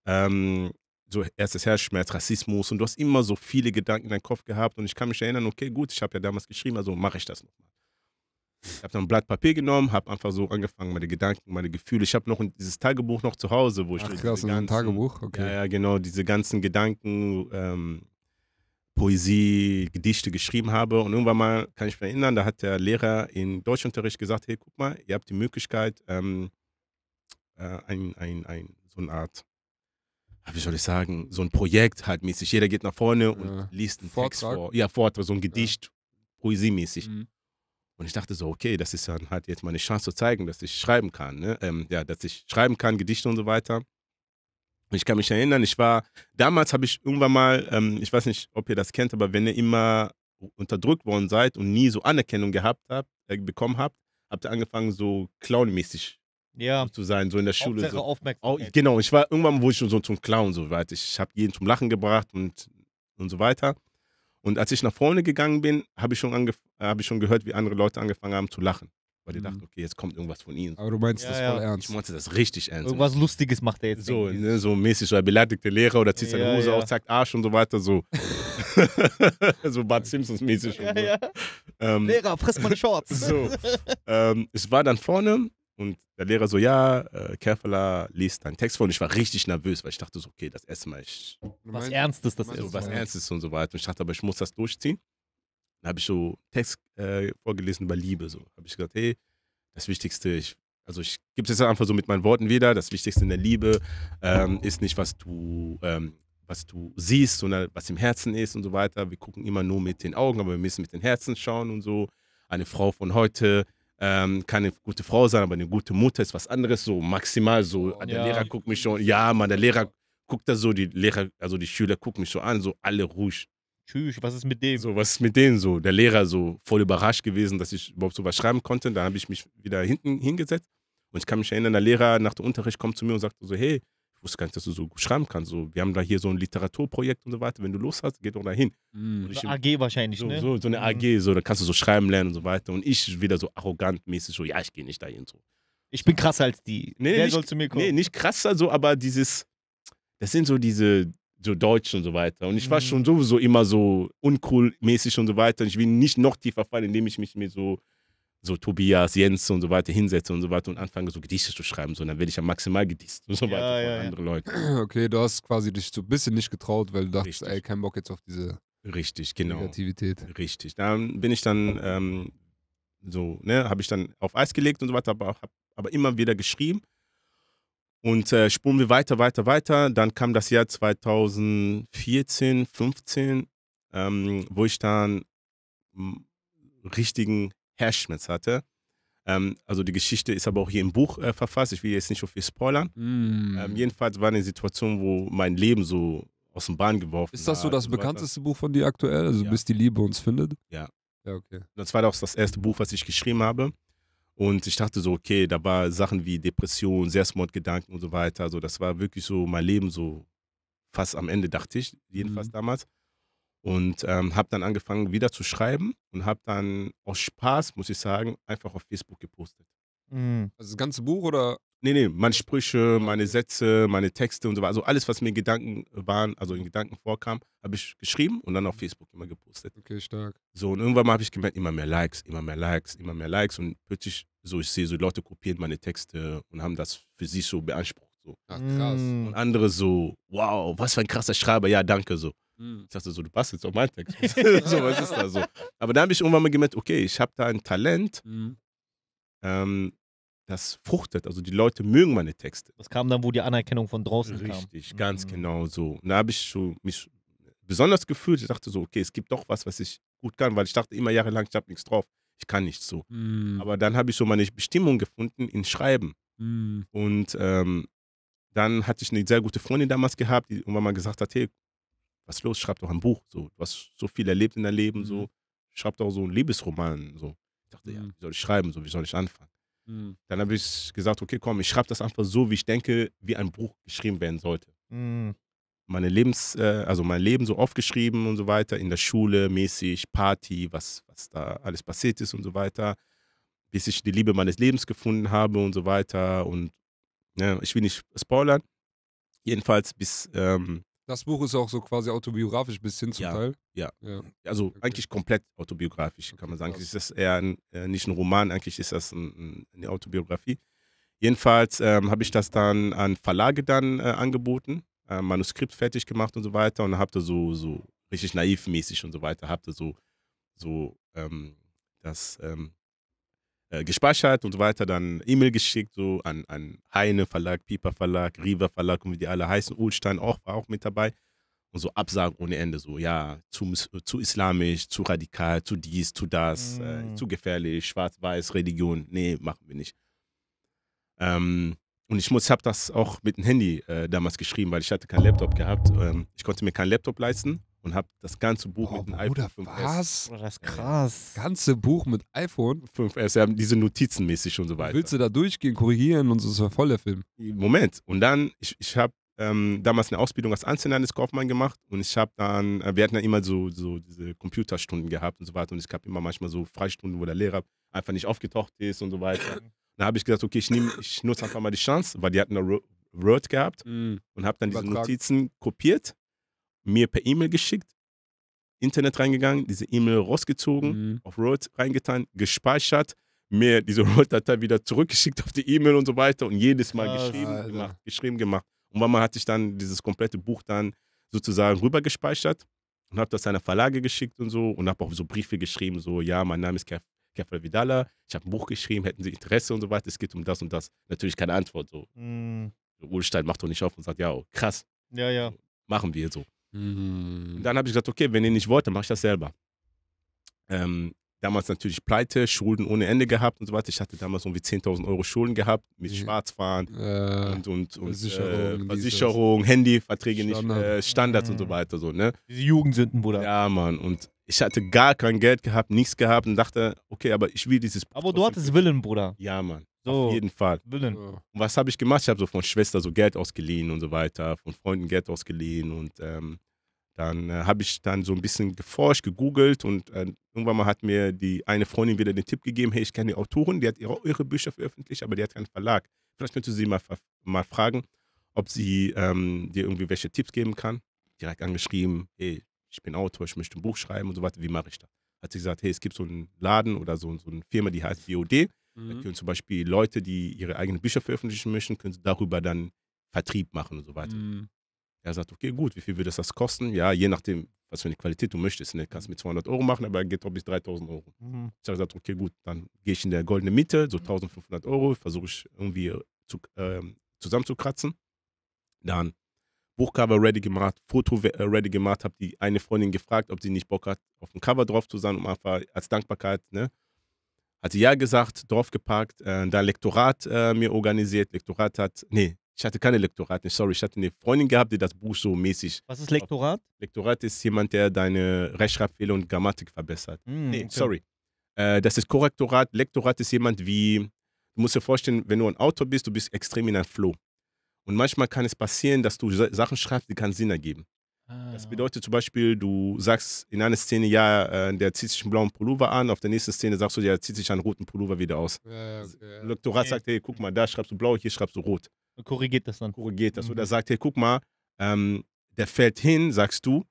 ähm, so erstes Herzschmerz, Rassismus und du hast immer so viele Gedanken in deinem Kopf gehabt und ich kann mich erinnern, okay, gut, ich habe ja damals geschrieben, also mache ich das nochmal. Ich habe dann ein Blatt Papier genommen, habe einfach so angefangen, meine Gedanken, meine Gefühle. Ich habe noch dieses Tagebuch noch zu Hause, wo ich. Ach, krass, ganzen, ein Tagebuch, okay. Ja, ja, genau, diese ganzen Gedanken, ähm, Poesie, Gedichte geschrieben habe. Und irgendwann mal, kann ich mich erinnern, da hat der Lehrer in Deutschunterricht gesagt: Hey, guck mal, ihr habt die Möglichkeit, ähm, äh, ein, ein, ein, so eine Art ah, wie soll ich sagen, so ein Projekt halt mäßig. Jeder geht nach vorne und ja. liest einen Vortrag. Text vor. Ja, Vortrag, so ein Gedicht, ja. poesiemäßig. Mhm. Und ich dachte so, okay, das ist dann halt jetzt meine Chance zu zeigen, dass ich schreiben kann. Ne? Ähm, ja, dass ich schreiben kann, Gedichte und so weiter. Und Ich kann mich erinnern, ich war, damals habe ich irgendwann mal, ähm, ich weiß nicht, ob ihr das kennt, aber wenn ihr immer unterdrückt worden seid und nie so Anerkennung gehabt habt, äh, bekommen habt, habt ihr angefangen, so clownmäßig ja. zu sein, so in der Schule. Hauptsache so. Aufmerksamkeit. Oh, genau, ich war irgendwann wo ich schon so zum Clown so weit. Ich habe jeden zum Lachen gebracht und, und so weiter. Und als ich nach vorne gegangen bin, habe ich schon angefangen, habe ich schon gehört, wie andere Leute angefangen haben zu lachen. Weil die mhm. dachten, okay, jetzt kommt irgendwas von ihnen. Aber du meinst ja, das ja. voll ernst. Ich meinte das richtig ernst. Irgendwas Lustiges macht er jetzt. So, ne, so mäßig, beleidigt den Lehrer oder zieht seine ja, Hose auf, zeigt Arsch und so weiter. So, [LAUGHS] so Bart Simpsons-mäßig. So. Ähm, Lehrer, friss meine Shorts. [LAUGHS] so. Ähm, ich war dann vorne und der Lehrer so, ja, äh, Kerfala, liest deinen Text vor. Und ich war richtig nervös, weil ich dachte so, okay, das erste Mal. Ich, was Ernstes, das ist. So, was Ernstes und so weiter. Und ich dachte aber, ich muss das durchziehen. Dann habe ich so Text äh, vorgelesen über Liebe. So habe ich gesagt, hey, das Wichtigste, ich, also ich gebe es jetzt einfach so mit meinen Worten wieder, das Wichtigste in der Liebe ähm, ist nicht, was du, ähm, was du siehst, sondern was im Herzen ist und so weiter. Wir gucken immer nur mit den Augen, aber wir müssen mit den Herzen schauen und so. Eine Frau von heute ähm, kann eine gute Frau sein, aber eine gute Mutter ist was anderes, so maximal so. Oh, der ja. Lehrer guckt mich schon, ja, man, der Lehrer guckt da so, die Lehrer, also die Schüler gucken mich so an, so alle ruhig, tschüss, was ist mit dem? So, was ist mit denen so? Der Lehrer so voll überrascht gewesen, dass ich überhaupt so was schreiben konnte. Da habe ich mich wieder hinten hingesetzt und ich kann mich erinnern, der Lehrer nach dem Unterricht kommt zu mir und sagt so, hey, ich wusste gar nicht, dass du so gut schreiben kannst. So, wir haben da hier so ein Literaturprojekt und so weiter. Wenn du Lust hast, geh doch dahin. Mhm. AG wahrscheinlich, so, ne? So, so eine mhm. AG, so, da kannst du so schreiben lernen und so weiter. Und ich wieder so arrogant mäßig so, ja, ich gehe nicht dahin. So. Ich bin krasser als die. Nee, Der nicht, soll zu mir kommen. Nee, nicht krasser so, aber dieses, das sind so diese so deutsch und so weiter. Und ich war mhm. schon sowieso immer so uncool-mäßig und so weiter. Und ich will nicht noch tiefer fallen, indem ich mich mit so, so Tobias, Jens und so weiter hinsetze und so weiter und anfange, so Gedichte zu schreiben. So, dann werde ich ja maximal gedisst und so ja, weiter ja, von ja. anderen Leuten. [CLEARS THROAT] Okay, du hast quasi dich so ein bisschen nicht getraut, weil du dachtest, Richtig. ey, kein Bock jetzt auf diese Richtig, genau. Negativität. Richtig. Dann bin ich dann ähm, so, ne, habe ich dann auf Eis gelegt und so weiter, aber, hab, aber immer wieder geschrieben. Und äh, spulen wir weiter, weiter, weiter. Dann kam das Jahr 2014, 15, ähm, wo ich dann richtigen Herzschmerz hatte. Ähm, also die Geschichte ist aber auch hier im Buch äh, verfasst. Ich will jetzt nicht so viel spoilern. Mm. Ähm, jedenfalls war eine Situation, wo mein Leben so aus dem Bahn geworfen Ist das so das bekannteste Buch von dir aktuell? Also ja. bis die Liebe uns findet? Ja. Ja, okay. Das war auch das erste Buch, was ich geschrieben habe. Und ich dachte so, okay, da war Sachen wie Depression, Selbstmordgedanken und so weiter. Also das war wirklich so mein Leben so fast am Ende, dachte ich, jedenfalls mhm. damals. Und ähm, habe dann angefangen, wieder zu schreiben und habe dann aus Spaß, muss ich sagen, einfach auf Facebook gepostet. Mhm. Also das ganze Buch oder? Nee, nee, meine Sprüche, ah, meine Sätze, meine Texte und so weiter. Also alles, was mir in Gedanken waren, also in Gedanken vorkam, habe ich geschrieben und dann auf mhm. Facebook immer gepostet. Okay, stark. So, und irgendwann mal habe ich gemerkt, immer mehr Likes, immer mehr Likes, immer mehr Likes. Und plötzlich so ich sehe, so Leute kopieren meine Texte und haben das für sich so beansprucht. So. Ach, krass. Mm. Und andere so, wow, was für ein krasser Schreiber, ja, danke, so. Mhm. Ich dachte so, du passt jetzt auf meinen Text. [LAUGHS] [LAUGHS] so, was ist da so? Aber dann habe ich irgendwann mal gemerkt, okay, ich habe da ein Talent, mhm. ähm, das fruchtet. Also die Leute mögen meine Texte. Das kam dann, wo die Anerkennung von draußen Richtig, kam. Richtig, ganz mhm. genau so. Und da habe ich so mich besonders gefühlt. Ich dachte so, okay, es gibt doch was, was ich gut kann, weil ich dachte immer jahrelang, ich habe nichts drauf ich kann nicht so. Mm. Aber dann habe ich so meine Bestimmung gefunden in Schreiben. Mm. Und ähm, dann hatte ich eine sehr gute Freundin damals gehabt, die irgendwann mal gesagt hat, hey, was ist los, schreib doch ein Buch. So, du hast so viel erlebt in deinem Leben, so, mhm. schreib doch so einen Liebesroman. So. Ich dachte, ja, mhm. wie soll ich schreiben, so, wie soll ich anfangen? Mhm. Dann habe ich gesagt, okay, komm, ich schreibe das einfach so, wie ich denke, wie ein Buch geschrieben werden sollte meine Lebens, äh, also mein Leben so aufgeschrieben und so weiter, in der Schule mäßig, Party, was, was da alles passiert ist und so weiter, bis ich die Liebe meines Lebens gefunden habe und so weiter. Und ne, ich will nicht spoilern. Jedenfalls bis. Ähm, das Buch ist auch so quasi autobiografisch bis hin zum ja, Teil. Ja. ja. Also okay. eigentlich komplett autobiografisch, kann man sagen. Okay. Ist das eher ein, äh, nicht ein Roman, eigentlich ist das ein, ein, eine Autobiografie. Jedenfalls ähm, habe ich das dann an Verlage dann äh, angeboten äh, Manuskript fertig gemacht und so weiter und habe da so, so richtig naiv mäßig und so weiter, habe da so, so ähm, das ähm, äh, gespeichert und so weiter, dann E-Mail geschickt, so an, an Heine Verlag, Piper Verlag, Riva Verlag und wie die alle heißen, Ulstein auch, war auch mit dabei. Und so Absagen ohne Ende, so ja, zu, zu islamisch, zu radikal, zu dies, zu das, mhm. äh, zu mm. gefährlich, schwarz-weiß, Religion, nee, machen wir nicht. Ähm, und ich muss, habe das auch mit dem Handy äh, damals geschrieben, weil ich hatte keinen Laptop gehabt. Ähm, ich konnte mir keinen Laptop leisten und habe das ganze Buch oh, mit dem Bruder, iPhone 5S. Was? Oh, das ist krass. Das ganze Buch mit iPhone 5S, ja, diese Notizen mäßig und so weiter. Willst du da durchgehen, korrigieren und so, das war voll der Film. Moment. Und dann, ich, ich habe ähm, damals eine Ausbildung als Einzelhandelskaufmann gemacht und ich habe dann, äh, wir hatten dann immer so, so diese Computerstunden gehabt und so weiter und es gab immer manchmal so Freistunden, wo der Lehrer einfach nicht aufgetaucht ist und so weiter. [LAUGHS] Dann habe ich gesagt, okay, ich, nehm, ich nutze einfach mal die Chance, weil die hatten eine Word gehabt mm. und habe dann diese Notizen kopiert, mir per E-Mail geschickt, Internet reingegangen, diese E-Mail rausgezogen, mm. auf Word reingetan, gespeichert, mir diese [LAUGHS] Word-Datei wieder zurückgeschickt auf die E-Mail und so weiter und jedes Mal Krass, geschrieben, gemacht, geschrieben gemacht. Und manchmal hat sich dann dieses komplette Buch dann sozusagen rübergespeichert und habe das einer Verlage geschickt und so und habe auch so Briefe geschrieben, so ja, mein Name ist Kev Kefra Vidala, ich habe ein Buch geschrieben, hätten Sie Interesse und so weiter, es geht um das und das. Natürlich keine Antwort. So. Mhm. Ulstein macht doch nicht auf und sagt, ja, oh, krass. Ja, ja. So, machen wir so. Mhm. Dann habe ich gesagt, okay, wenn ihr nicht wollt, dann mache ich das selber. Ähm, damals natürlich pleite, Schulden ohne Ende gehabt und so weiter. Ich hatte damals irgendwie 10.000 Euro Schulden gehabt mit Schwarzfahren äh, und, und, und Versicherung, äh, Versicherung Handyverträge Standard. nicht, äh, Standards mhm. und so mm. weiter. So, ne? Diese Jugendsünden, Bruder. Ja, Mann. Und ich hatte gar kein Geld gehabt, nichts gehabt und dachte, okay, aber ich will dieses. Aber du hattest Willen, Bruder. Ja, Mann. So, Auf jeden Fall. Willen. Und was habe ich gemacht? Ich habe so von Schwester so Geld ausgeliehen und so weiter, von Freunden Geld ausgeliehen und ähm, dann äh, habe ich dann so ein bisschen geforscht, gegoogelt und äh, irgendwann mal hat mir die eine Freundin wieder den Tipp gegeben, hey, ich kenne die Autorin, die hat ihre, ihre, Bücher veröffentlicht, aber die hat keinen Verlag. Vielleicht könntest du sie mal, mal fragen, ob sie ähm, dir irgendwie welche Tipps geben kann. Direkt angeschrieben, hey, ich bin Autor, ich möchte ein Buch schreiben und so weiter, wie mache ich das? Hat sie gesagt, hey, es gibt so einen Laden oder so, so eine Firma, die heißt VOD. Mhm. Da können zum Beispiel Leute, die ihre eigenen Bücher veröffentlichen möchten, können darüber dann Vertrieb machen und so weiter. Mhm. Er sagt, okay, gut, wie viel würde das, kosten? Ja, je nachdem, was für eine Qualität du möchtest. Ne? Kannst mit 200 Euro machen, aber geht doch bis 3000 Euro. Mhm. Ich habe gesagt, okay, gut, dann gehe ich in der goldenen Mitte, so 1500 Euro, versuche ich irgendwie zu, ähm, zusammenzukratzen. Dann Buchcover ready gemacht, Foto äh, ready gemacht, habe die eine Freundin gefragt, ob sie nicht Bock hat, auf dem Cover drauf zu sein, um einfach als Dankbarkeit, ne? Hat sie ja gesagt, draufgepackt, äh, dann Lektorat äh, mir organisiert. Lektorat hat, nee, ich hatte keine Lektorat, nicht, sorry, ich hatte eine Freundin gehabt, die das Buch so mäßig. Was ist Lektorat? Lektorat ist jemand, der deine Rechtschreibfehler und Grammatik verbessert. Mm, nee, okay. sorry. Äh, das ist Korrektorat. Lektorat ist jemand wie, du musst dir vorstellen, wenn du ein Autor bist, du bist extrem in einem Flow. Und manchmal kann es passieren, dass du Sachen schreibst, die keinen Sinn ergeben. Das ah. bedeutet zum Beispiel, du sagst in einer Szene, ja, äh, der zieht sich einen blauen Pullover an, auf der nächsten Szene sagst du, ja, zieht sich einen roten Pullover wieder aus. Ja, okay. Lektorat okay. sagt, hey, guck mal, da schreibst du blau, hier schreibst du rot. Korrigiert das dann. Korrigiert das. Mhm. Oder sagt, hey, guck mal, ähm, der fällt hin, sagst du,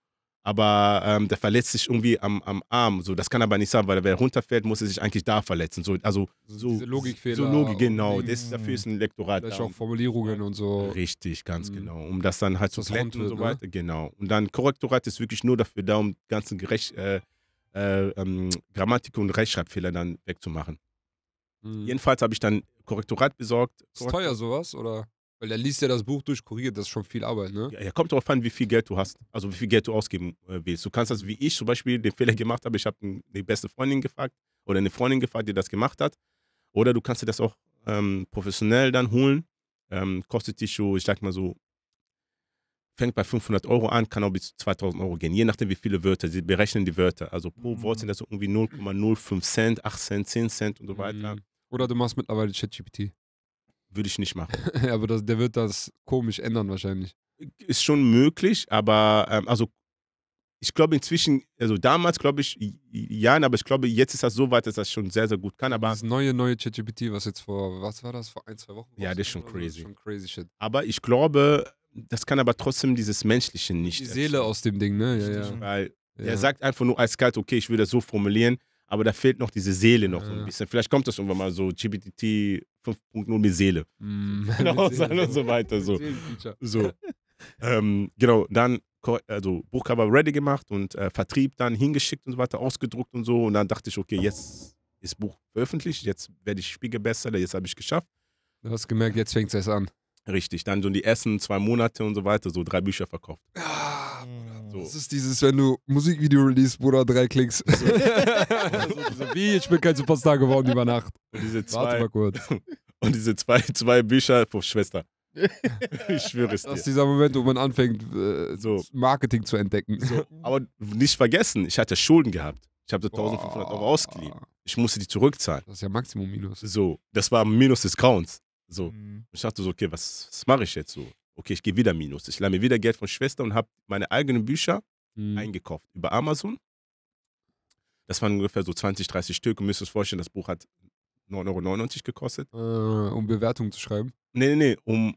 aber ähm, der verletzt sich irgendwie am, am Arm. So, das kann aber nicht sein, weil wer runterfällt, muss er sich eigentlich da verletzen. So, also so Diese Logikfehler. So Logik, genau. Das, dafür ist ein Lektorat. Vielleicht da. auch Formulierungen und so. Richtig, ganz mhm. genau. Um das dann halt das zu glätten und so ne? weiter. Ne? Genau. Und dann Korrektorat ist wirklich nur dafür da, um ganzen Gerecht, äh, äh, ähm, Grammatik und Rechtschreibfehler dann wegzumachen. Mhm. Jedenfalls habe ich dann Korrektorat besorgt. Korrekt ist teuer sowas, oder? Weil er liest ja das Buch durch, kuriert, das ist schon viel Arbeit, ne? Ja, ja kommt darauf an, wie viel Geld du hast, also wie viel Geld du ausgeben äh, willst. Du kannst das, wie ich zum Beispiel den Fehler gemacht habe, ich habe eine beste Freundin gefragt oder eine Freundin gefragt, die das gemacht hat. Oder du kannst dir das auch ähm, professionell dann holen. Ähm, kostet dich so, ich sag mal so, fängt bei 500 Euro an, kann auch bis zu 2000 Euro gehen, je nachdem, wie viele Wörter. Sie berechnen die Wörter. Also pro mhm. Wort sind das irgendwie 0,05 Cent, 8 Cent, 10 Cent und so mhm. weiter. Oder du machst mittlerweile ChatGPT würde ich nicht machen. [LAUGHS] aber das, der wird das komisch ändern wahrscheinlich. Ist schon möglich, aber ähm, also ich glaube inzwischen, also damals glaube ich, ja, aber ich glaube, jetzt ist das so weit, dass das schon sehr, sehr gut kann. Aber das neue, neue ChatGPT, was jetzt vor, was war das, vor ein, zwei Wochen? Ja, das ist schon crazy. Das ist schon crazy shit. Aber ich glaube, das kann aber trotzdem dieses Menschliche nicht. Die Seele aus dem Ding, ne? Ja, ja. Weil ja. er sagt einfach nur eiskalt, okay, ich würde das so formulieren, aber da fehlt noch diese Seele noch so ein bisschen. Vielleicht kommt das irgendwann mal so GPT 5.0 mit Seele. Mm, [LAUGHS] genau, Seele. und so weiter. So. so. ähm, genau, dann also Buchcover ready gemacht und äh, Vertrieb dann hingeschickt und so weiter, ausgedruckt und so. Und dann dachte ich, okay, jetzt ist Buch veröffentlicht, jetzt werde ich Spiegelbestseller, jetzt habe ich geschafft. Du hast gemerkt, jetzt fängt es erst an. Richtig, dann so die ersten zwei Monate und so weiter, so drei Bücher verkauft. Ah, Bruder. So. Das ist dieses, wenn du Musikvideo release, Bruder, drei Klicks. So. [LAUGHS] so, wie, ich bin kein Superstar geworden über Nacht. Und diese zwei, Warte mal kurz. [LAUGHS] Und diese zwei, zwei Bücher, oh, Schwester. [LAUGHS] ich schwöre es dir. Das ist dieser Moment, wo man anfängt, äh, so. Marketing zu entdecken. So. Aber nicht vergessen, ich hatte Schulden gehabt. Ich habe 1500 Euro ausgeliehen. Ich musste die zurückzahlen. Das ist ja Maximum Minus. So, das war Minus des Grauens. So, mhm. ich dachte so, okay, was, was mache ich jetzt so? okay, ich gehe wieder minus. Ich leih mir wieder Geld von Schwester und habe meine eigenen Bücher mhm. eingekauft über Amazon. Das waren ungefähr so 20, 30 Stück. Ihr müsst euch vorstellen, das Buch hat 9,99 Euro gekostet. Äh, um Bewertungen zu schreiben? Nee, nee, nee, um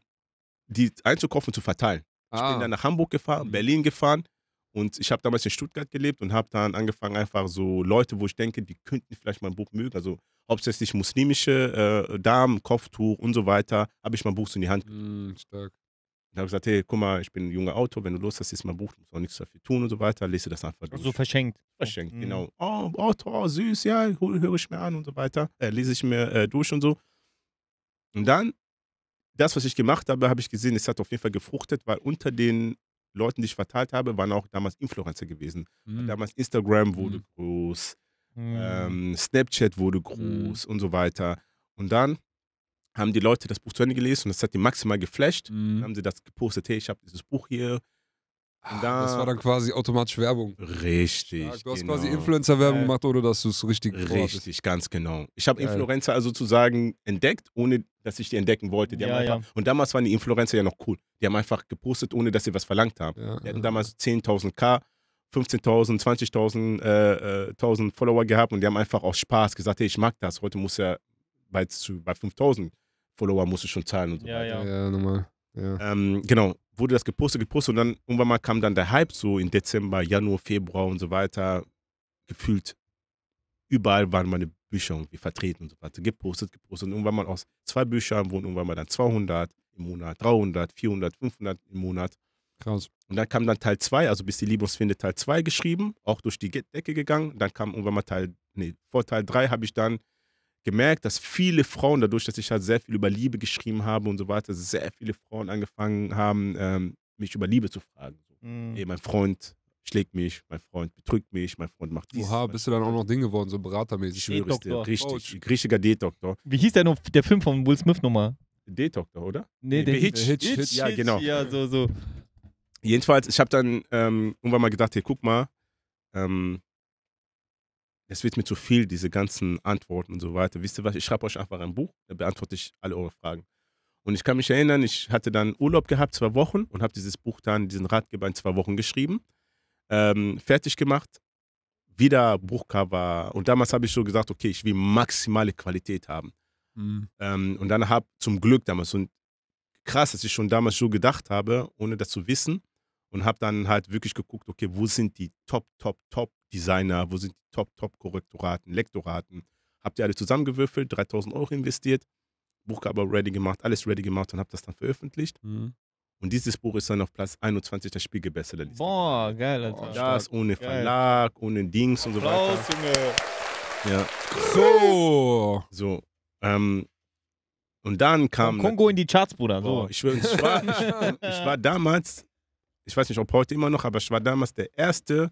die einzukaufen und zu verteilen. Ah. Ich bin ah. dann nach Hamburg gefahren, mhm. Berlin gefahren und ich habe damals in Stuttgart gelebt und habe dann angefangen, einfach so Leute, wo ich denke, die könnten vielleicht mein Buch mögen, also hauptsächlich muslimische äh, Damen, Kopftuch und so weiter, habe ich mein Buch so in die Hand. Mhm, stark. Und habe gesagt, hey, guck mal, ich bin ein junger Autor, wenn du Lust hast, ist mein Buch, du musst auch nichts dafür tun und so weiter, lese das einfach durch. So verschenkt. Verschenkt, mhm. genau. Oh, Autor, süß, ja, höre ich mir an und so weiter. Äh, lese ich mir äh, durch und so. Und dann, das, was ich gemacht habe, habe ich gesehen, es hat auf jeden Fall gefruchtet, weil unter den Leuten, die ich verteilt habe, waren auch damals Influencer gewesen. Mhm. Damals Instagram wurde mhm. groß, mhm. ähm, Snapchat wurde mhm. groß und so weiter. Und dann haben die Leute das Buch zu Ende gelesen und das hat die maximal geflasht. Mhm. Dann haben sie das gepostet, hey, ich habe dieses Buch hier. Ach, da das war dann quasi automatisch Werbung. Richtig. Ja, du hast genau. quasi Influencer-Werbung ja. gemacht, oder dass du es richtig Richtig, ganz genau. Ich habe ja. Influencer also sozusagen entdeckt, ohne dass ich die entdecken wollte. Die einfach, und damals waren die Influencer ja noch cool. Die haben einfach gepostet, ohne dass sie was verlangt haben. die hatten damals 10.000 K 15.000, 20.000 äh, äh Follower gehabt und die haben einfach aus Spaß gesagt, hey, ich mag das. Heute muss er bei, bei 5.000 Follower musst du schon zahlen und so ja, weiter. Ja, ja nochmal. Ja. Ähm, genau, wurde das gepostet, gepostet und dann irgendwann mal kam dann der Hype so in Dezember, Januar, Februar und so weiter. Gefühlt überall waren meine Bücher irgendwie vertreten und so weiter. Gepostet, gepostet und irgendwann mal aus zwei Büchern wurden irgendwann mal dann 200 im Monat, 300, 400, 500 im Monat. Krass. Und dann kam dann Teil 2, also bis die Libros Teil 2 geschrieben, auch durch die Decke gegangen. Dann kam irgendwann mal Teil, nee, vor Teil 3 habe ich dann gemerkt, dass viele Frauen, dadurch, dass ich halt sehr viel über Liebe geschrieben habe und so weiter, sehr viele Frauen angefangen haben, ähm, mich über Liebe zu fragen. Mhm. Ey, mein Freund schlägt mich, mein Freund betrügt mich, mein Freund macht dies. Oha, bist du dann auch noch Ding geworden, so beratermäßig. Ich schwöre es dir, richtig, oh, richtiger D-Doktor. Wie hieß der, noch, der Film von Will Smith nochmal? D-Doktor, oder? Nee, nee der Hitch, Hitch, Hitch, Hitch, Ja, genau. Ja, so, so. Jedenfalls, ich habe dann ähm, irgendwann mal gedacht, hey, guck mal, ähm, es wird mir zu viel, diese ganzen Antworten und so weiter. Wisst ihr was? Ich schreibe euch einfach ein Buch, da beantworte ich alle eure Fragen. Und ich kann mich erinnern, ich hatte dann Urlaub gehabt, zwei Wochen, und habe dieses Buch dann, diesen Ratgeber in zwei Wochen geschrieben, ähm, fertig gemacht, wieder Buchcover. Und damals habe ich so gesagt, okay, ich will maximale Qualität haben. Mhm. Ähm, und dann habe zum Glück damals, und krass, dass ich schon damals so gedacht habe, ohne das zu wissen, und habe dann halt wirklich geguckt, okay, wo sind die Top, Top, Top Designer, wo sind die Top-Top-Korrektoraten, Lektoraten. Habt ihr alle zusammengewürfelt, 3000 Euro investiert, Buchcover ready gemacht, alles ready gemacht und habt das dann veröffentlicht. Mhm. Und dieses Buch ist dann auf Platz 21 der Spiegelbestsellerliste. Boah, geil, Alter. Oh, das ohne Verlag, geil. ohne Dings und Applaus, so weiter. Junge. Ja. So. So. Ähm, und dann kam. Von Kongo in die Charts, Bruder. So. ich, ich, war, ich, [LAUGHS] ich war damals, ich weiß nicht, ob heute immer noch, aber ich war damals der Erste,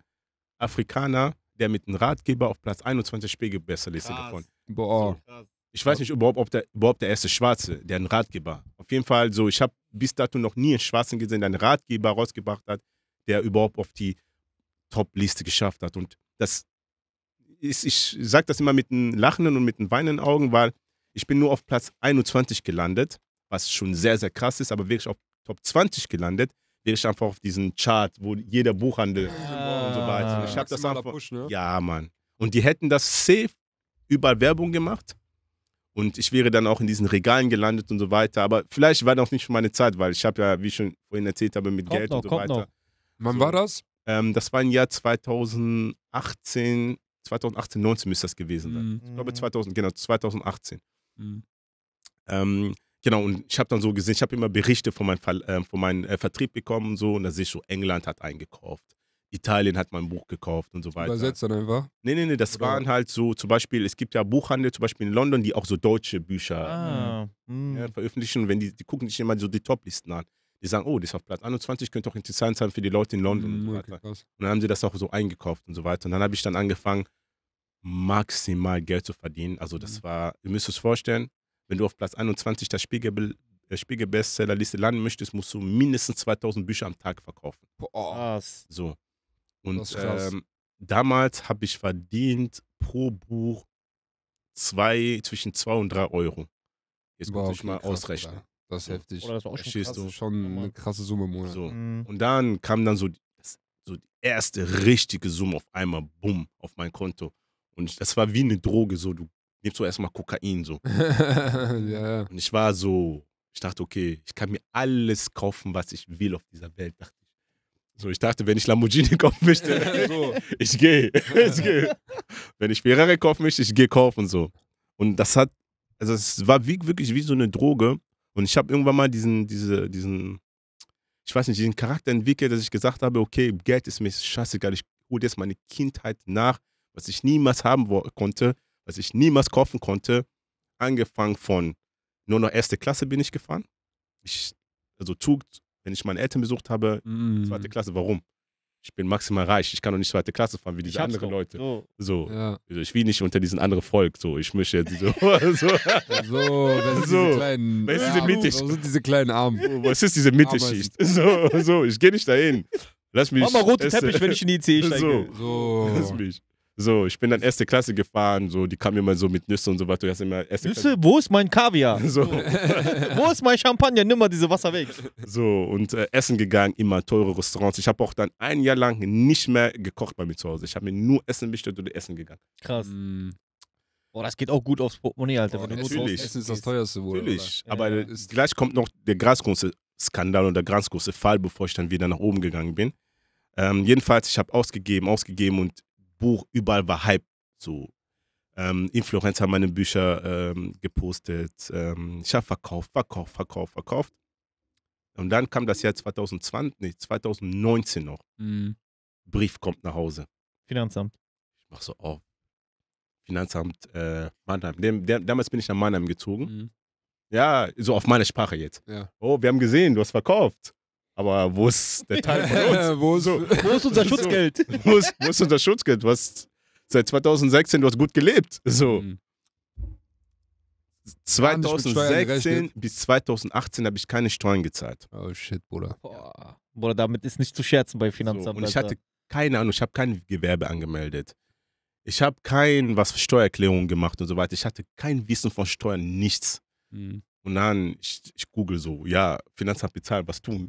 Afrikaner, der mit einem Ratgeber auf Platz 21 Spiegelbesserliste davon. Boah. So, ich weiß nicht überhaupt, ob der, überhaupt der erste Schwarze, der einen Ratgeber. Auf jeden Fall so, ich habe bis dato noch nie einen Schwarzen gesehen, der einen Ratgeber rausgebracht hat, der überhaupt auf die Top-Liste geschafft hat. Und das ist, ich sage das immer mit einem lachenden und mit einem weinenden Augen, weil ich bin nur auf Platz 21 gelandet, was schon sehr, sehr krass ist, aber wirklich auf Top 20 gelandet, wäre ich einfach auf diesen Chart, wo jeder Buchhandel ah, und so weiter. ich habe das einfach. Push, ne? Ja, Mann. Und die hätten das safe überall Werbung gemacht. Und ich wäre dann auch in diesen Regalen gelandet und so weiter. Aber vielleicht war noch nicht für meine Zeit, weil ich habe ja, wie ich schon vorhin erzählt habe, mit kommt Geld noch, und so weiter. Noch. Wann so, war das? Ähm, das war im Jahr 2018, 2018, 19 müsste das gewesen sein. Mhm. Ich glaube 2000, genau, 2018. Mhm. Ähm, Genau, und ich habe dann so gesehen, ich habe immer Berichte von meinem, Ver, äh, von meinem äh, Vertrieb bekommen und so, und da sehe ich so, England hat eingekauft, Italien hat mein Buch gekauft und so weiter. Übersetzt dann einfach? Nee, nee, nee, das Oder? waren halt so, zum Beispiel, es gibt ja Buchhandel, zum Beispiel in London, die auch so deutsche Bücher ah, hm, hm. ja, veröffentlichen, und wenn die, die gucken sich immer so die Top-Listen an. Die sagen, oh, das ist auf Platz 21, könnte auch interessant sein für die Leute in London. Mm, und, so hm, okay, und dann haben sie das auch so eingekauft und so weiter. Und dann habe ich dann angefangen, maximal Geld zu verdienen. Also das mhm. war, ihr müsst es vorstellen, wenn du auf Platz 21 der Spiegel, äh, Spiegel Bestsellerliste landen möchtest, musst du mindestens 2000 Bücher am Tag verkaufen. Boah. So. Und ähm, damals habe ich verdient pro Buch zwei, zwischen 2 und 3 Euro. Jetzt muss ich mal krass, ausrechnen. Klar. Das ist heftig. Oder das war auch schon, krass, du. schon eine krasse Summe im Monat. So. Mhm. Und dann kam dann so, so die erste richtige Summe auf einmal, bumm, auf mein Konto. Und das war wie eine Droge, so du nimm du erstmal Kokain so. [LAUGHS] ja. Und ich war so, ich dachte, okay, ich kann mir alles kaufen, was ich will auf dieser Welt, dachte ich. So, ich dachte, wenn ich Lamborghini [LAUGHS] kaufen möchte, [LAUGHS] so, ich gehe, ich gehe. Wenn ich Ferrari kaufen möchte, ich gehe kaufen so. Und das hat, also es war wie, wirklich wie so eine Droge. Und ich habe irgendwann mal diesen, diese, diesen, ich weiß nicht, diesen Charakter entwickelt, dass ich gesagt habe, okay, Geld ist mir scheißegal, ich hole jetzt meine Kindheit nach, was ich niemals haben konnte was ich niemals kaufen konnte. Angefangen von nur noch erste Klasse bin ich gefahren. Ich, also Zug, wenn ich meine Eltern besucht habe, mm. zweite Klasse, warum? Ich bin maximal reich, ich kann doch nicht zweite Klasse fahren wie diese anderen Leute. So, oh. so. Ja. Also ich will nicht unter diesen anderen Volk, so, ich mische jetzt so. [LAUGHS] so, so das so. diese kleinen. Was Was sind diese kleinen Armen? Was ist diese Mittelschicht? So, so, ich gehe nicht dahin. Lass mich. Mach mal roten Teppich, wenn ich in die IC [LAUGHS] steige. So, so. Lass mich. So, ich bin dann erste Klasse gefahren, so, die kamen immer so mit Nüsse und so weiter. Du hast immer erste Nüsse, Klasse. wo ist mein Kaviar? [LAUGHS] So. [LAUGHS] wo ist mein Champagner? Nimm mal diese Wasser weg. So, und äh, essen gegangen, immer teure Restaurants. Ich habe auch dann ein Jahr lang nicht mehr gekocht bei mir zu Hause. Ich habe mir nur Essen bestellt und essen gegangen. Krass. Mhm. Boah, das geht auch gut aufs Portemonnaie, Alter. Boah, natürlich. Essen ist das teuerste wohl. Natürlich. Oder? Aber ja. gleich kommt noch der Grasgroße-Skandal und der ganz große fall bevor ich dann wieder nach oben gegangen bin. Ähm, jedenfalls, ich habe ausgegeben, ausgegeben und Buch, überall war Hype. So. Ähm, Influencer haben meine Bücher ähm, gepostet. Ähm, ich habe verkauft, verkauft, verkauft, verkauft. Und dann kam das Jahr 2020, nee, 2019 noch. Mhm. Brief kommt nach Hause. Finanzamt. Ich mach so auf. Finanzamt äh, Mannheim. Dem, dem, damals bin ich nach Mannheim gezogen. Mhm. Ja, so auf meine Sprache jetzt. Ja. Oh, wir haben gesehen, du hast verkauft. Aber wo ist der Teil von [LAUGHS] uns? wo, ist, so, [LAUGHS] wo, ist, unser Schutzgeld? So, [LAUGHS] wo, ist, wo, ist, unser Schutzgeld? Was seit 2016 du hast gut gelebt. So. Mhm. 2016 bis 2018 habe ich keine Steuern gezahlt. Oh shit, Bruder. Boah. Bruder, damit ist nicht zu scherzen bei Finanzamt. So, und ich hatte keine Ahnung, ich habe kein Gewerbe angemeldet. Ich habe kein was für Steuererklärungen gemacht und so weiter. Ich hatte kein Wissen von Steuern, nichts. Mhm. Und dann, ich, ich google so, ja, Finanzamt bezahlen, was tun?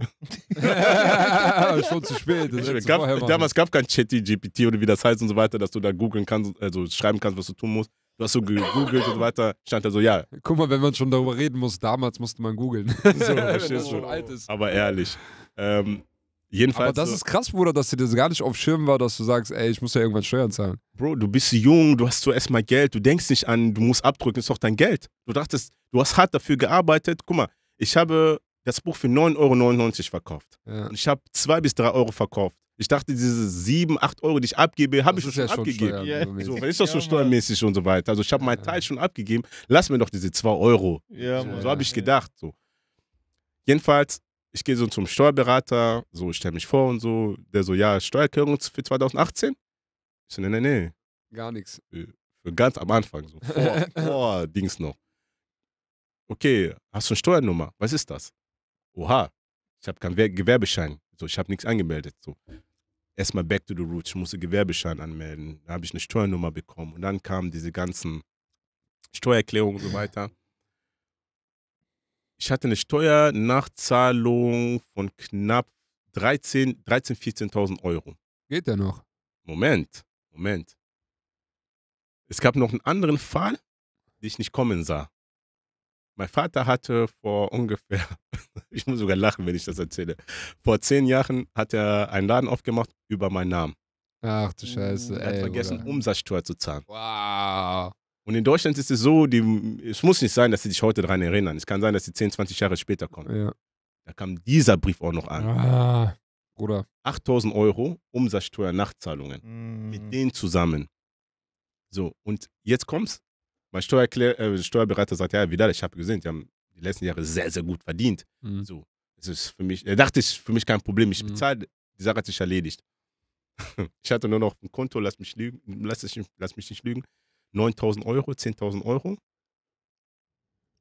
[LAUGHS] schon zu spät. Gab, damals gab es kein Chat-GPT oder wie das heißt und so weiter, dass du da googeln kannst, also schreiben kannst, was du tun musst. Du hast so gegoogelt und weiter, stand da so, ja. Guck mal, wenn man schon darüber reden muss, damals musste man googeln. So, [LAUGHS] verstehst du. Aber ehrlich. Ähm, Jedenfalls. Aber das so. Äh, ist krass, Bruder, dass dir das gar nicht auf Schirm war, dass du sagst, ey, ich muss ja irgendwann Steuern zahlen. Bro, du bist jung, du hast zuerst mal Geld, du denkst nicht an, du musst abdrücken, ist doch dein Geld. Du dachtest, du hast hart dafür gearbeitet. Guck mal, ich habe das Buch für 9,99 Euro verkauft. Ja. Und ich habe 2 bis 3 Euro verkauft. Ich dachte, diese 7, 8 Euro, die ich abgebe, habe ich schon, ja schon abgegeben. Yeah. So, ist doch schon steuermäßig und so weiter. Also ich habe meinen Teil schon abgegeben, lass mir doch diese 2 Euro. so, so habe ich gedacht. So. Jedenfalls ich gehe so zum Steuerberater, so, ich stelle mich vor und so. Der so, ja, Steuererklärung für 2018? Ich so, nee, nee, nee. Gar nichts. Äh, ganz am Anfang, so, vor, [LAUGHS] vor Dings noch. Okay, hast du eine Steuernummer? Was ist das? Oha, ich habe keinen Gewerbeschein. So, ich habe nichts angemeldet. So. Erstmal back to the roots, ich musste Gewerbeschein anmelden. Da habe ich eine Steuernummer bekommen. Und dann kamen diese ganzen Steuererklärungen und so weiter ich hatte eine Steuernachzahlung von knapp 13, 13 14.000 Euro. Geht ja noch. Moment, Moment. Es gab noch einen anderen Fall, den ich nicht kommen sah. Mein Vater hatte vor ungefähr, [LAUGHS] ich muss sogar lachen, wenn ich das erzähle, vor zehn Jahren hat er einen Laden aufgemacht über meinen Namen. Ach du Scheiße. Er hat ey, vergessen, Umsatzsteuer zu zahlen. Wow. Und in Deutschland ist es so, die, es muss nicht sein, dass sie sich heute daran erinnern. Es kann sein, dass sie 10, 20 Jahre später kommen. Ja. Da kam dieser Brief auch noch an. Ah, Bruder. 8000 Euro Umsatzsteuer, Nachzahlungen. Mm. Mit denen zusammen. So, und jetzt kommt's. Mein Steuerklär, äh, Steuerberater sagt: Ja, wieder, ich habe gesehen, die haben die letzten Jahre sehr, sehr gut verdient. Mm. So, es ist für mich, er dachte, es ist für mich kein Problem. Ich mm. bezahle, die Sache hat sich erledigt. [LAUGHS] ich hatte nur noch ein Konto, lass mich lügen, lass, lass mich nicht lügen. 9000 Euro, 10.000 Euro.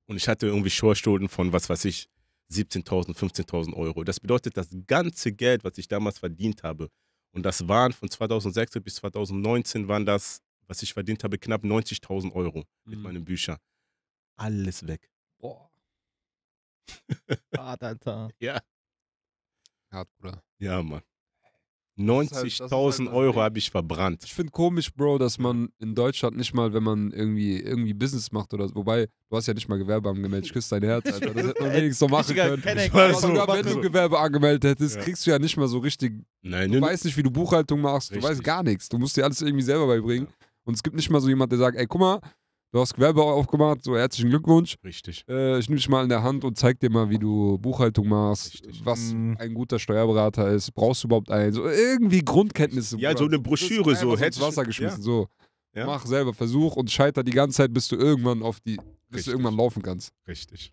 Und ich hatte irgendwie Schorschulden von, was weiß ich, 17.000, 15.000 Euro. Das bedeutet, das ganze Geld, was ich damals verdient habe, und das waren von 2006 bis 2019, waren das, was ich verdient habe, knapp 90.000 Euro mit mhm. meinen Büchern. Alles weg. Boah. [LAUGHS] Hart, Alter. [LAUGHS] ja. Hart, Bruder. Ja, Mann. 90.000 halt- halt Euro habe ich verbrannt. Ich finde komisch, Bro, dass man in Deutschland nicht mal, wenn man irgendwie, irgendwie Business macht oder so, wobei, du hast ja nicht mal Gewerbe angemeldet, ich küsse dein Herz, Alter. Das hätte man [LAUGHS] wenigstens so machen können. Ich weiß so, sogar wenn du also- Gewerbe angemeldet hättest, ja. kriegst du ja nicht mal so richtig, Nein, du weißt nicht, wie du Buchhaltung machst, richtig. du weißt gar nichts. Du musst dir alles irgendwie selber beibringen. Ja. Und es gibt nicht mal so jemand, der sagt, ey, guck mal, Du hast Gewerbe aufgemacht, so herzlichen Glückwunsch. Richtig. Äh, ich nehme dich mal in der Hand und zeig dir mal, wie du Buchhaltung machst, Richtig. was mhm. ein guter Steuerberater ist. Brauchst du überhaupt einen? So irgendwie Grundkenntnisse. Ja, so eine Broschüre, so. Hättest Wasser geschmissen, ja. so. Ja. Mach selber Versuch und scheiter die ganze Zeit, bis du irgendwann auf die, bis Richtig. du irgendwann laufen kannst. Richtig.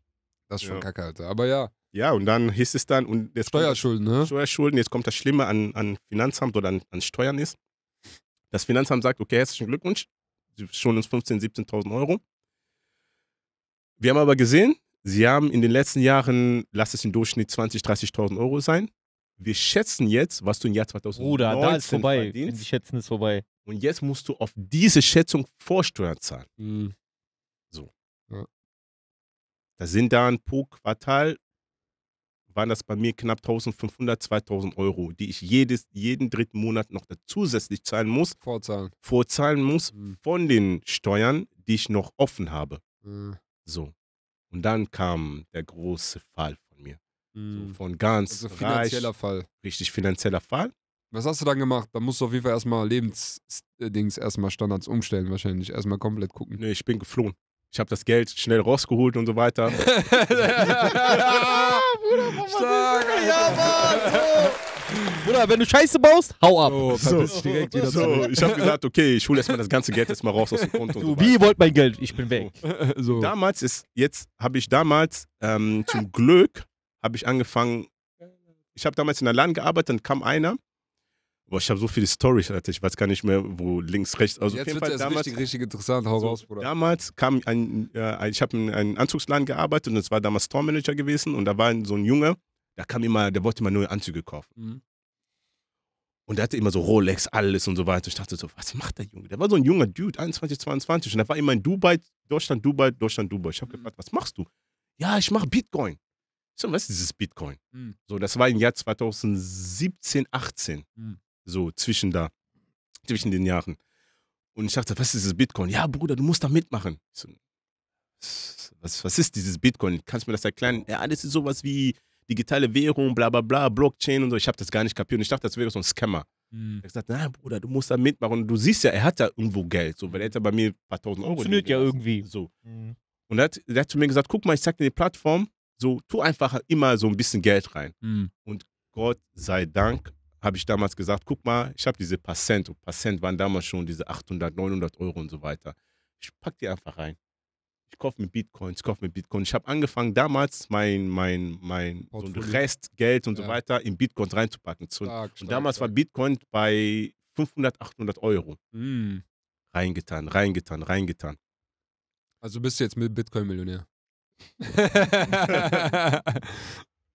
Das ist schon ja. kacke, Alter. Aber ja. Ja, und dann hieß es dann, und jetzt Steuerschulden, kommt, ne? Steuerschulden, jetzt kommt das Schlimme an, an Finanzamt oder an, an Steuern ist. Das Finanzamt sagt, okay, herzlichen Glückwunsch, schon uns 15.000, 17 17.000 Euro. Wir haben aber gesehen, sie haben in den letzten Jahren, lass es im Durchschnitt 20.000, 30.000 Euro sein. Wir schätzen jetzt, was du im Jahr 2019 Bruder, da ist vorbei. Verdienst. Wir schätzen ist vorbei. Und jetzt musst du auf diese Schätzung Vorsteuer zahlen. Mhm. So. Ja. Das sind dann pro Quartal waren das bei mir knapp 1500, 2000 Euro, die ich jedes, jeden dritten Monat noch zusätzlich zahlen muss. Vorzahlen. Vorzahlen muss mhm. von den Steuern, die ich noch offen habe. Mhm. So. Und dann kam der große Fall von mir. Mhm. So von ganz. Also finanzieller reich, Fall. Richtig, finanzieller Fall. Was hast du dann gemacht? Da musst du auf jeden Fall erstmal Lebensdings, äh, erstmal Standards umstellen, wahrscheinlich. Erstmal komplett gucken. Nee, ich bin geflohen. Ich habe das Geld schnell rausgeholt und so weiter. [LAUGHS] Bruder. Stark, ja, Mann. Bruder, wenn du Scheiße baust, hau ab. So, verpiss dich direkt wieder so. Zurück. Ich habe gesagt, okay, ich hole erstmal das ganze Geld jetzt mal raus aus dem Konto. Du, so wie wollt mein Geld? Ich bin weg. So. Damals ist, jetzt habe ich damals, ähm, zum Glück, habe ich angefangen, ich habe damals in der Laden gearbeitet, dann kam einer Boah, ich habe so viele Stories, Alter. Ich weiß gar nicht mehr, wo links, rechts. Also Jetzt auf jeden Fall damals, richtig, richtig interessant. Hau also raus, Bruder. Damals kam ein, äh, ich habe in einem Anzugsladen gearbeitet und es war damals Store Manager gewesen und da war so ein Junge, der kam immer, der wollte immer neue Anzüge kaufen. Mhm. Und der hatte immer so Rolex, alles und so weiter. Ich dachte so, was macht der Junge? Der war so ein junger Dude, 21, 22. Und der war immer in Dubai, Deutschland, Dubai, Deutschland, Dubai. Ich habe mhm. gefragt, was machst du? Ja, ich mache Bitcoin. Ich so, was ist dieses Bitcoin? Mhm. So, das war im Jahr 2017, 18. Mhm so zwischen da, zwischen den Jahren. Und ich dachte, was ist dieses Bitcoin? Ja, Bruder, du musst da mitmachen. So, was, was ist dieses Bitcoin? Kannst du mir das erklären? Ja, das ist sowas wie digitale Währung, bla bla bla, Blockchain und so. Ich habe das gar nicht kapiert. Und ich dachte, das wäre so ein Scammer. Mhm. Er hat gesagt, nein, Bruder, du musst da mitmachen. Und du siehst ja, er hat da irgendwo Geld. So, weil er hätte bei mir ein paar tausend Euro. Funktioniert ja irgendwie. So. Mhm. Und er hat, er hat zu mir gesagt, guck mal, ich zeig dir die Plattform. So, tu einfach immer so ein bisschen Geld rein. Mhm. Und Gott sei Dank habe ich damals gesagt, guck mal, ich habe diese Passent und Passent waren damals schon diese 800, 900 Euro und so weiter. Ich packe die einfach rein. Ich kaufe mir Bitcoins, kaufe mir Bitcoins. Ich habe angefangen damals mein, mein, mein so Restgeld und ja. so weiter in Bitcoins reinzupacken. Stark, stark, und damals stark. war Bitcoin bei 500, 800 Euro. Mm. Reingetan, reingetan, reingetan. Also bist du jetzt mit Bitcoin-Millionär? [LAUGHS]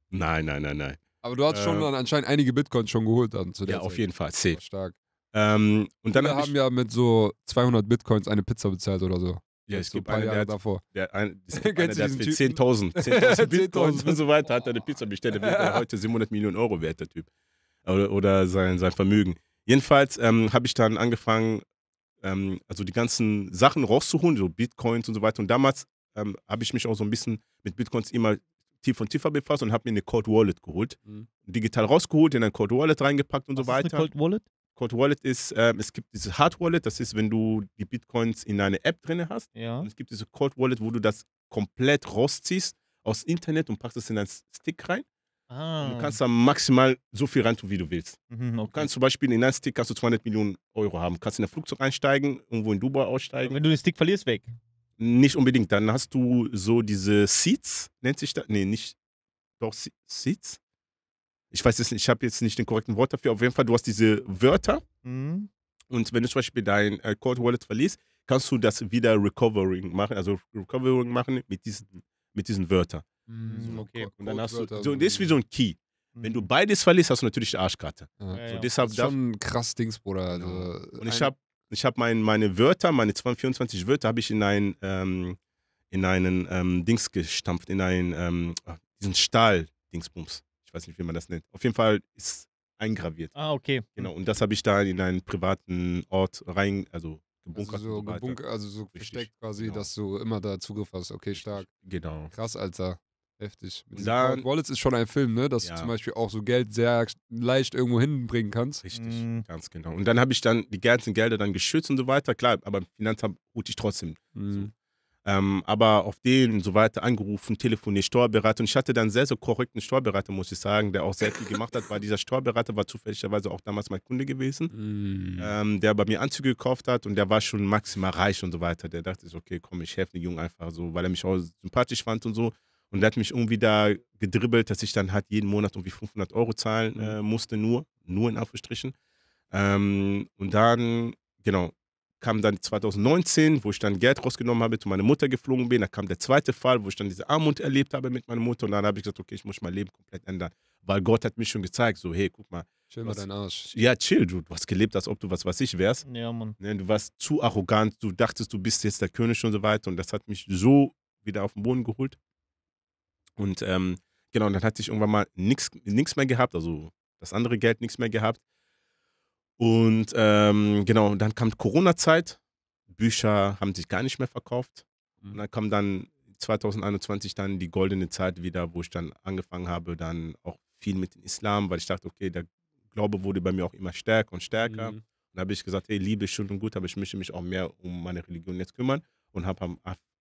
nein, nein, nein, nein. Aber du hast äh, schon anscheinend einige Bitcoins schon geholt dann zu der Ja, Zeit. auf jeden Fall. Safe. Stark. Ähm, und dann Wir hab haben ja mit so 200 Bitcoins eine Pizza bezahlt oder so. Ja, es so gibt einen, der hat, davor. Der, ein, [LAUGHS] es gibt einen, der für 10.000 10 [LAUGHS] Bitcoins 10 und so weiter, hat er eine Pizza bestellt, der wird [LAUGHS] heute 700 Millionen Euro wert, der Typ. Oder, oder sein, sein Vermögen. Jedenfalls ähm, habe ich dann angefangen, ähm, also die ganzen Sachen rauszuholen, so Bitcoins und so weiter. Und damals ähm, habe ich mich auch so ein bisschen mit Bitcoins immer Tief von Ziffer befasst und habe mir eine Code Wallet geholt. Mhm. Digital rausgeholt, in ein Code Wallet reingepackt und Was so weiter. Ist eine Cold Wallet? Code Wallet ist, äh, es gibt diese Hard Wallet, das ist, wenn du die Bitcoins in deine App drin hast. Ja. Und es gibt diese Cold Wallet, wo du das komplett rausziehst aus Internet und packst es in einen Stick rein. Ah. Du kannst da maximal so viel rein tun, wie du willst. Mhm, okay. Du kannst zum Beispiel in einen Stick kannst du 200 Millionen Euro haben. Du kannst in ein Flugzeug einsteigen, irgendwo in Dubai aussteigen. Und wenn du den Stick verlierst, weg. Nicht unbedingt. Dann hast du so diese Seats, nennt sich das? Nee, nicht. Doch, Seats? Ich weiß jetzt nicht, ich habe jetzt nicht den korrekten Wort dafür. Auf jeden Fall, du hast diese Wörter. Mhm. Und wenn du zum Beispiel dein äh, Cold Wallet verlierst, kannst du das wieder Recovering machen, also Recovering machen mit diesen, mit diesen Wörtern. Mhm. okay. Und dann hast du, so, das ist wie so ein Key. Wenn du mhm. beides verlierst, hast du natürlich die Arschkarte. Ja, so, ja. Deshalb das ist schon ein krass Dings, Bruder. Also und ich habe ich habe mein, meine Wörter, meine 24 Wörter, habe ich in ein ähm, in einen ähm, Dings gestampft, in einen ähm, ah, diesen Stahl-Dingsbums. Ich weiß nicht, wie man das nennt. Auf jeden Fall ist eingraviert. Ah, okay. Genau. Und das habe ich da in einen privaten Ort rein, also gebunkert. Also so, gebunk also so versteckt quasi, genau. dass du immer da Zugriff hast. Okay, stark. Genau. Krass, Alter. Heftig. Mit dann, Wallets ist schon ein Film, ne? Dass ja. du zum Beispiel auch so Geld sehr leicht irgendwo hinbringen kannst. Richtig, mhm. ganz genau. Und dann habe ich dann die ganzen Gelder dann geschützt und so weiter. Klar, aber Finanzamt ruhte ich trotzdem. Mhm. So. Ähm, aber auf den und so weiter angerufen, telefoniert, Steuerberater. Und ich hatte dann sehr, sehr korrekten Steuerberater, muss ich sagen, der auch sehr viel gemacht hat, weil dieser Steuerberater war zufälligerweise auch damals mein Kunde gewesen, mm. ähm, der bei mir Anzüge gekauft hat und der war schon maximal reich und so weiter. Der dachte ich, okay, komm, ich helfe den Jungen einfach so, weil er mich auch sympathisch fand und so. Und der hat mich irgendwie da gedribbelt, dass ich dann halt jeden Monat irgendwie 500 Euro zahlen mhm. äh, musste, nur, nur in Anführungsstrichen. Ähm, und dann, genau, kam dann 2019, wo ich dann Geld rausgenommen habe, zu meiner Mutter geflogen bin. Da kam der zweite Fall, wo ich dann diese Armut erlebt habe mit meiner Mutter. Und dann habe ich gesagt, okay, ich muss mein Leben komplett ändern. Weil Gott hat mich schon gezeigt, so, hey, guck mal. Chill mal deinen Arsch. Ja, chill, du, du hast gelebt, als ob du was was ich wärst. Ja, Mann. Ne, du warst zu arrogant, du dachtest, du bist jetzt der König und so weiter. Und das hat mich so wieder auf den Boden geholt. Und ähm, genau, dann hatte ich irgendwann mal nichts mehr gehabt, also das andere Geld nichts mehr gehabt. Und ähm, genau, dann kam Corona-Zeit, Bücher haben sich gar nicht mehr verkauft. Und mhm. dann kam dann 2021 dann die goldene Zeit wieder, wo ich dann angefangen habe, dann auch viel mit dem Islam, weil ich dachte, okay, der Glaube wurde bei mir auch immer stärker und stärker. Mhm. Und da habe ich gesagt, hey, Liebe ist schön und gut, aber ich möchte mich auch mehr um meine Religion jetzt kümmern und habe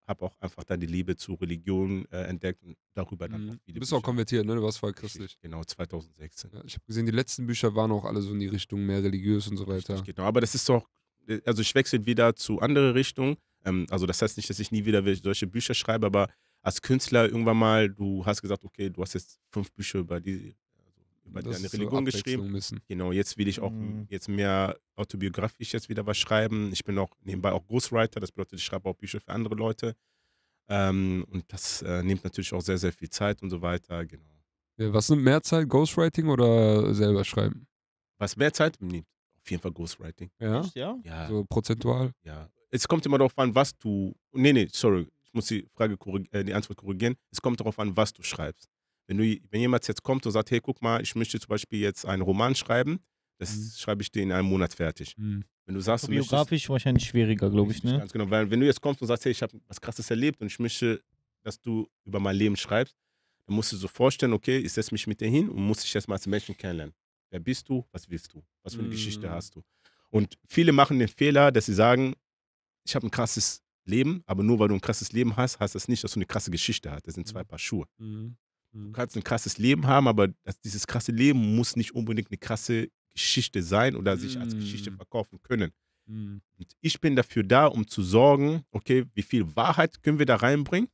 habe auch einfach dann die Liebe zu Religion äh, entdeckt und darüber dann mhm. auch viele. Du bist auch konvertiert, ne? Du warst voll christlich. Genau, 2016. Ja, ich habe gesehen, die letzten Bücher waren auch alle so in die Richtung mehr religiös und so weiter. Richtig, genau, aber das ist doch, äh, also ich wechsle wieder zu andere Richtungen. Ähm, also das heißt nicht, dass ich nie wieder solche Bücher schreibe, aber als Künstler irgendwann mal, du hast gesagt, okay, du hast jetzt fünf Bücher über die über das deine Religion so geschrieben. Müssen. Genau, jetzt will ich auch mhm. jetzt mehr autobiografisch jetzt wieder was schreiben. Ich bin auch nebenbei auch Ghostwriter, das bedeutet, ich schreibe auch Bücher für andere Leute. Ähm, und das äh, nimmt natürlich auch sehr, sehr viel Zeit und so weiter, genau. Ja, was nimmt mehr Zeit, Ghostwriting oder selber schreiben? Was mehr Zeit nimmt? Auf jeden Fall Ghostwriting. Ja? Ja. So prozentual? Ja. Es kommt immer darauf an, was du. Nee, nee, sorry. Ich muss die Frage, äh, die Antwort korrigieren. Es kommt darauf an, was du schreibst. Wenn, du, wenn jemand jetzt kommt und sagt, hey, guck mal, ich möchte zum Beispiel jetzt einen Roman schreiben, das mhm. schreibe ich dir in einem Monat fertig. Mhm. Wenn du sagst, Biografisch möchtest, wahrscheinlich schwieriger, glaube ich, ne? Ganz genau, weil wenn du jetzt kommst und sagst, hey, ich habe was Krasses erlebt und ich möchte, dass du über mein Leben schreibst, dann musst du so vorstellen, okay, ich setze mich mit dir hin und muss dich erstmal als Menschen kennenlernen. Wer bist du? Was willst du? Was für eine mhm. Geschichte hast du? Und viele machen den Fehler, dass sie sagen, ich habe ein krasses Leben, aber nur weil du ein krasses Leben hast, heißt das nicht, dass du eine krasse Geschichte hast. Das sind zwei mhm. Paar Schuhe. Mhm. Du mhm. kannst ein krasses Leben haben, aber dieses krasse Leben muss nicht unbedingt eine krasse Geschichte sein oder sich als Geschichte mhm. verkaufen können. Mhm. Und ich bin dafür da, um zu sorgen, okay, wie viel Wahrheit können wir da reinbringen,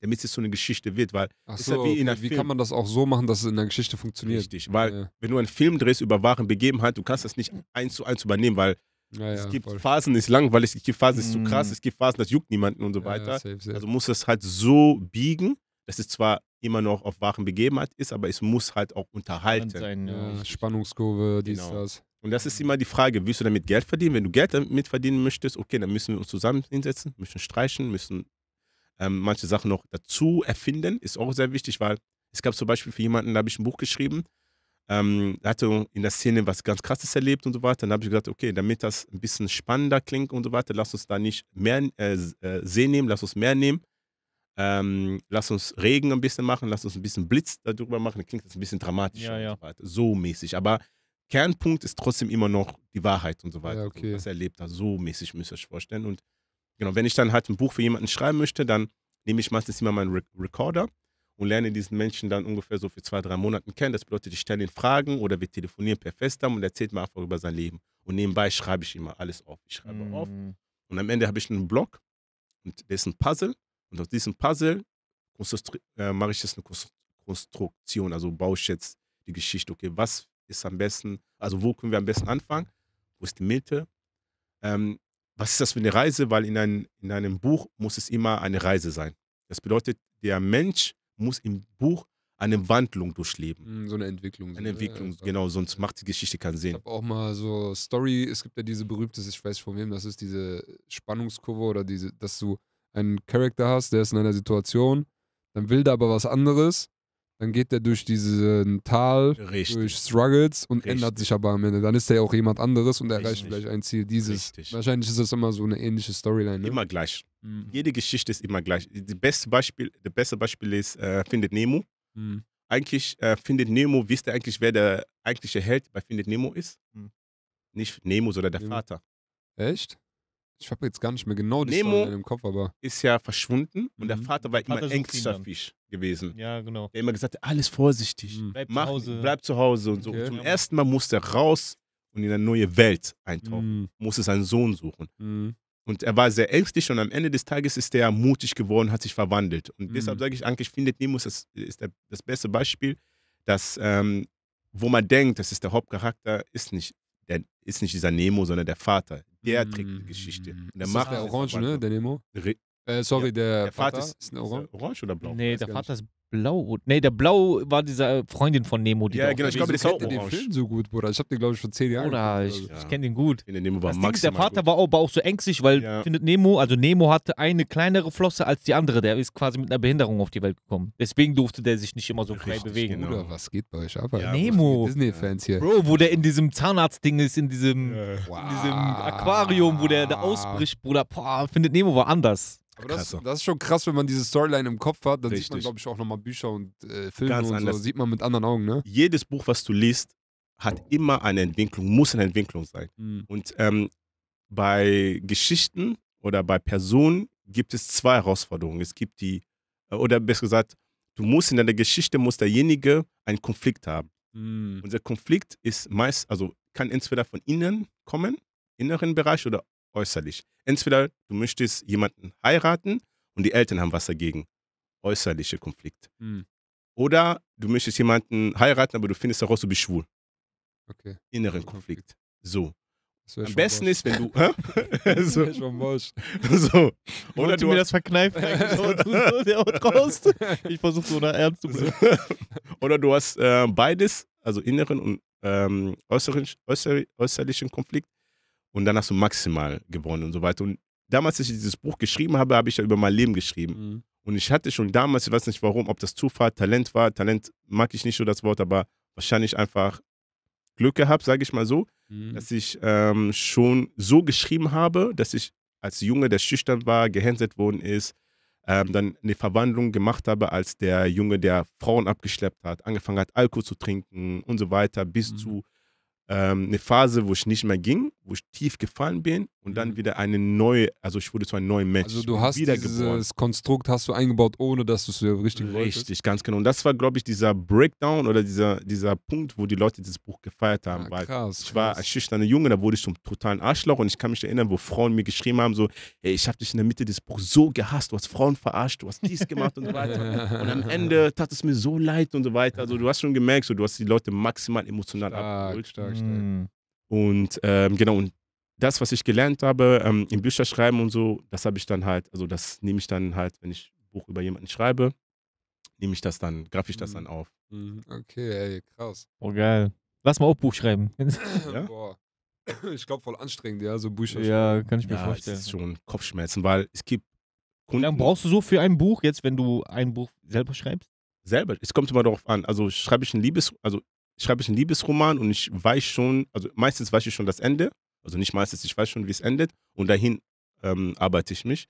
damit es so eine Geschichte wird. Weil Ach so, wie, okay. wie kann man das auch so machen, dass es in der Geschichte funktioniert? Richtig, weil ja. wenn du einen Film drehst über wahren Begebenheit, du kannst das nicht eins zu eins übernehmen, weil ja, es ja, gibt voll. Phasen, ist langweilig, es gibt Phasen, ist zu krass, es gibt Phasen, das juckt niemanden und so weiter. Safe, safe. Also muss das halt so biegen, dass es zwar immer noch auf wahren Begebenheit ist, aber es muss halt auch unterhalten. Sein, ja, Spannungskurve, dies, genau. das. Und das ist immer die Frage, willst du damit Geld verdienen? Wenn du Geld damit verdienen möchtest, okay, dann müssen wir uns zusammen hinsetzen, müssen streichen, müssen ähm, manche Sachen noch dazu erfinden. Ist auch sehr wichtig, weil es gab zum Beispiel für jemanden, da habe ich ein Buch geschrieben, ähm, da hatte in der Szene was ganz Krasses erlebt und so weiter. Dann habe ich gesagt, okay, damit das ein bisschen spannender klingt und so weiter, lass uns da nicht mehr äh, äh See nehmen, lass uns mehr nehmen ähm, lass uns Regen ein bisschen machen, lass uns ein bisschen Blitz darüber machen. Dann klingt das ein bisschen dramatischer. Ja, ja. So mäßig. Aber Kernpunkt ist trotzdem immer noch die Wahrheit und so weiter. Ja, okay. was er erlebt hat. So mäßig müsst ihr euch vorstellen. Und genau, wenn ich dann halt ein Buch für jemanden schreiben möchte, dann nehme ich meistens immer meinen Re Recorder und lerne diesen Menschen dann ungefähr so für zwei, drei Monate kennen. Das bedeutet, ich stelle ihn Fragen oder wir telefonieren per FaceTime und erzählt mir einfach über sein Leben. Und nebenbei schreibe ich immer alles auf. Ich schreibe mm. auf. Und am Ende habe ich einen Blog und der ist ein Puzzle und aus diesem Puzzle äh, mache ich jetzt eine Konstruktion, also baue ich jetzt die Geschichte. Okay, was ist am besten, also wo können wir am besten anfangen? Wo ist die Mitte? Ähm, was ist das für eine Reise? Weil in, ein, in einem Buch muss es immer eine Reise sein. Das bedeutet, der Mensch muss im Buch eine Wandlung durchleben. Hm, so eine Entwicklung. Eine ne? Entwicklung, ja, genau, sonst macht die Geschichte keinen Sinn. Ich habe auch mal so Story, es gibt ja diese berühmte, ich weiß nicht von wem, das ist diese Spannungskurve oder diese, dass du einen Charakter hast, der ist in einer Situation, dann will der aber was anderes, dann geht der durch diesen Tal, Richtig. durch Struggles und Richtig. ändert sich aber am Ende. Dann ist der auch jemand anderes und er erreicht vielleicht ein Ziel. Dieses. Wahrscheinlich ist das immer so eine ähnliche Storyline. Ne? Immer gleich. Mhm. Jede Geschichte ist immer gleich. Das beste Beispiel, das beste Beispiel ist äh, Findet Nemo. Mhm. Eigentlich äh, findet Nemo, wisst ihr eigentlich, wer der eigentliche Held bei Findet Nemo ist? Mhm. Nicht Nemo, sondern der Nemo. Vater. Echt? Ich habe jetzt gar nicht mehr genau die Nemo Story in dem Kopf, aber. Ist ja verschwunden und der mhm. Vater war der Vater immer ängstlicher Fisch gewesen. Ja, genau. Der immer gesagt hat, alles vorsichtig. Mhm. Bleib, Mach, zu Hause. bleib zu Hause und Okay. Und zum ersten Mal musste er raus und in eine neue Welt eintauchen. Mhm. Musste seinen Sohn suchen. Mhm. Und er war sehr ängstlich und am Ende des Tages ist er mutig geworden, hat sich verwandelt. Und mhm. deshalb sage ich eigentlich, findet Nemo das ist der, das beste Beispiel, dass ähm, wo man denkt, das ist der Hauptcharakter, ist nicht, der, ist nicht dieser Nemo, sondern der Vater, der mm. trägt die Geschichte. Und der ist macht der Orange, ne? Der Nemo? Re äh, sorry, ja. der, der, Vater, Vater ist, orange? ist orange oder blau? Nee, der Vater nicht. ist Blau. Nee, der Blau war dieser äh, Freundin von Nemo. Die ja, genau. Ich glaube, ich kenne den Film so gut, Bruder. Ich habe den, glaube ich, schon zehn Jahre Oder ich, also. ich kenne den gut. In der Nemo war Max. Der Vater gut. war auch, war auch so ängstlich, weil ja. findet Nemo, also Nemo hatte eine kleinere Flosse als die andere. Der ist quasi mit einer Behinderung auf die Welt gekommen. Deswegen durfte der sich nicht immer so frei bewegen. Genau. Bruder, was geht bei euch ab? Ja, Nemo. Disney-Fans hier. Bro, wo der in diesem Zahnarzt-Ding ist, in diesem, ja. in diesem Aquarium, wo der da ausbricht, Bruder. Boah, findet Nemo war anders. Aber das, das, ist schon krass, wenn man diese Storyline im Kopf hat, dann Richtig. sieht man, glaube ich, auch nochmal Bücher und äh, Filme Ganz und anders. so, sieht man mit anderen Augen, ne? Jedes Buch, was du liest, hat immer eine Entwicklung, muss eine Entwicklung sein. Mhm. Und ähm, bei Geschichten oder bei Personen gibt es zwei Herausforderungen. Es gibt die, äh, oder besser gesagt, du musst in deiner Geschichte, muss derjenige einen Konflikt haben. Mhm. der Konflikt ist meist, also kann entweder von innen kommen, inneren Bereich oder äußerlich. Entweder du möchtest jemanden heiraten und die Eltern haben was dagegen. Äußerlicher Konflikt. Mhm. Oder du möchtest jemanden heiraten, aber du findest heraus, du bist schwul. Okay. Inneren Konflikt. So. Am besten ist, wenn du. Hä? [LAUGHS] [LAUGHS] so. schon Bosch. [LAUGHS] So. Oder du mir das verkneifen. Der haut raus. Ich versuche so nach ernst zu bleiben. Oder du hast äh, beides, also inneren und ähm, äußeren, äußer, äußerlichen Konflikt und dann hast du maximal gewonnen und so weiter. Und damals, als ich dieses Buch geschrieben habe, habe ich ja über mein Leben geschrieben. Mhm. Und ich hatte schon damals, ich weiß nicht warum, ob das Zufall, Talent war, Talent mag ich nicht so das Wort, aber wahrscheinlich einfach Glück gehabt, sage ich mal so, mhm. dass ich ähm, schon so geschrieben habe, dass ich als Junge, der schüchtern war, gehänselt worden ist, ähm, dann eine Verwandlung gemacht habe als der Junge, der Frauen abgeschleppt hat, angefangen hat, Alkohol zu trinken und so weiter, bis mhm. zu ähm, eine Phase, wo ich nicht mehr ging, wo ich tief gefallen bin und dann mhm. wieder eine neue, also ich wurde zu einem neuen Mensch. Also du hast dieses Konstrukt hast du eingebaut, ohne dass du es richtig, richtig wolltest. Richtig, ganz genau. Und das war, glaube ich, dieser Breakdown oder dieser, dieser Punkt, wo die Leute dieses Buch gefeiert haben. Ja, ah, weil krass, ich war ein schüchterner Junge, da wurde ich zum totalen Arschloch und ich kann mich erinnern, wo Frauen mir geschrieben haben, so, ey, ich habe dich in der Mitte des Buchs so gehasst, du hast Frauen verarscht, du hast dies gemacht und so weiter. [LAUGHS] und am Ende tat es mir so leid und so weiter. Also du hast schon gemerkt, so, du hast die Leute maximal emotional stark, abgeholt. Stark, Mm. Und ähm, genau, und das, was ich gelernt habe ähm, im Bücherschreiben und so, das habe ich dann halt, also das nehme ich dann halt, wenn ich ein Buch über jemanden schreibe, nehme ich das dann, greife ich das dann mm. auf. Mm, okay, ey, krass. Oh, geil. Lass mal auch Buch schreiben. [LAUGHS] ja? Boah. [COUGHS] Ich glaube, voll anstrengend, ja, so Bücher. Ja, kann ich mir ja, vorstellen. Das ist schon Kopfschmerzen, weil es gibt Kunden. Dann brauchst du so für ein Buch jetzt, wenn du ein Buch selber schreibst? Selber. Es kommt immer darauf an. Also schreibe ich ein Liebes, also schreibe ich einen Liebesroman und ich weiß schon, also meistens weiß ich schon das Ende, also nicht meistens, ich weiß schon, wie es endet und dahin ähm, arbeite ich mich.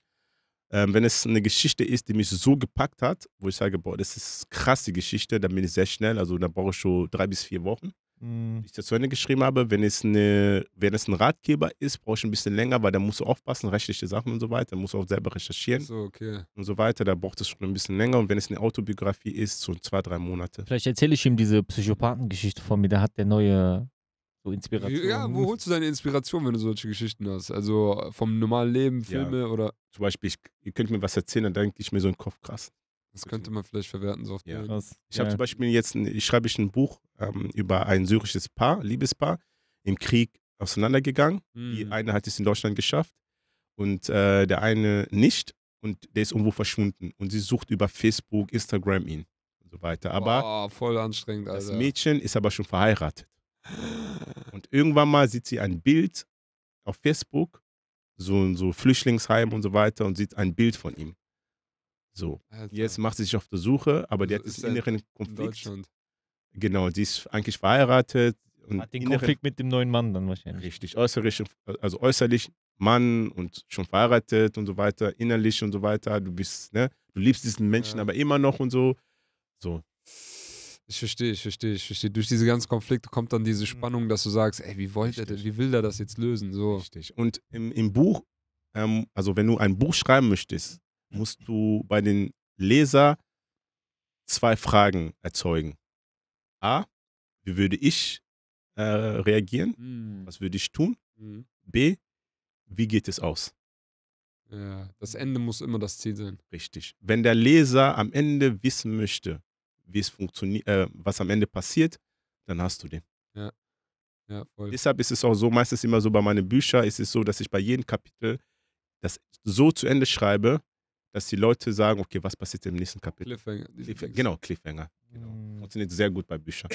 Ähm, wenn es eine Geschichte ist, die mich so gepackt hat, wo ich sage, boah, das ist krasse Geschichte, dann bin ich sehr schnell, also da brauche ich schon drei bis vier Wochen mhm. die ich da zu Ende geschrieben habe. Wenn es, eine, wenn es ein Ratgeber ist, brauche ich ein bisschen länger, weil da musst du aufpassen, rechtliche Sachen und so weiter. Da musst du auch selber recherchieren so, okay. und so weiter. Da braucht es schon ein bisschen länger. Und wenn es eine Autobiografie ist, so zwei, drei Monate. Vielleicht erzähle ich ihm diese Psychopathengeschichte von mir. Da hat der neue so Inspiration. Ja, wo holst du deine Inspiration, wenn du solche Geschichten hast? Also äh, vom normalen Leben, Filme ja. oder. Zum Beispiel, ich, ihr könnt mir was erzählen, dann denke ich mir so einen Kopf krass. Das könnte man vielleicht verwerten, so auf ja. Krass. Ich habe zum Beispiel jetzt, ich schreibe ich ein Buch ähm, über ein syrisches Paar, Liebespaar, im Krieg auseinandergegangen. Mhm. Die hm. eine hat es in Deutschland geschafft und äh, der eine nicht und der ist irgendwo verschwunden und sie sucht über Facebook, Instagram ihn und so weiter. Aber oh, voll anstrengend, Alter. Das Mädchen ist aber schon verheiratet. Und irgendwann mal sieht sie ein Bild auf Facebook, so so Flüchtlingsheim und so weiter und sieht ein Bild von ihm. So, Alter. Also. jetzt macht sie sich auf der Suche, aber die also hat diesen inneren Konflikt. Genau, sie ist eigentlich verheiratet. Und hat den inneren, Konflikt mit dem neuen Mann dann wahrscheinlich. Richtig, äußerlich, äh, also äußerlich Mann und schon verheiratet und so weiter, innerlich und so weiter. Du bist, ne, du liebst diesen Menschen ja. aber immer noch und so. So. Ich verstehe, ich verstehe, ich verstehe. Durch diese ganzen Konflikte kommt dann diese mhm. Spannung, dass du sagst, ey, wie wollt er, wie will der das jetzt lösen? So. Richtig. Und im, im Buch, ähm, also wenn du ein Buch schreiben möchtest, musst du bei den Leser zwei Fragen erzeugen. A, wie würde ich äh, reagieren? Mhm. Was würde ich tun? Mhm. B, wie geht es aus? Ja, das Ende muss immer das Ziel sein. Richtig. Wenn der Leser am Ende wissen möchte, wie es funktioniert, äh, was am Ende passiert, dann hast du den. Ja. ja Deshalb ist es auch so, meistens immer so bei meinen Büchern, ist es so, dass ich bei jedem Kapitel das so zu Ende schreibe, dass die Leute sagen, okay, was passiert im nächsten Kapitel? Cliffhanger. Cliffhanger. Genau, Cliffhanger. Genau. Hm. Funktioniert sehr gut bei Büchern.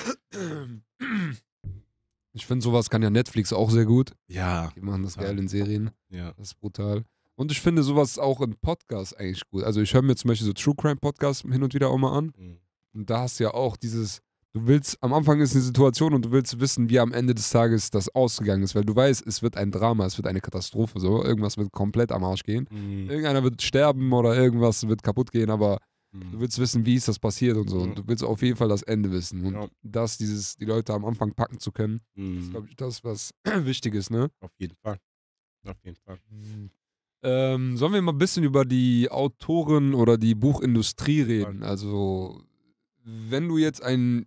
Ich finde, sowas kann ja Netflix auch sehr gut. Ja. Die machen das geil in Serien. Ja. Das ist brutal. Und ich finde sowas auch in Podcasts eigentlich gut. Also ich höre mir zum Beispiel so True Crime Podcasts hin und wieder auch mal an. Mhm. Und da hast du ja auch dieses, Du willst, am Anfang ist eine Situation und du willst wissen, wie am Ende des Tages das ausgegangen ist, weil du weißt, es wird ein Drama, es wird eine Katastrophe, so. Irgendwas wird komplett am Arsch gehen. Mhm. Irgendeiner wird sterben oder irgendwas wird kaputt gehen, aber mhm. du willst wissen, wie ist das passiert und so. Und mhm. du willst auf jeden Fall das Ende wissen. Und ja. das, dieses, die Leute am Anfang packen zu können, mhm. ist, glaube ich, das, was [CLEARS THROAT] wichtig ist, ne? Auf jeden Fall. Auf jeden Fall. Mhm. Ähm, sollen wir mal ein bisschen über die Autoren oder die Buchindustrie reden? Also, wenn du jetzt ein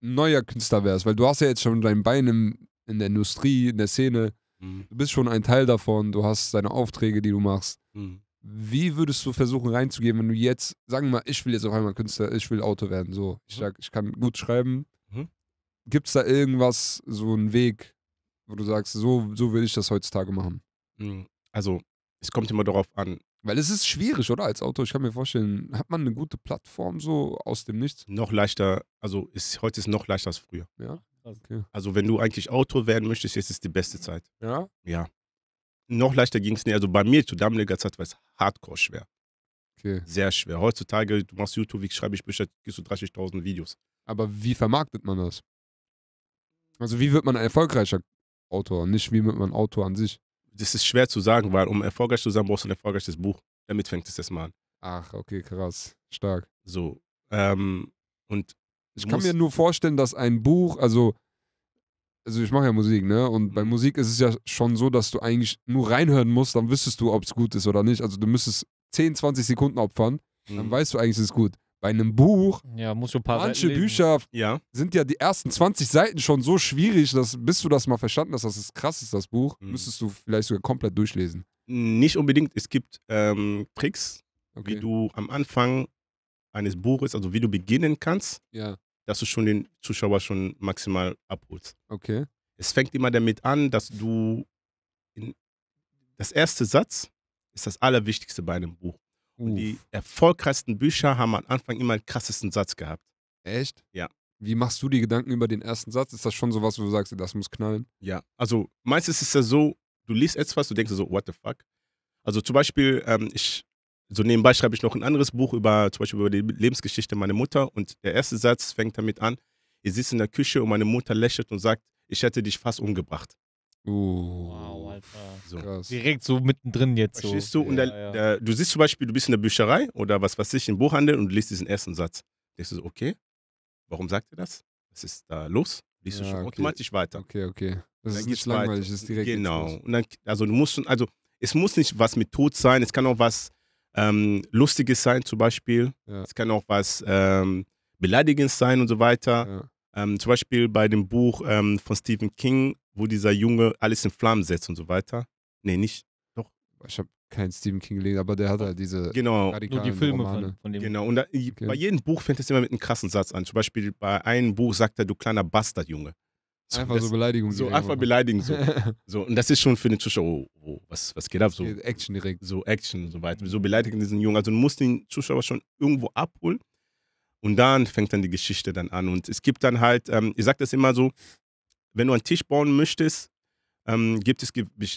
neuer Künstler wärst, weil du hast ja jetzt schon dein Bein im, in der Industrie, in der Szene. Mhm. Du bist schon ein Teil davon, du hast deine Aufträge, die du machst. Mhm. Wie würdest du versuchen reinzugehen, wenn du jetzt, sagen wir mal, ich will jetzt auf einmal Künstler, ich will Auto werden, so. Ich mhm. sag, ich kann gut schreiben. Mhm. Gibt es da irgendwas, so einen Weg, wo du sagst, so, so will ich das heutzutage machen? Mhm. Also, es kommt immer darauf an, weil es ist schwierig, oder? Als Autor, ich kann mir vorstellen, hat man eine gute Plattform so aus dem Nichts? Noch leichter, also ist, heute ist noch leichter als früher. Ja. Okay. Also, wenn du eigentlich Autor werden möchtest, jetzt ist die beste Zeit. Ja? Ja. Noch leichter ging es nicht. Also, bei mir zu damaliger Zeit war es hardcore schwer. Okay. Sehr schwer. Heutzutage, du machst YouTube, wie schreibe ich Bücher, gehst du 30.000 Videos. Aber wie vermarktet man das? Also, wie wird man ein erfolgreicher Autor? Nicht wie wird man Autor an sich? das ist schwer zu sagen, weil um erfolgreich zu sein, brauchst du ein erfolgreiches Buch. Damit fängt es erstmal an. Ach, okay, krass. Stark. So. Ähm, und ich kann mir nur vorstellen, dass ein Buch, also, also ich mache ja Musik, ne? Und bei mhm. Musik ist es ja schon so, dass du eigentlich nur reinhören musst, dann wüsstest du, ob es gut ist oder nicht. Also du müsstest 10, 20 Sekunden opfern, dann mhm. weißt du eigentlich, es ist gut bei einem Buch, ja, muss schon ein paar manche Seiten Bücher ja. sind ja die ersten 20 Seiten schon so schwierig, dass bis du das mal verstanden hast, dass es krass ist, das Buch, mhm. müsstest du vielleicht sogar komplett durchlesen. Nicht unbedingt. Es gibt ähm, Tricks, okay. wie du am Anfang eines Buches, also wie du beginnen kannst, ja. dass du schon den Zuschauer schon maximal abholst. Okay. Es fängt immer damit an, dass du das erste Satz ist das Allerwichtigste bei einem Buch. Und die erfolgreichsten Bücher haben am Anfang immer den krassesten Satz gehabt. Echt? Ja. Wie machst du die Gedanken über den ersten Satz? Ist das schon so was, wo du sagst, das muss knallen? Ja, also meistens ist es ja so, du liest etwas, du denkst so, what the fuck? Also zum Beispiel, ähm, ich, so nebenbei schreibe ich noch ein anderes Buch über, zum Beispiel über die Lebensgeschichte meiner Mutter und der erste Satz fängt damit an, ihr sitzt in der Küche und meine Mutter lächelt und sagt, ich hätte dich fast umgebracht. Uh, wow, Alter. So. Krass. Direkt so mittendrin jetzt. So. Verstehst du? Ja, und der, ja. der, du siehst zum Beispiel, du bist in der Bücherei oder was weiß ich, im Buchhandel und du liest diesen ersten Satz. Denkst du so, okay, warum sagt er das? Was ist da los? Liest ja, du schon okay. automatisch weiter. Okay, okay. Das ist nicht langweilig, weiter. das ist direkt. Genau. Und dann, also du musst also es muss nicht was mit Tod sein, es kann auch was ähm, Lustiges sein, zum Beispiel. Es kann auch was ähm, Beleidigendes sein und so weiter. Ähm, zum Beispiel bei dem Buch ähm, von Stephen King, wo dieser Junge alles in Flammen setzt und so weiter. Nee, nicht. Doch. Ich habe keinen Stephen King gelesen, aber der hat oh, halt diese genau. Nur die Filme Romane. Von, dem. Genau, und da, okay. bei jedem Buch fängt es immer mit einem krassen Satz an. Zum Beispiel bei einem Buch sagt er, du kleiner Bastard, Junge. So, einfach das, so Beleidigung. So einfach machen. Beleidigung. So. [LAUGHS] so. Und das ist schon für den Zuschauer, oh, oh, was, was geht ab? So, Action direkt. So Action und so weiter. So mhm. beleidigen diesen Jungen. Also du musst den Zuschauer schon irgendwo abholen. Und dann fängt dann die Geschichte dann an. Und es gibt dann halt, ähm, ich sage das immer so, wenn du einen Tisch bauen möchtest, ähm, gibt es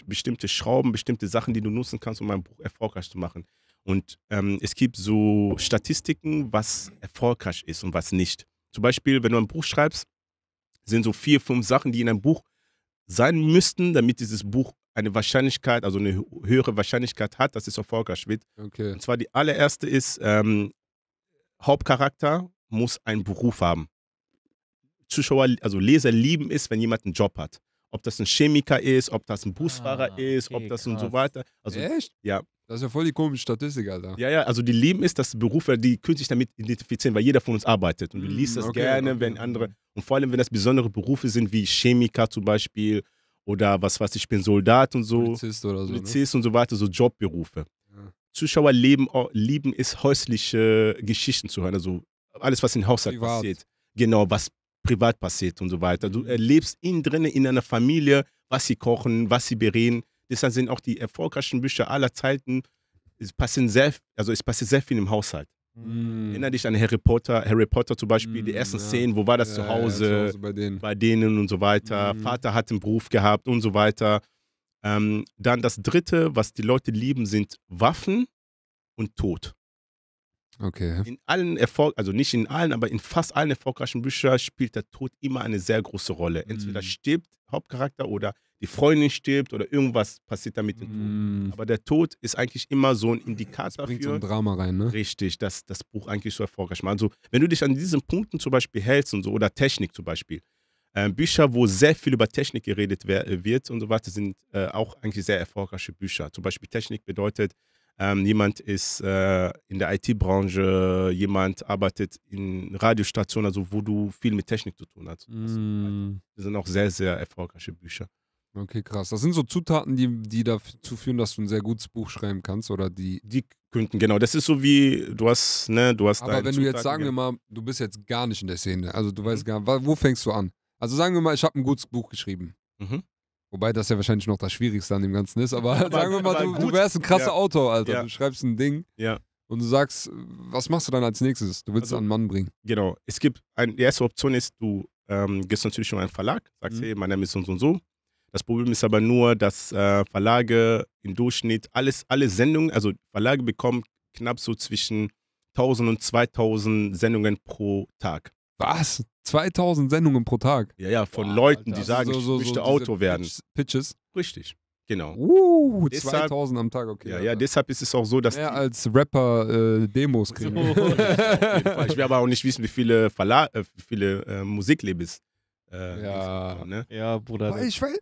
bestimmte Schrauben, bestimmte Sachen, die du nutzen kannst, um ein Buch erfolgreich zu machen. Und ähm, es gibt so Statistiken, was erfolgreich ist und was nicht. Zum Beispiel, wenn du ein Buch schreibst, sind so vier, fünf Sachen, die in einem Buch sein müssten, damit dieses Buch eine Wahrscheinlichkeit, also eine höhere Wahrscheinlichkeit hat, dass es erfolgreich wird. Okay. Und zwar die allererste ist, ähm, Hauptcharakter muss einen Beruf haben. Zuschauer, also Leser lieben es, wenn jemand einen Job hat. Ob das ein Chemiker ist, ob das ein Busfahrer ah, ist, ob das krass. und so weiter. Also, Echt? Ja. Das ist ja voll die komische Statistik, Alter. Ja, ja, also die lieben ist, dass Berufe, die können sich damit identifizieren, weil jeder von uns arbeitet. Und du mhm, liest das okay, gerne, okay. wenn andere, und vor allem, wenn das besondere Berufe sind, wie Chemiker zum Beispiel oder was weiß ich, ich bin Soldat und so. Polizist oder so. Ne? Polizist ne? und so weiter, so Jobberufe. Ja. Zuschauer leben, lieben es, häusliche Geschichten zu hören, also alles, was im Haushalt Privat. passiert. Genau, was privat passiert und so weiter. Du erlebst äh, innen drin in einer Familie, was sie kochen, was sie bereden. Deshalb sind auch die erfolgreichsten Bücher aller Zeiten, es passiert sehr, also es passiert sehr viel im Haushalt. Mm. Erinnere dich an Harry Potter, Harry Potter zum Beispiel, mm, die ersten ja. Szenen, wo war das ja, zu Hause? Ja, zu Hause bei, denen. bei, denen. und so weiter. Mm. Vater hat einen Beruf gehabt und so weiter. Ähm, dann das dritte, was die Leute lieben, sind Waffen und Tod. Okay. In allen Erfolg, also nicht in allen, aber in fast allen erfolgreichen Büchern spielt der Tod immer eine sehr große Rolle. Entweder mm. stirbt Hauptcharakter oder die Freundin stirbt oder irgendwas passiert damit. Mm. Mhm. Aber der Tod ist eigentlich immer so ein Indikator das bringt dafür. so ein Drama rein, ne? Richtig, dass das Buch eigentlich so erfolgreich macht. Also wenn du dich an diesen Punkten zum Beispiel hältst und so oder Technik zum Beispiel, äh, Bücher, wo sehr viel über Technik geredet äh, wird und so weiter, sind äh, auch eigentlich sehr erfolgreiche Bücher. Zum Beispiel Technik bedeutet ähm, jemand ist äh, in der IT-Branche, jemand arbeitet in Radiostationen, also wo du viel mit Technik zu tun hast. Mm. Das sind auch sehr, sehr erfolgreiche Bücher. Okay, krass. Das sind so Zutaten, die, die dazu führen, dass du ein sehr gutes Buch schreiben kannst oder die. Die könnten, genau. Das ist so wie, du hast, ne, du hast Aber wenn du jetzt, sagen wir genau. mal, du bist jetzt gar nicht in der Szene, also du mhm. weißt gar nicht, wo fängst du an? Also sagen wir mal, ich habe ein gutes Buch geschrieben. Mhm. Wobei das ja wahrscheinlich noch das Schwierigste an dem Ganzen ist, aber, aber [LAUGHS] sagen wir mal, du, du, wärst ein krasser ja. Autor, Alter. Ja. Du schreibst ein Ding ja. und du sagst, was machst du dann als nächstes? Du willst also, es an einen Mann bringen. Genau. Es gibt, ein, die erste Option ist, du ähm, gehst natürlich schon einen Verlag, sagst, mhm. hey, mein Name ist so und so. Das Problem ist aber nur, dass äh, Verlage im Durchschnitt alles, alle Sendungen, also Verlage bekommen knapp so zwischen 1000 und 2000 Sendungen pro Tag. Was? 2000 Sendungen pro Tag? Ja, ja, von wow, Leuten, die sagen, also so, so, ich möchte so Auto werden. Pitch, Pitches? Richtig, genau. Uh, 2000 am Tag, okay. Ja, ja, deshalb ist es auch so, dass... Mehr als Rapper äh, Demos [LAUGHS] kriegen. ich will aber auch nicht wissen, wie viele, Verla äh, viele äh, Musiklabels... Äh, ja. ne? ja, Bruder. Weil ich weiß...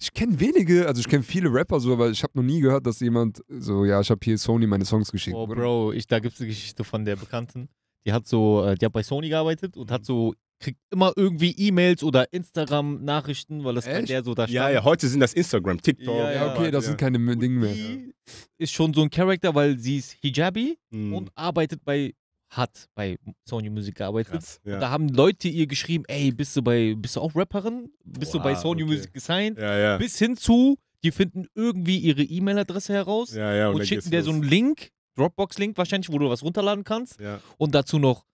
Ich kenne wenige, also ich kenne viele Rapper so, aber ich habe noch nie gehört, dass jemand so, ja, ich habe hier Sony meine Songs geschickt. Oh, Bro, ich, da gibt es eine Geschichte von der Bekannten. Die hat so, äh, die hat bei Sony gearbeitet und hat mhm. so kriegt immer irgendwie E-Mails oder Instagram-Nachrichten, weil das Echt? bei der so da steht. Ja, ja, heute sind das Instagram, TikTok. Ja, ja okay, das ja. sind keine und Dinge mehr. Die ist schon so ein Charakter, weil sie ist Hijabi mhm. und arbeitet bei hat bei Sony Music gearbeitet. Krass, ja. Da haben Leute ihr geschrieben, ey, bist du bei, bist du auch Rapperin? Bist Boah, du bei Sony okay. Music gesigned? Ja, ja. Bis hin zu, die finden irgendwie ihre E-Mail-Adresse heraus und, und schicken dir so einen Link Dropbox-Link wahrscheinlich, wo du was runterladen kannst. Ja. Und dazu noch,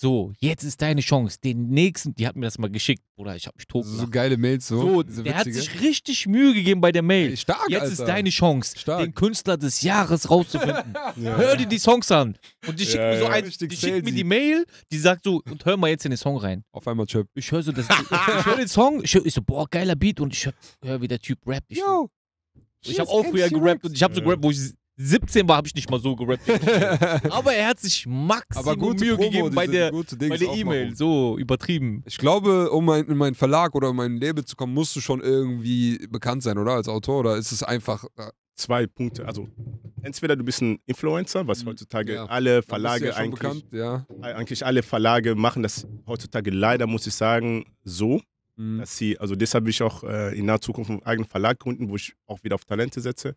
so, jetzt ist deine Chance, den nächsten, die hat mir das mal geschickt, oder ich habe mich tot So geile Mails, so. so der hat sich richtig Mühe gegeben bei der Mail. Stark, jetzt Alter. ist deine Chance, Stark. den Künstler des Jahres rauszufinden. [LAUGHS] ja. Hör dir die Songs an. Und die schickt ja, mir so ja. ein, die schickt mir die Mail, die sagt so, und hör mal jetzt in den Song rein. Auf einmal Chip. Ich höre so das, ich höre den Song, ich, hör, ich so, boah, geiler Beat, und ich höre, hör, wie der Typ rappt. Ich, Yo. Ich habe auch früher gerappt und ich habe so gerappt, wo ich 17 war, habe ich nicht mal so gerappt. [LAUGHS] aber er hat sich maximal Mühe Promo, gegeben bei der E-Mail. so, übertrieben. Ich glaube, um in meinen Verlag oder in mein Label zu kommen, musst du schon irgendwie bekannt sein, oder? Als Autor? Oder ist es einfach... Äh, Zwei Punkte. Also, entweder du bist ein Influencer, was hm, heutzutage ja. alle Verlage ja eigentlich... Bekannt, ja. Eigentlich alle Verlage machen das heutzutage leider, muss ich sagen, so. Hm. Dass sie, also deshalb will ich auch äh, in naher Zukunft einen eigenen Verlag gründen, wo ich auch wieder auf Talente setze.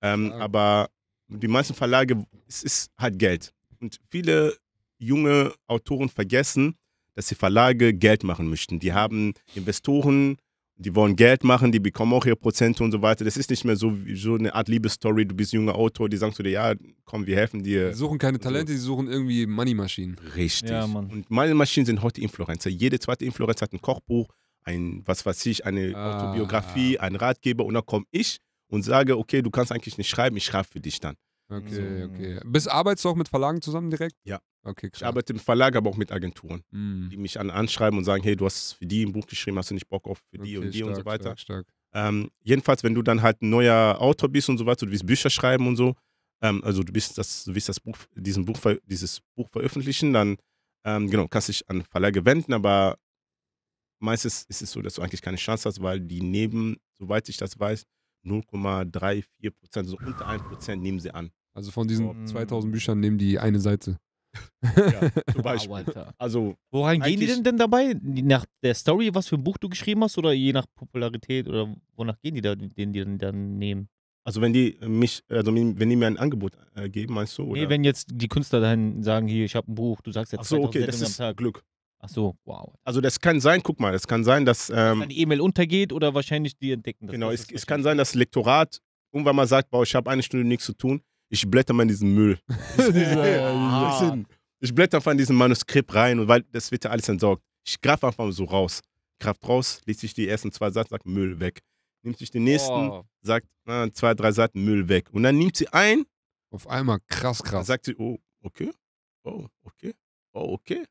Ähm, ja. Aber die meisten Verlage, es ist halt Geld. Und viele junge Autoren vergessen, dass die Verlage Geld machen möchten. Die haben Investoren, die wollen Geld machen, die bekommen auch ihre Prozente und so weiter. Das ist nicht mehr so, so eine Art Liebesstory, du bist junger Autor, die sagen zu dir, ja, komm, wir helfen dir. Die suchen keine Talente, die suchen irgendwie Moneymaschinen. Richtig. Ja, und Moneymaschinen sind heute Influencer. Jede zweite Influencer hat ein Kochbuch, ein, was weiß ich, eine ah. Autobiografie, ein Ratgeber und dann komme ich und sage, okay, du kannst eigentlich nicht schreiben, ich schreibe für dich dann. Okay, okay. Bist arbeitest du auch mit Verlagen zusammen direkt? Ja. Okay, klar. Ich arbeite im Verlag, aber auch mit Agenturen, mm. die mich an, anschreiben und sagen, hey, du hast für die ein Buch geschrieben, hast du nicht Bock auf für die okay, und die stark, und so weiter. Stark, stark. Ähm, jedenfalls, wenn du dann halt ein neuer Autor bist und so weiter, du willst Bücher schreiben und so, ähm, also du bist das, du willst das Buch, diesen Buch, dieses Buch veröffentlichen, dann ähm, genau, kannst dich an Verlage wenden, aber meistens ist es so, dass du eigentlich keine Chance hast, weil die neben, soweit ich das weiß, 0,34 Prozent, so also unter 1 Prozent nehmen sie an. Also von diesen um, 2000 Büchern nehmen die eine Seite. ja, zum [LAUGHS] Beispiel. Wow, also, Woran gehen die denn, denn dabei? Nach der Story, was für ein Buch du geschrieben hast oder je nach Popularität oder wonach gehen die da, den die dann nehmen? Also wenn die mich, also wenn die mir ein Angebot äh, geben, meinst du? Oder? Nee, wenn jetzt die Künstler dann sagen, hier, ich habe ein Buch, du sagst jetzt Ach so, okay, das ist Glück. Ach so, wow. Also das kann sein, guck mal, das kann sein, dass... Ähm, dass die E-Mail untergeht oder wahrscheinlich die entdecken das. Genau, es, es kann sein, dass das Lektorat irgendwann mal sagt, boah, ich habe eine Stunde nichts zu tun, ich blätter mal in diesen Müll. [LAUGHS] [LAUGHS] Äh, ich blätter einfach in diesen Manuskript rein, weil das wird ja alles entsorgt. Ich greife einfach mal so raus. Kraft raus, liest sich die ersten zwei Seiten, sagt Müll weg. Nimmt sich den nächsten, oh. sagt na, zwei, drei Seiten Müll weg. Und dann nimmt sie ein. Auf einmal krass, krass. Dann sagt sie, oh, okay, oh, okay, oh, okay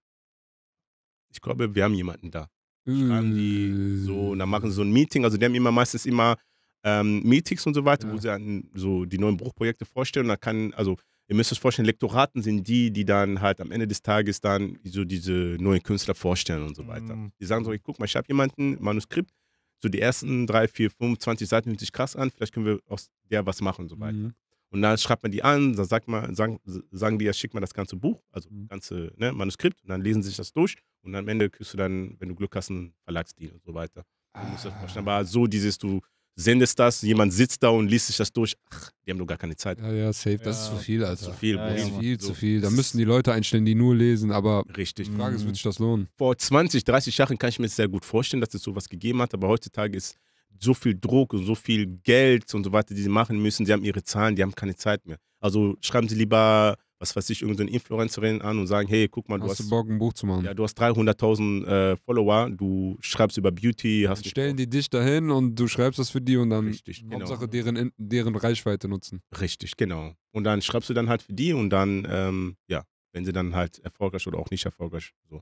ich glaube, wir haben jemanden da. Schreiben die so, und dann machen sie so äh. ein Meeting. Also die haben immer meistens immer ähm, Meetings und so weiter, ja. wo sie so die neuen Bruchprojekte vorstellen. Und dann kann, also ihr müsst euch vorstellen, Lektoraten sind die, die dann halt am Ende des Tages dann so diese neuen Künstler vorstellen und so weiter. Mhm. Die sagen so, ich guck mal, ich habe jemanden, Manuskript, so die ersten drei, vier, fünf, zwanzig Seiten hört sich krass an, vielleicht können wir aus der was machen und so weiter. Mhm. Und dann schreibt man die an, dann sagt man, sagen, sagen die, ja, schickt man das ganze Buch, also das mhm. ganze ne, Manuskript, und dann lesen sie sich das durch. Und am Ende kriegst du dann, wenn du Glück hast, einen Verlagsdeal und so weiter. Ah. Aber so dieses, du sendest das, jemand sitzt da und liest sich das durch. Ach, die haben doch gar keine Zeit. Ja, ja, safe, das ja. ist zu viel, Alter. Zu viel, ja, ja, viel so. zu viel. Da müssen die Leute einstellen, die nur lesen, aber Richtig. die Frage ist, wird sich das lohnen? Vor 20, 30 Jahren kann ich mir sehr gut vorstellen, dass es sowas gegeben hat, aber heutzutage ist so viel Druck und so viel Geld und so weiter, die sie machen müssen, sie haben ihre Zahlen, die haben keine Zeit mehr. Also schreiben sie lieber was weiß ich, irgendeine Influencerin an und sagen, hey, guck mal, du hast, hast du Bock, ein Buch zu machen. Ja, du hast 300.000 äh, Follower, du schreibst über Beauty. Hast dann stellen die dich dahin und du schreibst das für die und dann Richtig, genau. Hauptsache deren, deren Reichweite nutzen. Richtig, genau. Und dann schreibst du dann halt für die und dann, ähm, ja, wenn sie dann halt erfolgreich oder auch nicht erfolgreich, so.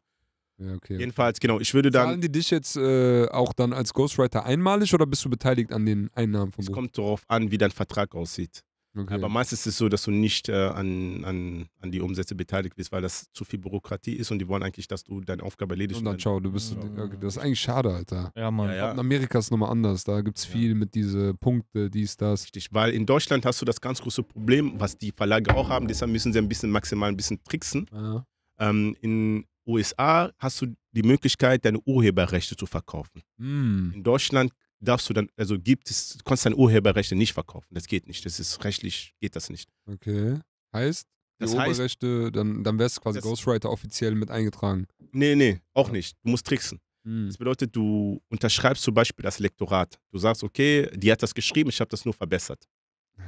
Ja, okay. Jedenfalls, genau, ich würde dann. Zahlen die dich jetzt äh, auch dann als Ghostwriter einmalig oder bist du beteiligt an den Einnahmen vom Es Buch? kommt darauf an, wie dein Vertrag aussieht. Okay. Aber meistens ist es so, dass du nicht äh, an, an, an die Umsätze beteiligt bist, weil das zu viel Bürokratie ist und die wollen eigentlich, dass du deine Aufgabe erledigst. Und dann schau, du bist. Ja. Okay, das ist eigentlich schade, Alter. Ja, Mann. Ja, ja. In Amerika ist es nochmal anders. Da gibt es viel mit diesen Punkten, dies, das. Richtig, weil in Deutschland hast du das ganz große Problem, was die Verlage auch haben. Deshalb müssen sie ein bisschen maximal ein bisschen tricksen. Ähm, in USA hast du die Möglichkeit, deine Urheberrechte zu verkaufen. Mm. In Deutschland darfst du dann, also gibt es, du kannst dein Urheberrechte nicht verkaufen. Das geht nicht. Das ist rechtlich, geht das nicht. Okay. Heißt, die das Urheberrechte, dann, dann wärst du quasi Ghostwriter offiziell mit eingetragen. Nee, nee, auch ja. nicht. Du musst tricksen. Hm. Das bedeutet, du unterschreibst zum Beispiel das Lektorat. Du sagst, okay, die hat das geschrieben, ich habe das nur verbessert.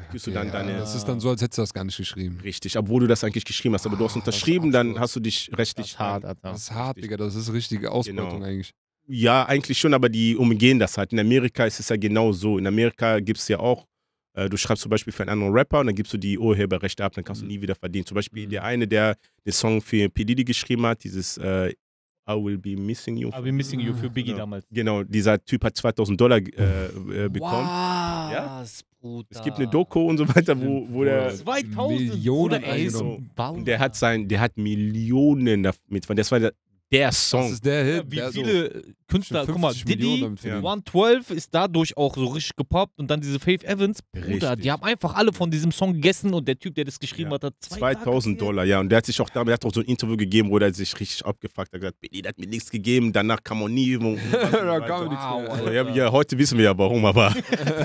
Okay, ja, deine, das ist dann so, als hättest du das gar nicht geschrieben. Richtig, obwohl du das eigentlich geschrieben hast. Aber du hast ah, unterschrieben, dann hast du dich rechtlich das hart. Das ist hart, Digga. Das ist richtige Ausbeutung genau. eigentlich. Ja, eigentlich schon, aber die umgehen das halt. In Amerika ist es ja genau so. In Amerika gibt es ja auch, äh, du schreibst zum Beispiel für einen anderen Rapper und dann gibst du die Urheberrechte ab, dann kannst mhm. du nie wieder verdienen. Zum Beispiel mhm. der eine, der den Song für P. Diddy geschrieben hat, dieses äh, I Will Be Missing You. I Will Be Missing You für ah, Biggie genau. damals. Genau, dieser Typ hat 2000 Dollar äh, äh, bekommen. Wow, ja? Bruder. Es gibt eine Doku und so weiter, wo, wo der 2000 Millionen Bruder, ey, genau. Der hat sein, der hat Millionen damit. Das war der der Song. Das ist der Hit. Ja, wie der viele so Künstler, guck mal, Diddy, 112 ist dadurch auch so richtig gepoppt und dann diese Faith Evans, Bruder, richtig. die haben einfach alle von diesem Song gegessen und der Typ, der das geschrieben ja. hat, hat 2000 Tage Dollar, ja, und der hat sich auch damals, hat auch so ein Interview gegeben, wo er sich richtig abgefuckt hat, gesagt, Billy, der hat mir nichts gegeben, danach kam man nie. Und [LAUGHS] da kam wow, ja, ja, heute wissen wir ja warum, aber.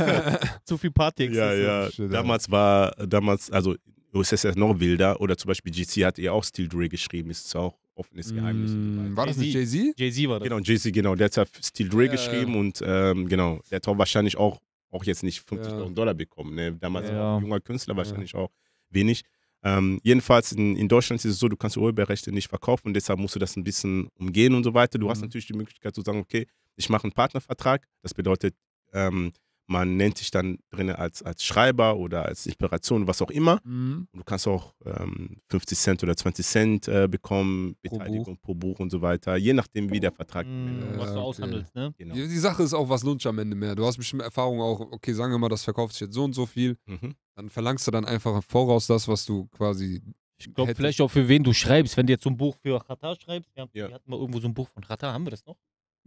[LAUGHS] Zu viel Party. Ja, ja, damals war, damals, also, ist noch wilder oder zum Beispiel GC hat ihr auch Steel Dre geschrieben, ist auch offenes Geheimnis. Mm, war das nicht Jay-Z? Jay-Z war das. Genau, Jay-Z, genau. Der hat Steel Dre ja, geschrieben ja. und ähm, genau, der hat wahrscheinlich auch, auch jetzt nicht 50.000 ja. Dollar bekommen. Ne? Damals ja. junger Künstler wahrscheinlich auch wenig. Ähm, jedenfalls in, in, Deutschland ist es so, du kannst Urheberrechte nicht verkaufen und deshalb musst du das ein bisschen umgehen und so weiter. Du mhm. hast natürlich die Möglichkeit zu sagen, okay, ich mache einen Partnervertrag. Das bedeutet, ähm, man nennt sich dann drin als, als Schreiber oder als Inspiration, was auch immer. Mhm. Und du kannst auch ähm, 50 Cent oder 20 Cent äh, bekommen, pro Beteiligung Buch. pro Buch. und so weiter, je nachdem, wie der Vertrag. Mhm, was du okay. aushandelst, ne? Genau. Die, die, Sache ist auch, was lohnt am Ende mehr. Du hast bestimmt Erfahrung auch, okay, sagen wir mal, das verkauft sich jetzt so und so viel. Mhm. Dann verlangst du dann einfach voraus das, was du quasi ich glaube, vielleicht auch für wen du schreibst. Wenn du jetzt so ein Buch für Katar schreibst, wir, haben, ja. wir hatten mal irgendwo so ein Buch von Katar, haben wir das noch?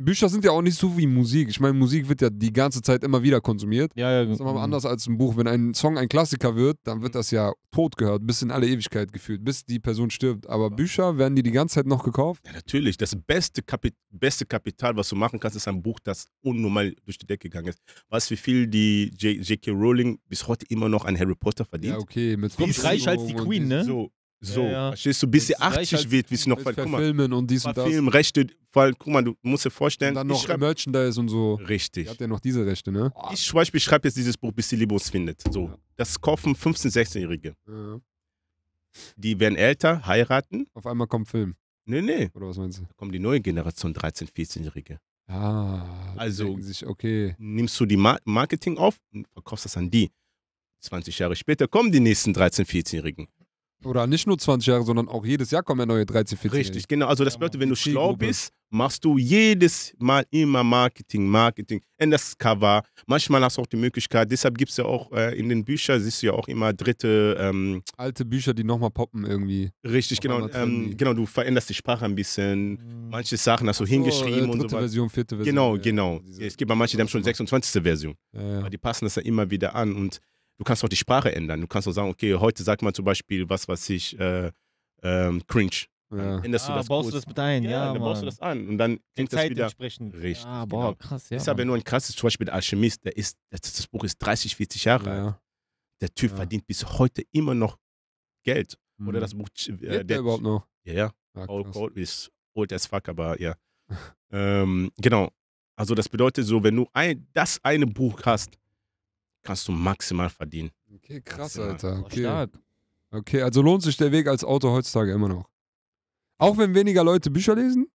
Bücher sind ja auch nicht so wie Musik. Ich meine, Musik wird ja die ganze Zeit immer wieder konsumiert. Ja, ja. Das ist aber genau. anders als ein Buch. Wenn ein Song ein Klassiker wird, dann wird mhm. das ja tot gehört, bis in alle Ewigkeit gefühlt, bis die Person stirbt. Aber Bücher werden die die ganze Zeit noch gekauft? Ja, natürlich. Das beste, Kapit beste Kapital, was du machen kannst, ist ein Buch, das unnormal durch die Decke gegangen ist. Weißt du, wie viel die J.K. Rowling bis heute immer noch an Harry Potter verdient. Ja, okay. Mit halt die ist reich als die Queen, ne? So. So, ja, ja. verstehst du, bis sie 80 wird, halt wie sie noch verfilmen und dies und das. Filmrechte weil, guck mal, du musst dir vorstellen. Und dann noch schreib, Merchandise und so. Richtig. Ihr habt ja noch diese Rechte, ne? Ich zum Beispiel schreibe jetzt dieses Buch, bis die Libos findet. So. Ja. Das kaufen 15-, 16-Jährige. Ja. Die werden älter, heiraten. Auf einmal kommt Film. Nee, nee. Oder was meinst du? Da kommt die neue Generation, 13-, 14-Jährige. Ah, also sich, okay. nimmst du die Marketing auf und verkaufst das an die. 20 Jahre später kommen die nächsten 13-, 14-Jährigen. Oder nicht nur 20 Jahre, sondern auch jedes Jahr kommen ja neue 13, 14 Richtig, genau. Also das bedeutet, wenn du schlau bist, machst du jedes Mal immer Marketing, Marketing, änderst das Cover. Manchmal hast du auch die Möglichkeit, deshalb gibt es ja auch äh, in den Büchern, siehst du ja auch immer dritte... Ähm, Alte Bücher, die nochmal poppen irgendwie. Richtig, genau. Ähm, genau, du veränderst die Sprache ein bisschen. Hm. Manche Sachen hast du so, hingeschrieben äh, dritte und so weiter. Version, vierte Version. Genau, ja, genau. Ja, es gibt bei manchen, die haben schon 26. Version. Ja, die passen das ja immer wieder an und du kannst auch die Sprache ändern. Du kannst auch sagen, okay, heute sagt man zum Beispiel, was weiß ich, äh, ähm, cringe. Ja. Änderst du ah, das baust kurz. du das mit ein, ja, ja dann baust du das an und dann klingt das wieder richtig. Ah, boah, genau. krass, ja. Das ist aber nur ein krasses, zum Beispiel der Alchemist, der ist, das, Buch ist 30, 40 Jahre alt. Der Typ ja. verdient bis heute immer noch Geld. Mhm. Oder das mhm. Buch. Äh, der, der, überhaupt noch? Ja, ja. Ah, Paul ist old as fuck, aber ja. [LAUGHS] ähm, genau. Also das bedeutet so, wenn du ein, das eine Buch hast, kannst du maximal verdienen. Okay, krass, maximal. Alter. Okay. okay, also lohnt sich der Weg als Autor heutzutage immer noch. Auch wenn weniger Leute Bücher lesen?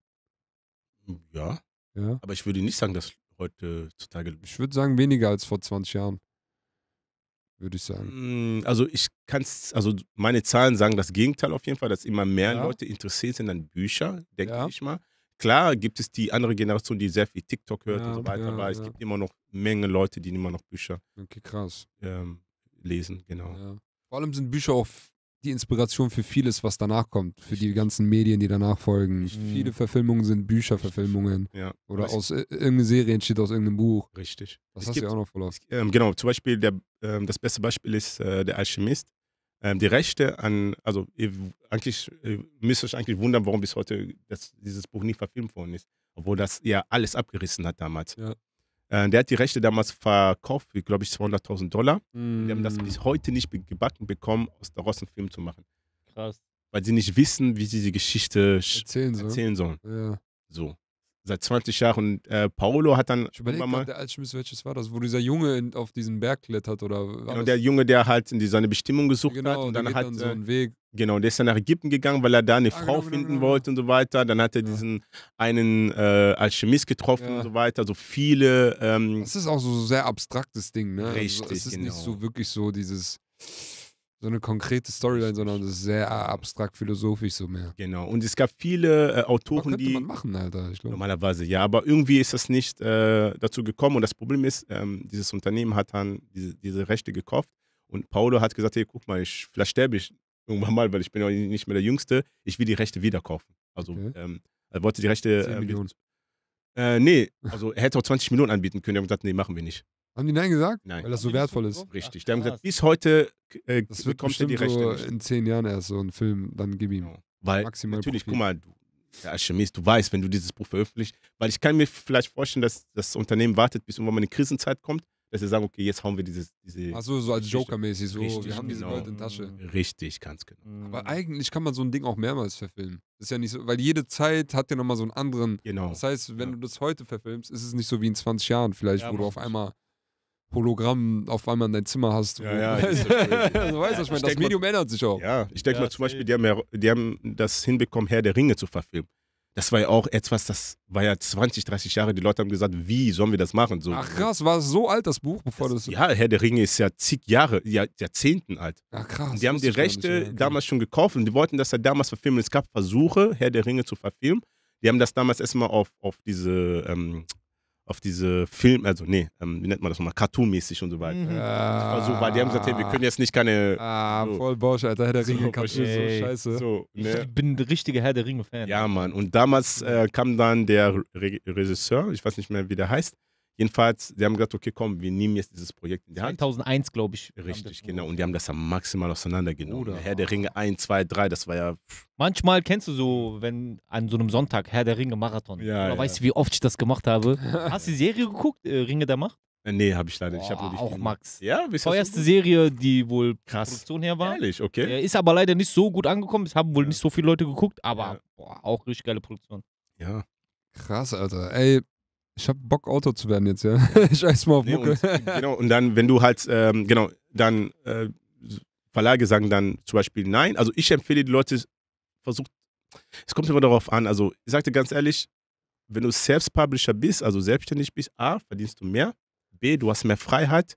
Ja. ja. Aber ich würde nicht sagen, dass heute heutzutage. Ich würde sagen, weniger als vor 20 Jahren. Würde ich sagen. Hm, also, ich kann es, also meine Zahlen sagen das Gegenteil auf jeden Fall, dass immer mehr ja. Leute interessiert sind an Büchern, denke ja. ich mal. Klar gibt es die andere Generation, die sehr viel TikTok hört ja, und so weiter, ja, aber es gibt immer noch Menge Leute, die immer noch Bücher okay, krass. Ähm, lesen, genau. Vor allem sind Bücher auch die Inspiration für vieles, was danach kommt, für die ganzen Medien, die danach folgen. Mhm. Viele Verfilmungen sind Bücherverfilmungen. Ja. Oder aus äh, irgendeiner Serie entsteht aus irgendeinem Buch. Richtig. Das es hast du ja auch noch verloren. Ähm, genau, zum Beispiel der, ähm, das beste Beispiel ist äh, Der Alchemist. Ähm, die Rechte an, also ihr, eigentlich, ihr müsst euch eigentlich wundern, warum bis heute das, dieses Buch nie verfilmt worden ist, obwohl das ja alles abgerissen hat damals. Ja. Äh, der hat die Rechte damals verkauft für, glaube ich, 200.000 Dollar. Mm. Die haben das mm. bis heute nicht gebacken bekommen, aus daraus einen Film zu machen. Krass. Weil sie nicht wissen, wie sie die Geschichte erzählen, erzählen sollen. Ja. So seit 20 Jahren. Und äh, Paolo hat dann. Ich überlege mal, der Alchemist, welches war das? Wo dieser Junge in, auf diesen Berg klettert oder. Genau, der Junge, der halt in die, seine Bestimmung gesucht genau, hat. Und dann hat. Dann so einen Weg. Genau, der ist dann nach Ägypten gegangen, weil er da eine ah, Frau genau, genau, finden genau, wollte und so weiter. Dann hat er ja. diesen einen äh, Alchemist getroffen ja. und so weiter. So also viele. Ähm, das ist auch so ein sehr abstraktes Ding, ne? Also Richtig. Also, es ist nicht genau. so wirklich so dieses so eine konkrete Storyline, sondern sehr abstrakt philosophisch so mehr. Genau. Und es gab viele äh, Autoren, könnte die. man machen, Alter. Normalerweise, ja. Aber irgendwie ist das nicht äh, dazu gekommen. Und das Problem ist, ähm, dieses Unternehmen hat dann diese, diese, Rechte gekauft. Und Paolo hat gesagt: Hey, guck mal, ich, vielleicht sterbe ich irgendwann mal, weil ich bin ja nicht mehr der Jüngste. Ich will die Rechte wieder kaufen. Also, okay. ähm, er wollte die Rechte. 10 äh, Millionen. Äh, nee, also er hätte auch 20 Millionen anbieten können. Er hat gesagt: Nee, machen wir nicht. Haben die Nein gesagt? Nein. Weil das so wertvoll ist. Richtig. Die haben ah, gesagt, bis heute äh, das wird bestimmt die Rechte so nicht. in zehn Jahren erst so ein Film, dann gib ihm. Genau. Weil Maximal natürlich, Profil. guck mal, du, der Alchemist, du weißt, wenn du dieses Buch veröffentlicht, weil ich kann mir vielleicht vorstellen, dass das Unternehmen wartet, bis irgendwann mal eine Krisenzeit kommt, dass sie sagen, okay, jetzt hauen wir dieses, diese... Achso, so als Joker-mäßig, so, richtig, wir haben genau. diese Gold in Tasche. Richtig, ganz genau. Mhm. Aber eigentlich kann man so ein Ding auch mehrmals verfilmen. Das ist ja nicht so, weil jede Zeit hat ja nochmal so einen anderen... Genau. Das heißt, wenn ja. du das heute verfilmst, ist es nicht so wie in 20 Jahren vielleicht, ja, wo du auf einmal Hologramm auf einmal in dein Zimmer hast. Ja, ja. ja. Du weißt, [LAUGHS] ich meine, das Medium mal, ändert sich auch. Ja, ich denke ja, mal zum Beispiel, die haben, die haben das hinbekommen, Herr der Ringe zu verfilmen. Das war ja auch etwas, das war ja 20, 30 Jahre. Die Leute haben gesagt, wie sollen wir das machen? So. Ach krass, war so alt das Buch, bevor das. das ja, Herr der Ringe ist ja zig Jahre, Jahrzehnten alt. Ach krass. Und die haben die Rechte nicht, damals schon gekauft und die wollten das ja damals verfilmen. Es gab Versuche, Herr der Ringe zu verfilmen. Die haben das damals erstmal auf, auf diese ähm, auf diese Film, also nee, ähm, wie nennt man das nochmal, Cartoon-mäßig und so weiter. Mhm. Ah, also, weil die haben gesagt, hey, wir können jetzt nicht keine. Ah, so. voll Bosch, Alter, Herr der Ringe, so, Cartoon, so scheiße. So, ne? Ich bin der richtige Herr der Ringe-Fan. Ja, Mann. Und damals äh, kam dann der Re Regisseur, ich weiß nicht mehr, wie der heißt, Jedenfalls, die haben gesagt, okay, komm, wir nehmen jetzt dieses Projekt in die Hand. 2001, glaube ich. Richtig, genau. Und die haben das ja maximal auseinandergenommen. Oder. Herr der Ringe 1, 2, 3, das war ja... Manchmal kennst du so, wenn an so einem Sonntag Herr der Ringe Marathon. Ja, Oder ja. weißt du, wie oft ich das gemacht habe? [LAUGHS] Hast du die Serie geguckt, äh, Ringe der Macht? Äh, nee, habe ich leider nicht. Ich Boah, auch Max. Ja, Teuerste Serie, die wohl Krass. Produktion her war. Ehrlich, okay. Ist aber leider nicht so gut angekommen. Es haben wohl ja. nicht so viele Leute geguckt, aber ja. boah, auch richtig geile Produktion. Ja. Krass, Alter. Ey, ich habe Bock, Autor zu werden jetzt, ja. [LAUGHS] Ich Scheiß mal auf nee, Und, genau, und dann, wenn du halt, ähm, genau, dann äh, Verlage sagen dann zum Beispiel nein. Also ich empfehle die Leute, versucht, es kommt immer darauf an, also ich sagte ganz ehrlich, wenn du Selbstpublisher bist, also selbstständig bist, A, verdienst du mehr, B, du hast mehr Freiheit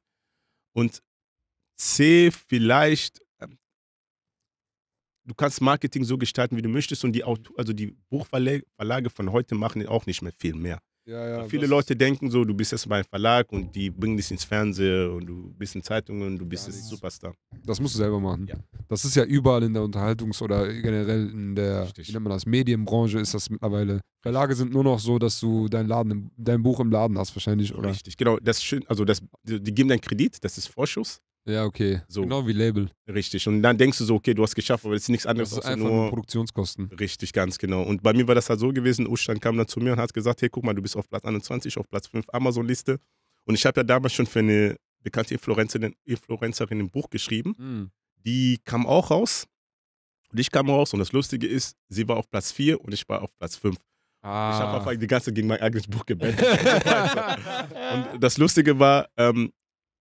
und C, vielleicht ähm, du kannst Marketing so gestalten, wie du möchtest und die also die Buchverlage von heute machen auch nicht mehr viel mehr. Ja, ja, viele Leute denken so, du bist jetzt mal Verlag und die bringen dich ins Fernsehen und du bist in Zeitungen und du bist jetzt Superstar. Das musst du selber machen. Ja. Das ist ja überall in der Unterhaltungs- oder generell in der wie nennt man das, Medienbranche ist das mittlerweile. Verlage sind nur noch so, dass du dein, Laden, dein Buch im Laden hast wahrscheinlich, oder? Richtig, genau. Das schön, also das, die geben deinen Kredit, das ist Vorschuss. Ja, okay. So. Genau wie Label. Richtig. Und dann denkst du so, okay, du hast es geschafft, aber es ist nichts anderes. Das ist einfach nur Produktionskosten. Richtig, ganz genau. Und bei mir war das halt so gewesen, Ustan kam dann zu mir und hat gesagt, hey, guck mal, du bist auf Platz 21, auf Platz 5 Amazon-Liste. Und ich habe ja damals schon für eine bekannte Influencerin, Influencerin ein Buch geschrieben. Mhm. Die kam auch raus. Und ich kam raus. Und das Lustige ist, sie war auf Platz 4 und ich war auf Platz 5. Ah. Ich habe einfach die ganze Zeit gegen mein eigenes Buch gebettet. [LAUGHS] [LAUGHS] und das Lustige war, ähm,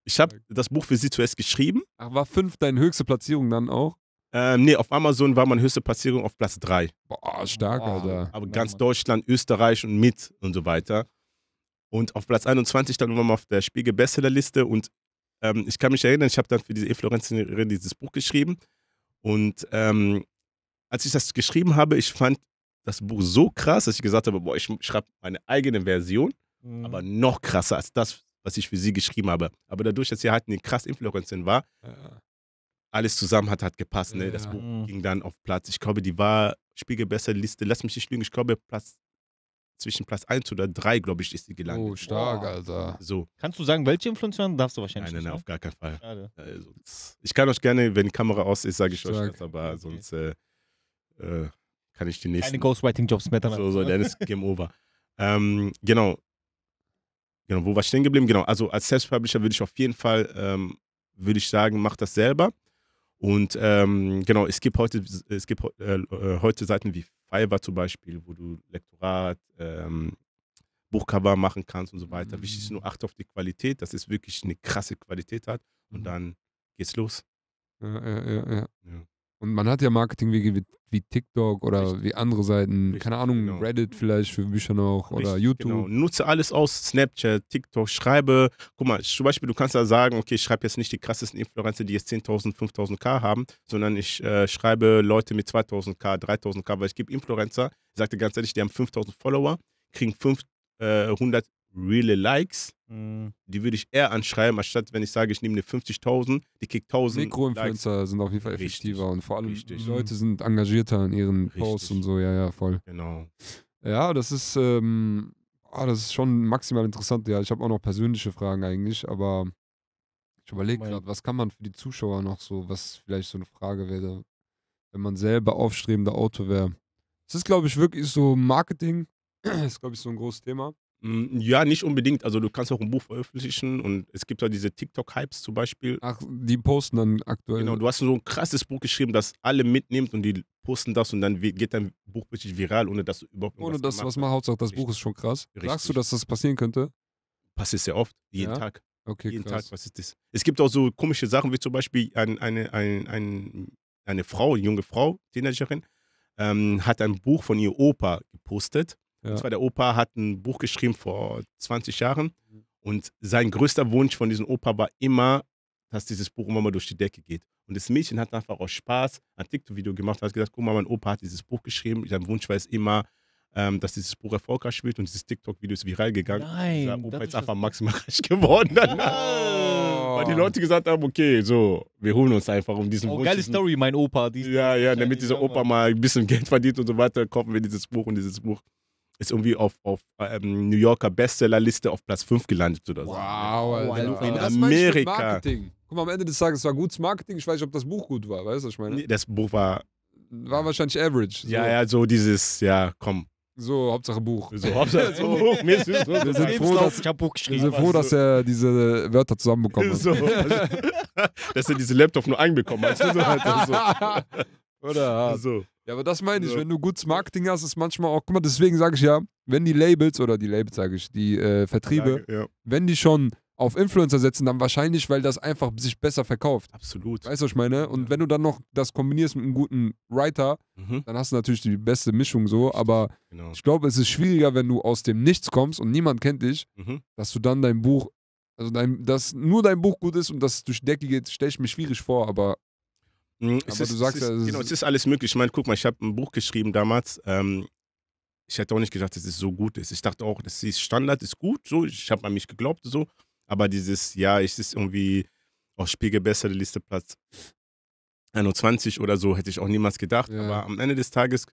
ich habe das Buch für sie zuerst geschrieben. Ach, war fünf deine höchste Platzierung dann auch? Ähm, nee, auf Amazon war meine höchste Platzierung auf Platz 3. Boah, stark, Boah. Alter. Aber ganz Deutschland, Österreich und mit und so weiter. Und auf Platz 21 dann nochmal auf der Spiegel Bestsellerliste. Und ähm, ich kann mich erinnern, ich habe dann für diese E-Florenzinerin dieses Buch geschrieben. Und ähm, als ich das geschrieben habe, ich fand das Buch so krass, dass ich gesagt habe, boah, ich schreibe meine eigene Version, mhm. aber noch krasser als das, was ich für sie geschrieben habe. Aber dadurch, dass sie halt eine krass Influencerin war, ja. alles zusammen hat halt gepasst. Ne? Ja. Das Buch ging dann auf Platz. Ich glaube, die war Spiegelbesserliste. Lass mich nicht lügen. Ich glaube, Platz zwischen Platz 1 oder 3, glaube ich, ist sie gelangt. Oh, stark, wow. Alter. So. Kannst du sagen, welche Influencerin? Darfst du wahrscheinlich nein, nein, nicht. Nein, ne? auf gar keinen Fall. Also, ich kann euch gerne, wenn die Kamera aus ist, sage ich stark. euch das, aber okay. sonst äh, äh kann ich die nächsten. Keine Ghostwriting-Jobs mehr dann. So, so, ne? dann ist Game Over. Ähm, genau, Genau, wo war ich stehen geblieben? Genau, also als Self-Publisher würde ich auf jeden Fall, ähm, würde ich sagen, mach das selber. Und ähm, genau, es gibt heute, es gibt äh, äh heute Seiten wie Fiverr zum Beispiel, wo du Lektorat, ähm, Buchcover machen kannst und so weiter. Mhm. Wichtig ist nur mhm. Acht auf die Qualität, dass es wirklich eine krasse Qualität hat und mhm. dann geht's los. Ja, ja, ja, ja. ja. Und man hat ja Marketingwege wie, wie TikTok oder Richtig. wie andere Seiten, Richtig, keine Ahnung, genau. Reddit vielleicht für Bücher noch Richtig, oder YouTube. Genau. Nutze alles aus, Snapchat, TikTok, schreibe, guck mal, zum Beispiel, du kannst da sagen, okay, ich schreibe jetzt nicht die krassesten Influencer, die jetzt 10.000, 5.000k haben, sondern ich äh, schreibe Leute mit 2.000k, 3.000k, weil ich gebe Influencer, ich sagte ganz ehrlich, die haben 5.000 Follower, kriegen 500 reale Likes, mhm. die würde ich eher anschreiben, anstatt wenn ich sage, ich nehme eine 50.000, die kriegt 1.000 Mikroinfluencer sind auf jeden Fall effektiver Richtig. und vor allem Richtig. Leute sind engagierter in ihren Richtig. Posts und so, ja, ja, voll. Genau. Ja, das ist, ähm, ah, das ist schon maximal interessant, ja. Ich habe auch noch persönliche Fragen eigentlich, aber ich überlege gerade, was kann man für die Zuschauer noch so, was vielleicht so eine Frage wäre, wenn man selber aufstrebender Auto wäre. Es ist, glaube ich, wirklich so Marketing, [CLEARS THROAT] ist, glaube ich, so ein großes Thema. Mm, ja, nicht unbedingt. Also du kannst auch ein Buch veröffentlichen und es gibt ja diese TikTok-Hypes zum Beispiel. Ach, die posten dann aktuell. Genau, du hast so ein krasses Buch geschrieben, das alle mitnimmt und die posten das und dann geht dein Buch wirklich viral, ohne dass du überhaupt Ohne das, was man Hauptsache das Buch ist schon krass. Richtig. Sagst du, dass das passieren könnte? Passiert sehr oft, jeden ja? Tag. Okay, jeden krass. Tag, was ist das? Es gibt auch so komische Sachen, wie zum Beispiel ein, eine, ein, ein, eine Frau, eine junge Frau, Teenagerin, ähm, hat ein Buch von ihr Opa gepostet ja. Und zwar der Opa hat ein Buch geschrieben vor 20 Jahren und sein größter Wunsch von diesem Opa war immer, dass dieses Buch immer mal durch die Decke geht. Und das Mädchen hat einfach aus Spaß ein TikTok-Video gemacht und hat gesagt, guck mal, mein Opa hat dieses Buch geschrieben. Sein Wunsch war es immer, ähm, dass dieses Buch erfolgreich wird und dieses TikTok-Video ist viral gegangen. Nein, Dieser Opa ist einfach maximal [LAUGHS] reich geworden. Danach. Weil die Leute gesagt haben, okay, so, wir holen uns einfach um diesen oh, Wunsch. Geile Story, mein Opa. ja, ja, damit dieser Opa mal ein bisschen Geld verdient und so weiter, kaufen wir dieses Buch und dieses Buch ist irgendwie auf, auf ähm, New Yorker Bestsellerliste auf Platz 5 gelandet oder so. Wow, oh, Alter. in Amerika. Guck mal, am Ende des Tages war gutes Marketing. Ich weiß nicht, ob das Buch gut war, weißt du, was ich meine? Nee, das Buch war. War wahrscheinlich average. So. Ja, ja, so dieses, ja, komm. So, Hauptsache Buch. So, Hauptsache [LAUGHS] so, Buch. Wir sind, so, wir sind froh, dass, ich hab Buch geschrieben. Wir sind froh, dass er diese Wörter zusammenbekommen hat. So, [LAUGHS] dass er diese Laptop nur einbekommen hat. [LAUGHS] So, oder? [LAUGHS] So. Ja, aber das meine ich, so. wenn du gutes Marketing hast, ist manchmal auch, guck mal, deswegen sage ich ja, wenn die Labels oder die Labels, sage ich, die äh, Vertriebe, Lage, ja. wenn die schon auf Influencer setzen, dann wahrscheinlich, weil das einfach sich besser verkauft. Absolut. Weißt du, was ich meine? Und ja. wenn du dann noch das kombinierst mit einem guten Writer, mhm. dann hast du natürlich die beste Mischung so. Aber genau. ich glaube, es ist schwieriger, wenn du aus dem Nichts kommst und niemand kennt dich, mhm. dass du dann dein Buch, also dein, dass nur dein Buch gut ist und das durch Decke geht, stelle ich mir schwierig vor. Aber Mhm, aber ist, du sagst es genau, ist, genau, es ist alles möglich. Ich meine, guck mal, ich habe ein Buch geschrieben damals. Ähm, ich hätte auch nicht gedacht, dass es so gut ist. Ich dachte auch, das ist Standard, ist gut, so. Ich habe an mich geglaubt, so. Aber dieses, ja, es ist irgendwie auch Spiegel besser, der Liste Platz 21 oder so, hätte ich auch niemals gedacht. Ja. Aber am Ende des Tages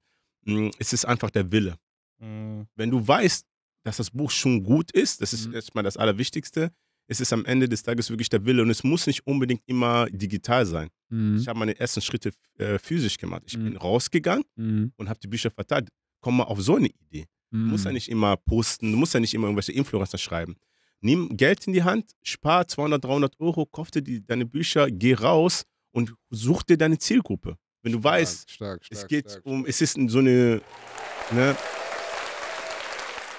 mh, hm, ist es einfach der Wille. Mhm. Wenn du weißt, dass das Buch schon gut ist, das ist mhm. erstmal das Allerwichtigste, es ist am Ende des Tages wirklich der Wille und es muss nicht unbedingt immer digital sein. Mhm. Ich habe meine ersten Schritte äh, physisch gemacht. Ich mhm. bin rausgegangen mhm. und habe die Bücher verteilt. Komm mal auf so eine Idee. Du musst ja mhm. nicht immer posten, du musst ja nicht immer irgendwelche Influencer schreiben. Nimm Geld in die Hand, spar 200, 300 Euro, kauf dir die, deine Bücher, geh raus und such dir deine Zielgruppe. Wenn du stark, weißt, stark, stark, es geht um, es ist so eine, ne,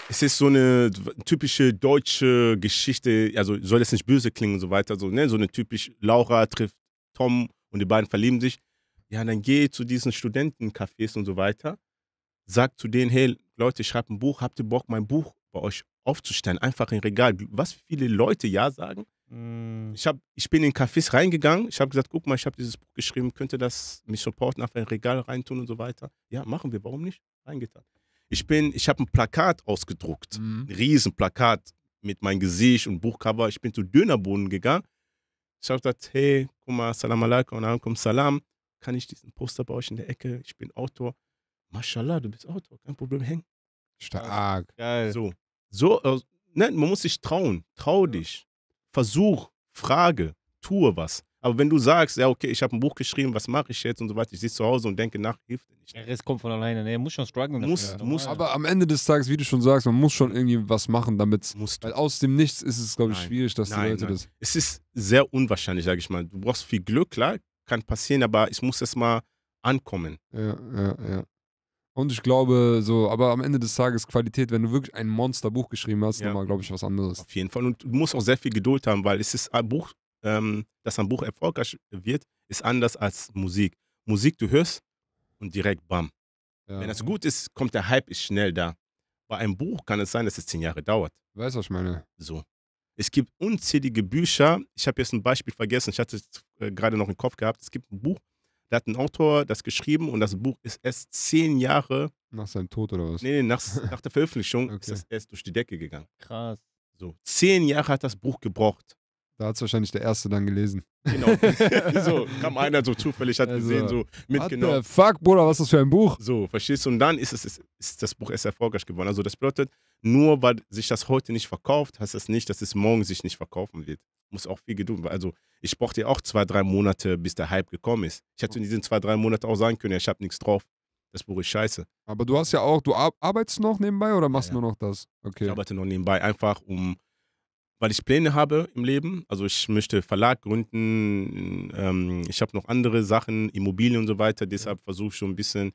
es ist so eine typische deutsche Geschichte, also soll das nicht böse klingen und so weiter, so, ne? so eine typisch Laura trifft Tom und die beiden verlieben sich. Ja, dann geh zu diesen Studentencafés und so weiter, sag zu denen, hey Leute, ich schreibe ein Buch, habt ihr Bock, mein Buch bei euch aufzustellen, einfach ein Regal. Was viele Leute ja sagen. Mm. Ich, hab, ich bin in Cafés reingegangen, ich habe gesagt, guck mal, ich habe dieses Buch geschrieben, könnte das mich supporten, auf ein Regal reintun und so weiter. Ja, machen wir, warum nicht? Reingetan. Ich bin, ich habe ein Plakat ausgedruckt, mhm. ein Riesenplakat mit meinem Gesicht und Buchcover. Ich bin zu Dönerboden gegangen. Ich habe gesagt, hey, guck mal, Salam alaikum salam. Kann ich diesen Poster bei euch in der Ecke? Ich bin Autor. Mashallah, du bist Autor, kein Problem, hängen. Stark. Geil. So, so äh, nein, man muss sich trauen. Trau dich. Versuch, frage, tue was. Aber wenn du sagst, ja, okay, ich habe ein Buch geschrieben, was mache ich jetzt und so weiter, ich sitze zu Hause und denke nach, hilft nicht. Der Rest kommt von alleine, ne? Muss schon strugglen. Muss, ja. muss. Aber am Ende des Tages, wie du schon sagst, man muss schon irgendwie was machen, damit es. Weil aus dem Nichts ist es, glaube ich, nein. schwierig, dass nein, die Leute nein. das. Es ist sehr unwahrscheinlich, sage ich mal. Du brauchst viel Glück, klar, kann passieren, aber es muss erst mal ankommen. Ja, ja, ja. Und ich glaube, so, aber am Ende des Tages Qualität, wenn du wirklich ein Monsterbuch geschrieben hast, ja. nochmal, glaube ich, was anderes. Auf jeden Fall. Und du musst auch sehr viel Geduld haben, weil es ist ein ah, Buch ähm, dass ein Buch erfolgreich wird, ist anders als Musik. Musik, du hörst und direkt bam. Ja. Wenn das gut ist, kommt der Hype, ist schnell da. Bei einem Buch kann es sein, dass es zehn Jahre dauert. Weißt du, was ich meine? So. Es gibt unzählige Bücher. Ich habe jetzt ein Beispiel vergessen. Ich hatte es äh, gerade noch im Kopf gehabt. Es gibt ein Buch, da hat ein Autor das geschrieben und das Buch ist erst zehn Jahre. Nach seinem Tod oder was? Nee, nach, [LAUGHS] nach der Veröffentlichung okay. ist das erst durch die Decke gegangen. Krass. So, zehn Jahre hat das Buch gebraucht. Da hat es wahrscheinlich der Erste dann gelesen. Genau. [LAUGHS] so, kam einer so zufällig, hat also, gesehen, so mitgenommen. Fuck, Bruder, was ist das für ein Buch? So, verstehst du? Und dann ist, es, ist, ist das Buch erst erfolgreich geworden. Also, das bedeutet, nur weil sich das heute nicht verkauft, heißt das nicht, dass es morgen sich nicht verkaufen wird. Muss auch viel geduld. Also, ich brauchte ja auch zwei, drei Monate, bis der Hype gekommen ist. Ich hätte in diesen zwei, drei Monaten auch sagen können, ja, ich habe nichts drauf das Buch ist scheiße. Aber du hast ja auch, du arbeitest noch nebenbei oder machst ja, ja. nur noch das? Okay. Ich arbeite noch nebenbei, einfach um weil ich Pläne habe im Leben. Also ich möchte Verlag gründen, ähm, ich habe noch andere Sachen, Immobilien und so weiter. Deshalb versuche ich schon ein bisschen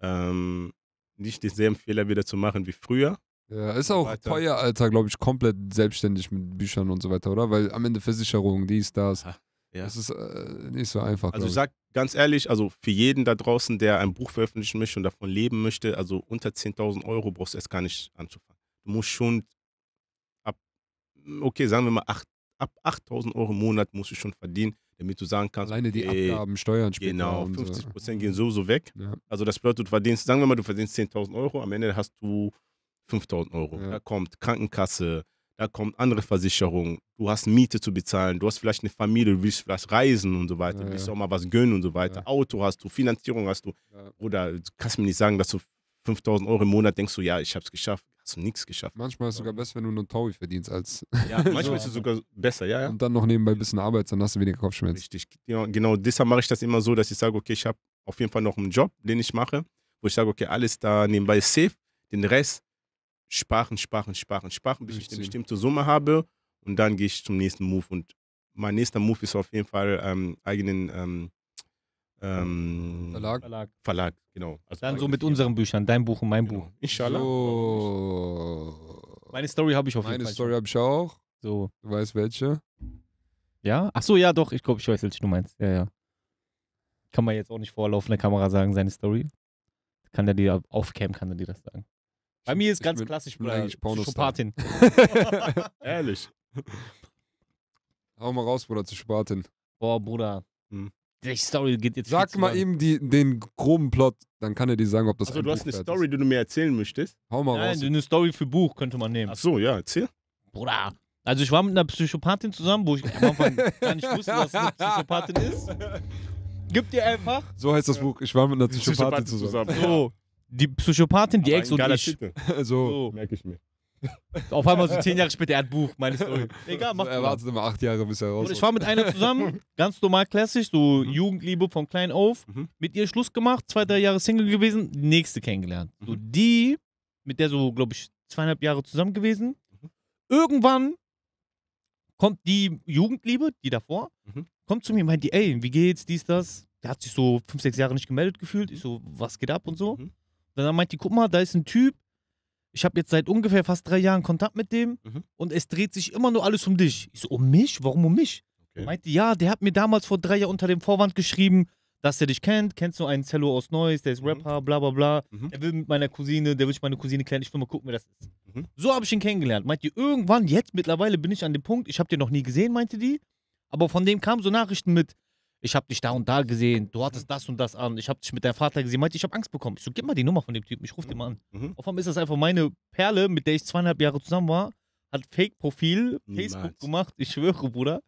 ähm, nicht denselben Fehler wieder zu machen wie früher. Ja, ist auch weiter. teuer, Alter, glaube ich, komplett selbstständig mit Büchern und so weiter, oder? Weil am Ende Versicherung, dies, das. Ja. Das ist äh, nicht so einfach. Also ich sag ganz ehrlich, also für jeden da draußen, der ein Buch veröffentlichen möchte und davon leben möchte, also unter 10.000 Euro brauchst du erst gar nicht anzufangen. Du musst schon okay, sagen wir mal, 8, ab 8000 Euro im Monat musst du schon verdienen, damit du sagen kannst. Alleine die okay, Abgaben, Steuern später. Genau, 50 Prozent so. gehen mhm. so, so weg. Ja. Also das bedeutet, du verdienst, sagen wir mal, du verdienst 10.000 Euro, am Ende hast du 5.000 Euro. Ja. Da kommt Krankenkasse, da kommt andere Versicherung, du hast Miete zu bezahlen, du hast vielleicht eine Familie, du willst vielleicht reisen und so weiter, ja, du willst auch mal was gönnen und so weiter, Auto hast du, Finanzierung hast du. Oder du kannst mir nicht sagen, dass du 5000 Euro im Monat denkst du, ja, ich habe es geschafft. Hast du nichts geschafft. Manchmal ist es sogar besser, wenn du nur einen Taui verdienst als. Ja, [LAUGHS] manchmal so. ist es sogar besser, ja, ja. Und dann noch nebenbei ein bisschen Arbeit, dann hast du weniger Kopfschmerzen. Richtig. Ja, genau, genau, deshalb mache ich das immer so, dass ich sage, okay, ich habe auf jeden Fall noch einen Job, den ich mache, wo ich sage, okay, alles da nebenbei ist safe. Den Rest sparen, sparen, sparen, sparen, bis ich eine bestimmte Summe habe. Und dann gehe ich zum nächsten Move. Und mein nächster Move ist auf jeden Fall ähm, eigenen ähm, ähm, Verlag. Verlag. Verlag, genau. Also Dann Verlag so mit hier. unseren Büchern, dein Buch und mein genau. Buch. Inshallah. So. Meine Story habe ich auf Meine jeden Fall. Meine Story habe ich auch. So. Du weißt welche. Ja? Achso, ja, doch. Ich glaube, ich weiß, welche du meinst. Ja, ja. Kann man jetzt auch nicht vor laufender Kamera sagen, seine Story. Kann der dir, auf Cam kann er dir das sagen. Bei mir ist ich ganz bin, klassisch, bin eigentlich Psychopathin. [LAUGHS] Ehrlich. Hau mal raus, Bruder, zu Spatin. Boah, Bruder. Hm die Story geht jetzt. Sag mal eben die, den groben Plot, dann kann er dir sagen, ob das. Also, ein du Buch hast eine Story, ist. die du mir erzählen möchtest. Hau mal Nein, raus. Nein, eine Story für Buch könnte man nehmen. Ach so, ja, erzähl. Bruder. Also, ich war mit einer Psychopathin zusammen, wo ich am Anfang [LAUGHS] gar nicht wusste, was eine Psychopathin ist. Gib dir einfach. So heißt das Buch. Ich war mit einer Psychopathin, Psychopathin zusammen. zusammen. So. Die Psychopathin, die Aber Ex und ich. Titel. [LAUGHS] So. so. Merke ich mir. Auf einmal so zehn Jahre später, er hat Buch, meine Story. [LAUGHS] Egal, mach so, also Er wartet immer acht Jahre, bis er raus. Und ich war mit einer zusammen, [LAUGHS] ganz normal klassisch, so mhm. Jugendliebe von klein auf, mhm. mit ihr Schluss gemacht, zwei, drei Jahre Single gewesen, nächste kennengelernt. Mhm. So die, mit der so, glaube ich, zweieinhalb Jahre zusammen gewesen. Mhm. Irgendwann kommt die Jugendliebe, die davor, mhm. kommt zu mir und meint die, ey, wie geht's, dies, das. Der hat sich so fünf, sechs Jahre nicht gemeldet gefühlt. Ich so, was geht ab und so. Mhm. Dann meint die, guck mal, da ist ein Typ, ich habe jetzt seit ungefähr fast drei Jahren Kontakt mit dem mhm. und es dreht sich immer nur alles um dich. Ich so, um mich? Warum um mich? Okay. Meinte, ja, der hat mir damals vor drei Jahren unter dem Vorwand geschrieben, dass er dich kennt, kennst du einen Cello aus Neuss, der ist mhm. Rapper, bla bla bla. Mhm. Er will mit meiner Cousine, der will ich meine Cousine klären, ich will mal gucken, wer das ist. Mhm. So habe ich ihn kennengelernt. Meinte, irgendwann, jetzt mittlerweile bin ich an dem Punkt, ich habe den noch nie gesehen, meinte die, aber von dem kamen so Nachrichten mit, ich habe dich da und da gesehen, du hattest das und das an, ich habe dich mit deinem Vater gesehen, meinte, ich habe Angst bekommen. Ich so, gib mal die Nummer von dem Typen, ich rufe den mal an. Mhm. Auf einmal ist das einfach meine Perle, mit der ich zweieinhalb Jahre zusammen war, hat Fake-Profil, Facebook gemacht, ich schwöre, Bruder.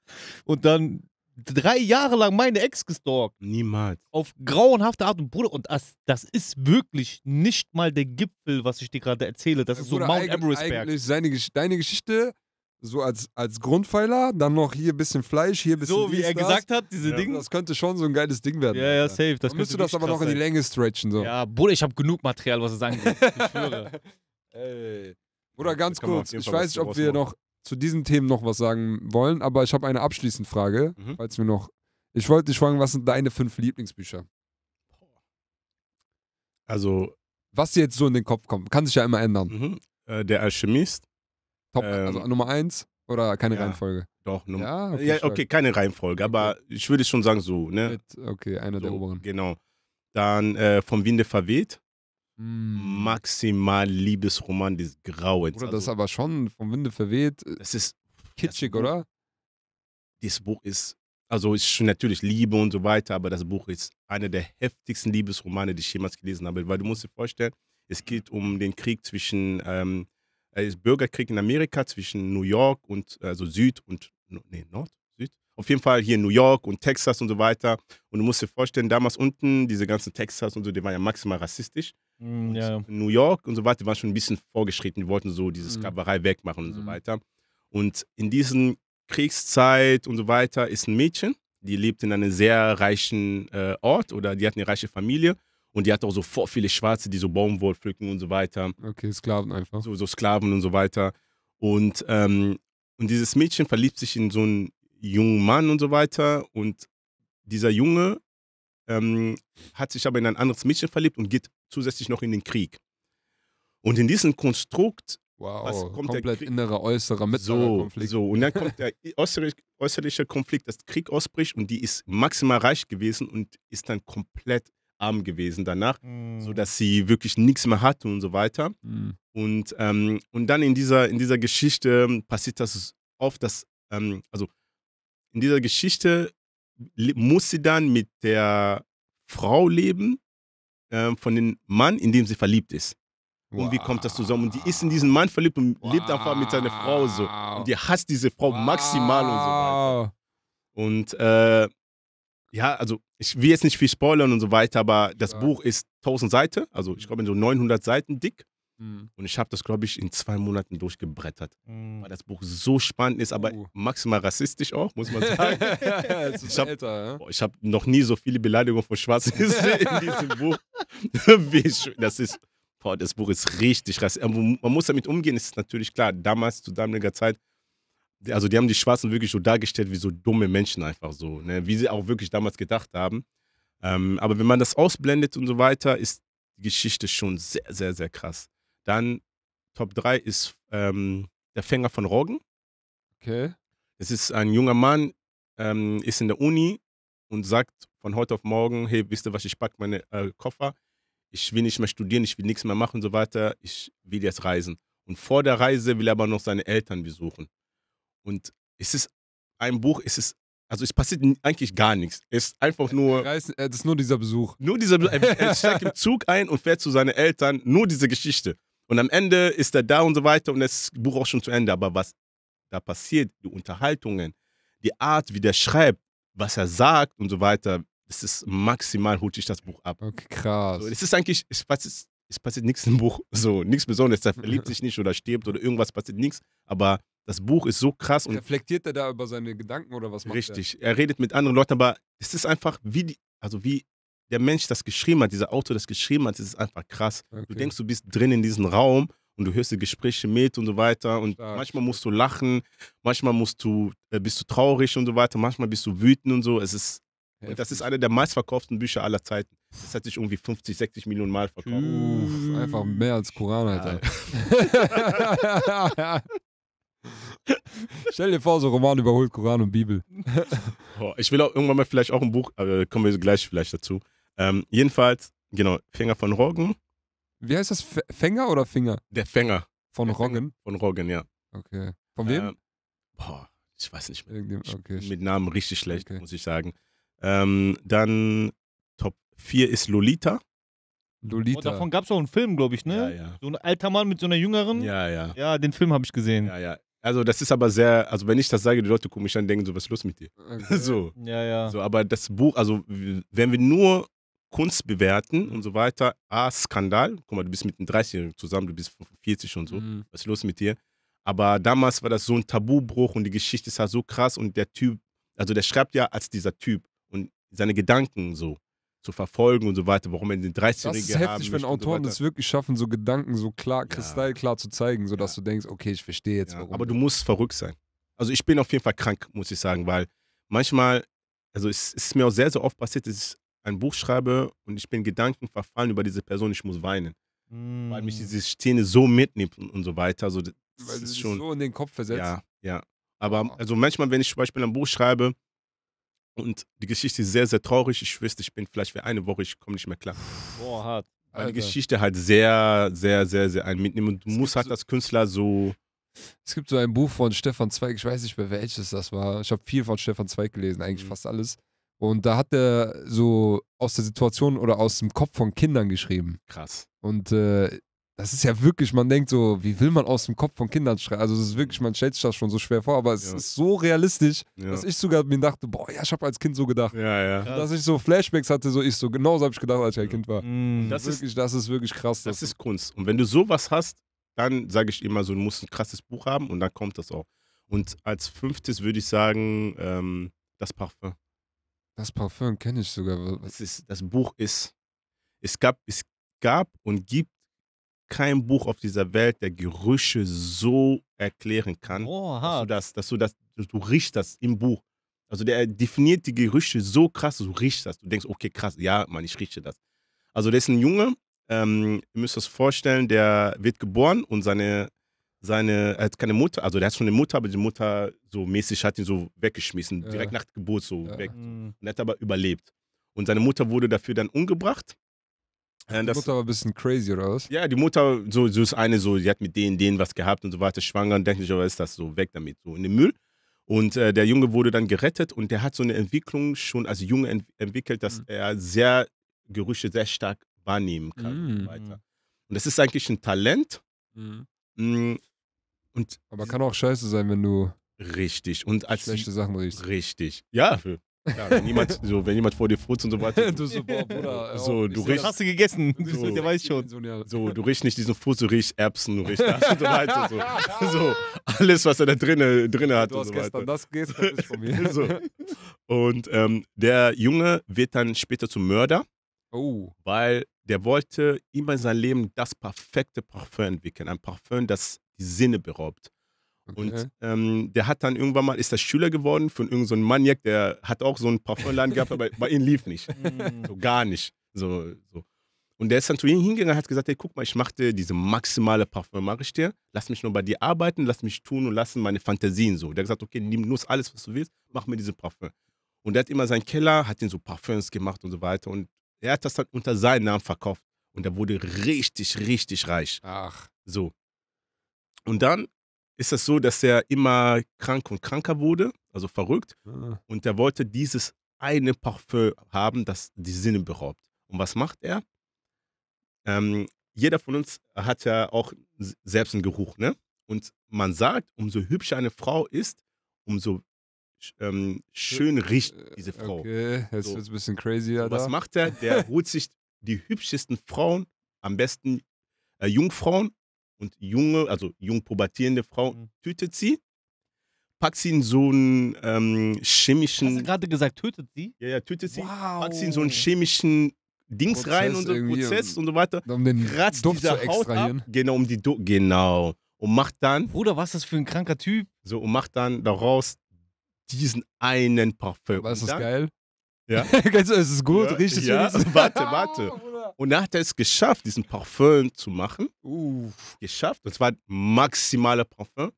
Und dann drei Jahre lang meine Ex gestalkt. Niemals. Auf grauenhafte Art und Bruder. Und das, das ist wirklich nicht mal der Gipfel, was ich dir gerade erzähle. Das äh, ist Bruder, so Mount Everest Berg. Eigentlich seine, deine Geschichte so als, als Grundpfeiler, dann noch hier ein bisschen Fleisch, hier ein bisschen. So, wie er das. gesagt hat, diese ja. Dinge. Das könnte schon so ein geiles Ding werden. Ja, ja, safe. Das dann müsstest du das aber noch in die Länge stretchen. So. Ja, Bruder, ich habe genug Material, was ich sagen will. Ich schwöre. [LAUGHS] Ey. Oder ganz kurz, ich weiß nicht, ob wir noch zu diesen Themen noch was sagen wollen, aber ich habe eine abschließende Frage, mhm. falls wir noch. Ich wollte dich fragen, was sind deine fünf Lieblingsbücher? Also. Was dir jetzt so in den Kopf kommt, kann sich ja immer ändern. Mhm. Äh, der Alchemist. Top, also ähm, also Nummer eins oder keine ja, Reihenfolge? Doch, Nummer ja, okay, ja, okay keine Reihenfolge, aber okay. ich würde schon sagen so, ne? okay, einer so, der oberen. Genau. Dann äh, vom Winde verweht. Mm. Maximal Liebesroman des Grauens. Oder also, das ist aber schon vom Winde verweht. Es äh, ist kitschig, das oder? Das Buch ist, also ist natürlich Liebe und so weiter, aber das Buch ist einer der heftigsten Liebesromane, die ich jemals gelesen habe, weil du musst dir vorstellen, es geht um den Krieg zwischen ähm, ist Bürgerkrieg in Amerika zwischen New York und, also Süd und, nee, Nord, Süd. Auf jeden Fall hier in New York und Texas und so weiter. Und du musst dir vorstellen, damals unten, diese ganzen Texas und so, die waren ja maximal rassistisch. Mm, ja. New York und so weiter, die waren schon ein bisschen vorgeschritten. Die wollten so diese mm. Sklaverei mm. wegmachen und mm. so weiter. Und in diesen Kriegszeit und so weiter ist ein Mädchen, die lebt in einem sehr reichen äh, Ort oder die hat eine reiche Familie und die hat auch so vor viele Schwarze, die so Baumwoll pflücken und so weiter. Okay, Sklaven einfach. So, so Sklaven und so weiter. Und, ähm, und dieses Mädchen verliebt sich in so einen jungen Mann und so weiter. Und dieser Junge ähm, hat sich aber in ein anderes Mädchen verliebt und geht zusätzlich noch in den Krieg. Und in diesem Konstrukt Wow, komplett innerer, äußerer, mittlerer so, Konflikt. So, und dann kommt der [LAUGHS] äußerliche, äußerliche Konflikt, dass Krieg ausbricht und die ist maximal reich gewesen und ist dann komplett arm gewesen danach, mhm. sodass sie wirklich nichts mehr hatte und so weiter. Mhm. Und, ähm, und dann in dieser, in dieser Geschichte ähm, passiert das oft, dass, ähm, also in dieser Geschichte muss sie dann mit der Frau leben äh, von dem Mann, in dem sie verliebt ist. Wow. Und wie kommt das zusammen? Und die ist in diesen Mann verliebt und wow. lebt einfach mit seiner Frau so. Und die hasst diese Frau wow. maximal und so weiter. Und äh, ja, also ich will jetzt nicht viel spoilern und so weiter, aber das ja. Buch ist 1000 Seiten, also ich mhm. glaube so 900 Seiten dick. Mhm. Und ich habe das, glaube ich, in zwei Monaten durchgebrettert, mhm. weil das Buch so spannend ist, aber uh. maximal rassistisch auch, muss man [LAUGHS] sagen. ja, ich habe ja? hab noch nie so viele Beleidigungen von Schwarzen [LAUGHS] gesehen in diesem Buch. [LAUGHS] das ist, boah, das Buch ist richtig rassistisch. Man muss damit umgehen, ist natürlich klar. Damals, zu damaliger Zeit, also die haben die Schwarzen wirklich so dargestellt wie so dumme Menschen einfach so, ne? wie sie auch wirklich damals gedacht haben. Ähm, aber wenn man das ausblendet und so weiter, ist die Geschichte schon sehr, sehr, sehr krass. Dann Top 3 ist ähm, Der Fänger von Roggen. Okay. Es ist ein junger Mann, ähm, ist in der Uni und sagt von heute auf morgen, hey, wisst ihr was, ich packe meine äh, Koffer, ich will nicht mehr studieren, ich will nichts mehr machen und so weiter, ich will jetzt reisen. Und vor der Reise will er aber noch seine Eltern besuchen. Und es ist ein Buch, es ist also es passiert eigentlich gar nichts. Es ist einfach äh, nur. Es äh, ist nur dieser Besuch. Nur dieser Besuch. Er [LAUGHS] steigt im Zug ein und fährt zu seinen Eltern. Nur diese Geschichte. Und am Ende ist er da und so weiter und das Buch auch schon zu Ende. Aber was da passiert, die Unterhaltungen, die Art, wie der schreibt, was er sagt und so weiter, das ist maximal holt sich das Buch ab. Okay, krass. So, es ist eigentlich, es passiert, es passiert nichts im Buch. So, nichts Besonderes. Er [LAUGHS] verliebt sich nicht oder stirbt oder irgendwas passiert nichts. Aber das Buch ist so krass. Und Reflektiert er da über seine Gedanken oder was macht Richtig. Er? er redet mit anderen Leuten, aber es ist einfach, wie, die, also wie der Mensch das geschrieben hat, dieser Autor das geschrieben hat, ist einfach krass. Okay. Du denkst, du bist drin in diesem Raum und du hörst die Gespräche mit und so weiter. Und Stark. manchmal musst du lachen, manchmal musst du, äh, bist du traurig und so weiter, manchmal bist du wütend und so. Es ist, das ist einer der meistverkauften Bücher aller Zeiten. Das hat sich irgendwie 50, 60 Millionen Mal verkauft. Uff, einfach mehr als Koran, Alter. Ja. [LAUGHS] [LAUGHS] [LAUGHS] Stell dir vor, so Roman überholt Koran und Bibel. [LAUGHS] Oh, ich will auch irgendwann mal vielleicht auch ein Buch, aber kommen wir gleich vielleicht dazu. Ähm, jedenfalls, genau, Fänger von Roggen. Wie heißt das? Fänger oder Finger? Der Fänger. Von Roggen? von Roggen, ja. Okay. Von wem? Ähm, boah, ich weiß nicht mehr. Okay. mit Namen richtig schlecht, okay. muss ich sagen. Ähm, dann Top 4 ist Lolita. Lolita. Oh, davon gab es auch einen Film, glaube ich, ne? Ja, ja. So ein alter Mann mit so einer jüngeren. Ja, ja. Ja, den Film habe ich gesehen. Ja, ja. Also das ist aber sehr, also wenn ich das sage, die Leute gucken mich an, und denken so, was ist los mit dir? Okay. [LAUGHS] So. Ja, ja. So, aber das Buch, also wenn wir nur Kunst bewerten und so weiter, A, Skandal, guck mal, du bist mit einem 30 zusammen, du bist 40 und so, mhm. was ist los mit dir? Aber damals war das so ein Tabubruch und die Geschichte ist ja so krass und der Typ, also der schreibt ja als dieser Typ und seine Gedanken so zu verfolgen und so weiter, warum man den 13-Jährigen Das ist heftig, wenn Autoren so wirklich schaffen, so Gedanken so klar, kristallklar zu zeigen, sodass ja. du denkst, okay, ich verstehe jetzt, warum. Aber du musst verrückt sein. Also ich bin auf jeden Fall krank, muss ich sagen, weil manchmal, also es ist mir auch sehr, sehr oft passiert, dass ich ein Buch schreibe und ich bin Gedanken verfallen über diese Person, ich muss weinen. Mm. Weil mich mm. diese Szene so mitnimmt und, und so weiter. Also das weil ist schon, so in den Kopf versetzt. Ja, ja. Aber ah. also manchmal, wenn ich zum Beispiel ein Buch schreibe, und die Geschichte ist sehr, sehr traurig. Ich wüsste, ich bin vielleicht für eine Woche, ich komme nicht mehr klar. Boah, hart. Weil die Geschichte halt sehr, sehr, sehr, sehr einen mitnehmen. Und du es musst halt so als Künstler so. Es gibt so ein Buch von Stefan Zweig, ich weiß nicht mehr welches das war. Ich habe viel von Stefan Zweig gelesen, eigentlich mhm. fast alles. Und da hat er so aus der Situation oder aus dem Kopf von Kindern geschrieben. Krass. Und äh, das ist ja wirklich, man denkt so, wie will man aus dem Kopf von Kindern schreien? Also, es ist wirklich, man stellt sich das schon so schwer vor, aber es ja. ist so realistisch, ja. dass ich sogar mir dachte, boah, ja, ich habe als Kind so gedacht. Ja, ja. Dass ich so Flashbacks hatte, so ich so, genauso habe ich gedacht, als ich ein Kind war. Mhm. Das, wirklich, ist, das ist wirklich krass. Das, das ist Kunst. Und wenn du sowas hast, dann sage ich immer so, du musst ein krasses Buch haben und dann kommt das auch. Und als fünftes würde ich sagen, ähm, das Parfum. Das Parfum kenne ich sogar. Das, ist, das Buch ist, es gab, es gab und gibt kein Buch auf dieser Welt, der Gerüche so erklären kann, oh, dass, du das, dass du das, du riechst das im Buch. Also der definiert die Gerüche so krass, du riechst das. Du denkst, okay, krass, ja, Mann, ich rieche das. Also der ist ein Junge, ähm, ihr müsst euch das vorstellen, der wird geboren und seine, seine, er hat keine Mutter, also der hat schon eine Mutter, aber die Mutter so mäßig hat ihn so weggeschmissen, ja. direkt nach Geburt so ja. weg. Mhm. Und er hat aber überlebt. Und seine Mutter wurde dafür dann umgebracht die das, Mutter war ein bisschen crazy, oder was? Ja, die Mutter, so, so ist eine, so, die hat mit denen, denen was gehabt und so weiter, schwanger und denkt sich, aber oh, ist das so, weg damit, so in den Müll. Und äh, der Junge wurde dann gerettet und der hat so eine Entwicklung schon als Junge ent entwickelt, dass mhm. er sehr Gerüche sehr stark wahrnehmen kann. Mhm. Und, und, das ist eigentlich ein Talent. Mhm. Mm, und aber kann auch scheiße sein, wenn du richtig und als schlechte Sachen riechst. Richtig, ja. Ja, wenn jemand, [LAUGHS] so, wenn jemand vor dir furzt und so weiter. [LAUGHS] du so, boah, Bruder, [LAUGHS] so, du riechst, hast du gegessen, so, der weiß schon. So, du riechst nicht diesen Furz, du riechst Erbsen, du riechst das und so weiter. So. so alles, was er da drinne, drinne hat. Du hast und so gestern weiter. das ist von mir. So. Und ähm, der Junge wird dann später zum Mörder, oh. weil der wollte immer in seinem Leben das perfekte Parfum entwickeln. Ein Parfum, das die Sinne beraubt. Okay. Und ähm, der hat dann irgendwann mal, ist das Schüler geworden von irgendeinem so Maniac, der hat auch so ein Parfumladen gehabt, aber bei ihm lief nicht. Mm. so gar nicht. So, so. Und der ist dann zu ihm hingegangen und hat gesagt, hey, guck mal, ich mache dir diese maximale Parfum, mache ich dir, lass mich nur bei dir arbeiten, lass mich tun und lassen meine Fantasien so. Der hat gesagt, okay, nimm nur alles, was du willst, mach mir diese Parfum. Und der hat immer seinen Keller, hat den so Parfums gemacht und so weiter. Und er hat das dann halt unter seinem Namen verkauft. Und er wurde richtig, richtig reich. Ach. So. Und dann ist das so, dass er immer krank und kranker wurde, also verrückt. Ah. Und er wollte dieses eine Parfüm haben, das die Sinne beraubt. Und was macht er? Ähm, jeder von uns hat ja auch selbst einen Geruch, ne? Und man sagt, umso hübscher eine Frau ist, umso ähm, schön riecht äh, diese Frau. Okay, jetzt so. wird's ein bisschen crazy, Alter. Was macht er? Der [LAUGHS] holt sich die hübschesten Frauen, am besten äh, Jungfrauen und junge, also jung pubertierende Frau mhm. tötet sie, packt sie in so einen ähm, chemischen. Hast du gerade gesagt, tötet sie? Ja, ja, tötet sie, wow. packt sie in so einen chemischen Dings Prozess rein und so Prozess und, so weiter. Um den kratzt Duft diese zu extrahieren. ab, genau, um die du genau. Und macht dann. Bruder, was ist das für ein kranker Typ? So, und macht dann daraus diesen einen Parfüm. was ist das geil? Ja. [LAUGHS] es ist gut, ja, riecht es ja. [LAUGHS] Warte, warte. [LAUGHS] Und er hat es geschafft, diesen Parfum zu machen. Uff. Geschafft. Und zwar maximaler Parfum.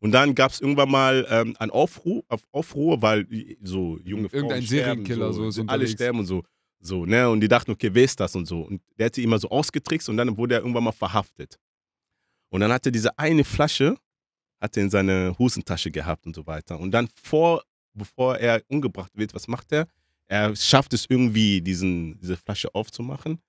Und dann gab es irgendwann mal ähm, einen Aufruhr, auf Aufruhr, weil so junge Frauen Irgendein sterben, Serienkiller so, so alle sterben und so. so ne? Und die dachten, okay, wer ist das und so. Und der hat sie immer so ausgetrickst und dann wurde er irgendwann mal verhaftet. Und dann hatte diese eine Flasche, hat in seine Hosentasche gehabt und so weiter. Und dann vor, bevor er umgebracht wird, was macht er? er schafft es irgendwie, diesen, diese Flasche aufzumachen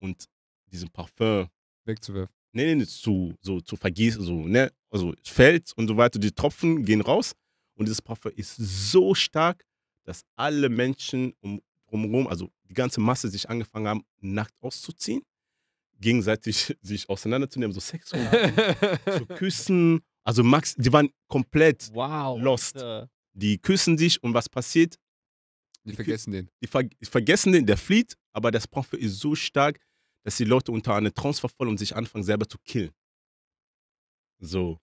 und diesen Parfum wegzuwerfen. Nee, nee, nee, zu, so, zu vergießen, so, ne? Also es fällt und so weiter, die Tropfen gehen raus und dieses Parfum ist so stark, dass alle Menschen um, drumherum, also die ganze Masse, sich angefangen haben, nackt auszuziehen, gegenseitig [LAUGHS] sich auseinanderzunehmen, so Sex zu, haben, zu [LAUGHS] küssen. Also Max, die waren komplett wow, lost. Die küssen sich und was passiert? Die, die vergessen den. Die, ver die vergessen den, der flieht, aber das Profit ist so stark, dass die Leute unter eine Trance verfallen und sich anfangen selber zu killen. So.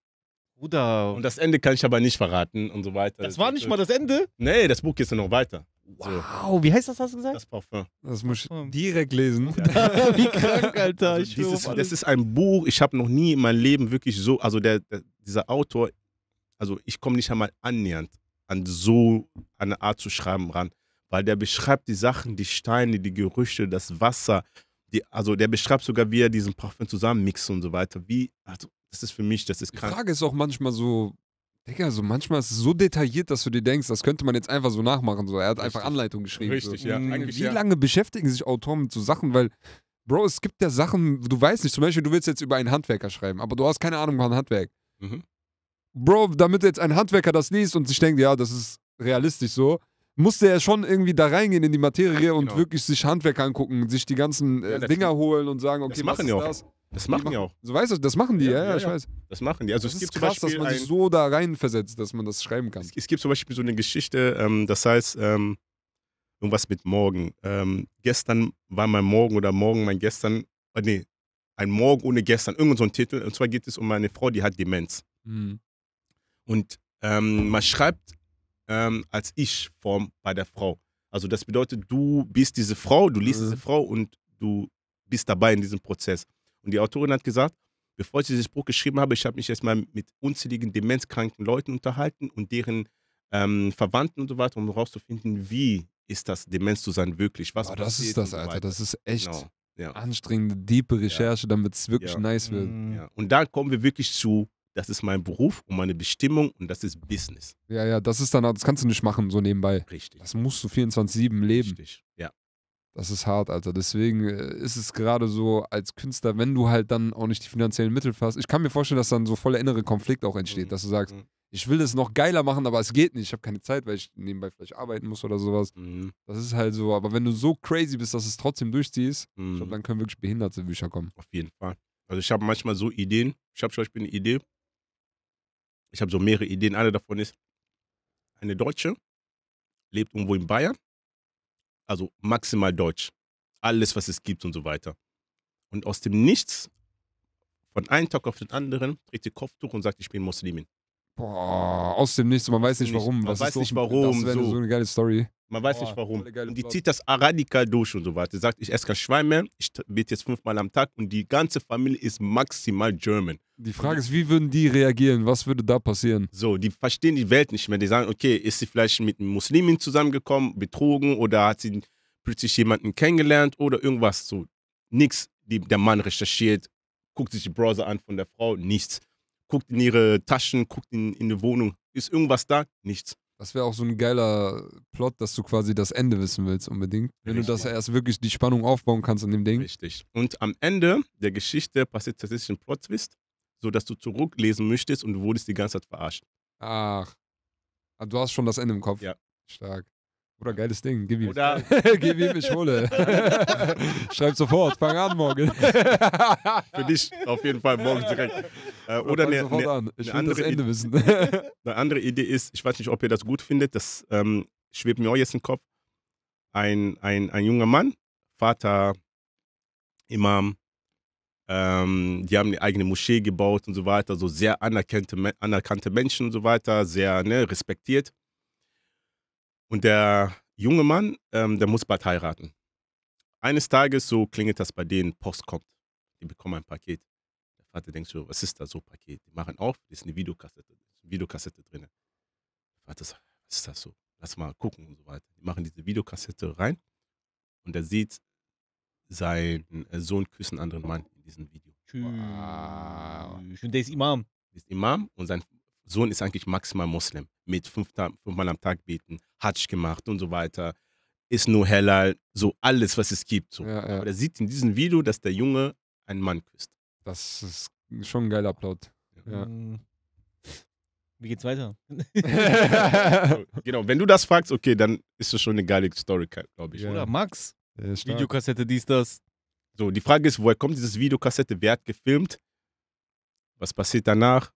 Bruder. Und das Ende kann ich aber nicht verraten und so weiter. Das war nicht mal das Ende? Nee, das Buch geht ja noch weiter. Wow, so. wie heißt das, hast du gesagt? Das Parfum. Das muss ich hm. direkt lesen. Ja. [LAUGHS] wie krank, Alter. Also dieses, das ist ein Buch, ich habe noch nie in meinem Leben wirklich so, also der, der dieser Autor, also ich komme nicht einmal annähernd an so eine Art zu schreiben ran weil der beschreibt die Sachen, die Steine, die Gerüche, das Wasser. Die, also der beschreibt sogar, wie er diesen Parfüm zusammenmixt und so weiter. Wie, also das ist für mich, das ist krass. Die Frage ist auch manchmal so, Digga, so manchmal ist es so detailliert, dass du dir denkst, das könnte man jetzt einfach so nachmachen. So, er hat Richtig. einfach Anleitung geschrieben. Richtig, so. ja. Mhm. wie ja. lange beschäftigen sich Autoren mit so Sachen, weil Bro, es gibt ja Sachen, du weißt nicht, zum Beispiel, du willst jetzt über einen Handwerker schreiben, aber du hast keine Ahnung von Handwerk. Mhm. Bro, damit jetzt ein Handwerker das liest und sich denkt, ja, das ist realistisch so, musste er schon irgendwie da reingehen in die Materie und genau. wirklich sich Handwerk angucken, sich die ganzen äh, ja, Dinger stimmt. holen und sagen, okay, das machen was auch. das? Das machen die auch. So weißt du, das machen die, ja, ja, ja ich ja. weiß. Das machen die. Also das es gibt krass, zum dass man sich so da reinversetzt, dass man das schreiben kann. Es, es gibt zum Beispiel so eine Geschichte, ähm, das heißt, ähm, irgendwas mit morgen. Ähm, gestern war mein Morgen oder morgen mein gestern, äh, nee, ein Morgen ohne gestern, irgend so ein Titel. Und zwar geht es um meine Frau, die hat Demenz. Mhm. Und ähm, man schreibt ähm, als Ich-Form bei der Frau. Also das bedeutet, du bist diese Frau, du liest mhm. diese Frau und du bist dabei in diesem Prozess. Und die Autorin hat gesagt, bevor ich dieses Buch geschrieben habe, ich habe mich erstmal mit unzähligen demenzkranken Leuten unterhalten und deren ähm, Verwandten und so weiter, um herauszufinden, wie ist das, Demenz zu sein, wirklich. Was oh, das ist das, Alter. Das ist echt genau. ja. anstrengende, diepe Recherche, damit es wirklich ja. nice wird. Ja. Mhm. Und da kommen wir wirklich zu das ist mein Beruf und meine Bestimmung und das ist Business. Ja, ja, das ist dann, das kannst du nicht machen, so nebenbei. Richtig. Das musst du 24-7 leben. Richtig, ja. Das ist hart, Alter. Deswegen äh, ist es gerade so als Künstler, wenn du halt dann auch nicht die finanziellen Mittel hast. Ich kann mir vorstellen, dass dann so voller innere Konflikt auch entsteht, mhm. dass du sagst, mhm. ich will das noch geiler machen, aber es geht nicht. Ich habe keine Zeit, weil ich nebenbei vielleicht arbeiten muss oder sowas. Mhm. Das ist halt so. Aber wenn du so crazy bist, dass es trotzdem durchziehst, ich glaube, mhm. dann können wirklich behinderte Bücher kommen. Auf jeden Fall. Also ich habe manchmal so Ideen. Ich habe zum Beispiel eine Idee, ich habe so mehrere Ideen. Eine davon ist, eine Deutsche lebt irgendwo in Bayern, also maximal deutsch. Alles, was es gibt und so weiter. Und aus dem Nichts, von einem Tag auf den anderen, trägt sie Kopftuch und sagt, ich bin Muslimin. Boah, aus dem Nichts, man weiß nicht warum. Man was weiß nicht warum. Das wäre so. so eine geile Story. Man weiß Boah, nicht warum. Und die Blog. zieht das radikal durch und so weiter. Sie sagt, ich esse kein Schwein mehr, ich bete jetzt fünfmal am Tag und die ganze Familie ist maximal German. Die Frage ist, wie würden die reagieren? Was würde da passieren? So, die verstehen die Welt nicht mehr. Die sagen, okay, ist sie vielleicht mit einem Muslimin zusammengekommen, betrogen oder hat sie plötzlich jemanden kennengelernt oder irgendwas so. Nix. Die, der Mann recherchiert, guckt sich die Browser an von der Frau, nichts. Guckt in ihre Taschen, guckt in, in die Wohnung. Ist irgendwas da? Nichts. Das wäre auch so ein geiler Plot, dass du quasi das Ende wissen willst unbedingt. Wenn Richtig. du das erst wirklich die Spannung aufbauen kannst in dem Ding. Richtig. Und am Ende der Geschichte passiert tatsächlich ein Plot-Twist, sodass du zurücklesen möchtest und du wurdest die ganze Zeit verarscht. Ach. Ah, du hast schon das Ende im Kopf. Ja. Stark. Oder geiles Ding, gib ihm. Oder [LAUGHS] gib ihm, ich hole. [LAUGHS] Schreib sofort, fang an morgen. Für dich auf jeden Fall morgen direkt. Äh, oder eine, eine, an. Ne ich eine andere das Ende Idee, wissen. [LAUGHS] eine andere Idee ist, ich weiß nicht, ob ihr das gut findet, das ähm, schwebt mir auch jetzt im Kopf. Ein, ein, ein junger Mann, Vater, Imam, ähm, die haben eine eigene Moschee gebaut und so weiter, so sehr anerkannte, anerkannte Menschen und so weiter, sehr ne, respektiert. Und der junge Mann, ähm, der muss bald heiraten. Eines Tages, so klingelt das bei denen, Post kommt. Die bekommen ein Paket. Vater denkt so, was ist da so Paket? Die machen auf, ist eine Videokassette, ist eine Videokassette drin. Vater sagt, was ist das so? Lass mal gucken und so weiter. Die machen diese Videokassette rein und er sieht seinen äh, Sohn küssen einen anderen Mann in diesem Video. Wow. Und der ist Imam. Der ist Imam und sein Sohn ist eigentlich maximal Muslim. Mit fünf, fünfmal am Tag beten, Hajj gemacht und so weiter. Ist nur halal, so alles, was es gibt. So. Ja, ja. Aber er sieht in diesem Video, dass der Junge einen Mann küsst. Das ist schon ein geiler Plot. Ja. Mm. Wie geht's weiter? [LAUGHS] [LAUGHS] genau, wenn du das fragst, okay, dann ist das schon eine geile Story, glaube ich. Ja. Oder Max? Videokassette, dies, das. So, die Frage ist, woher kommt dieses Videokassette? Wer hat gefilmt? Was passiert danach?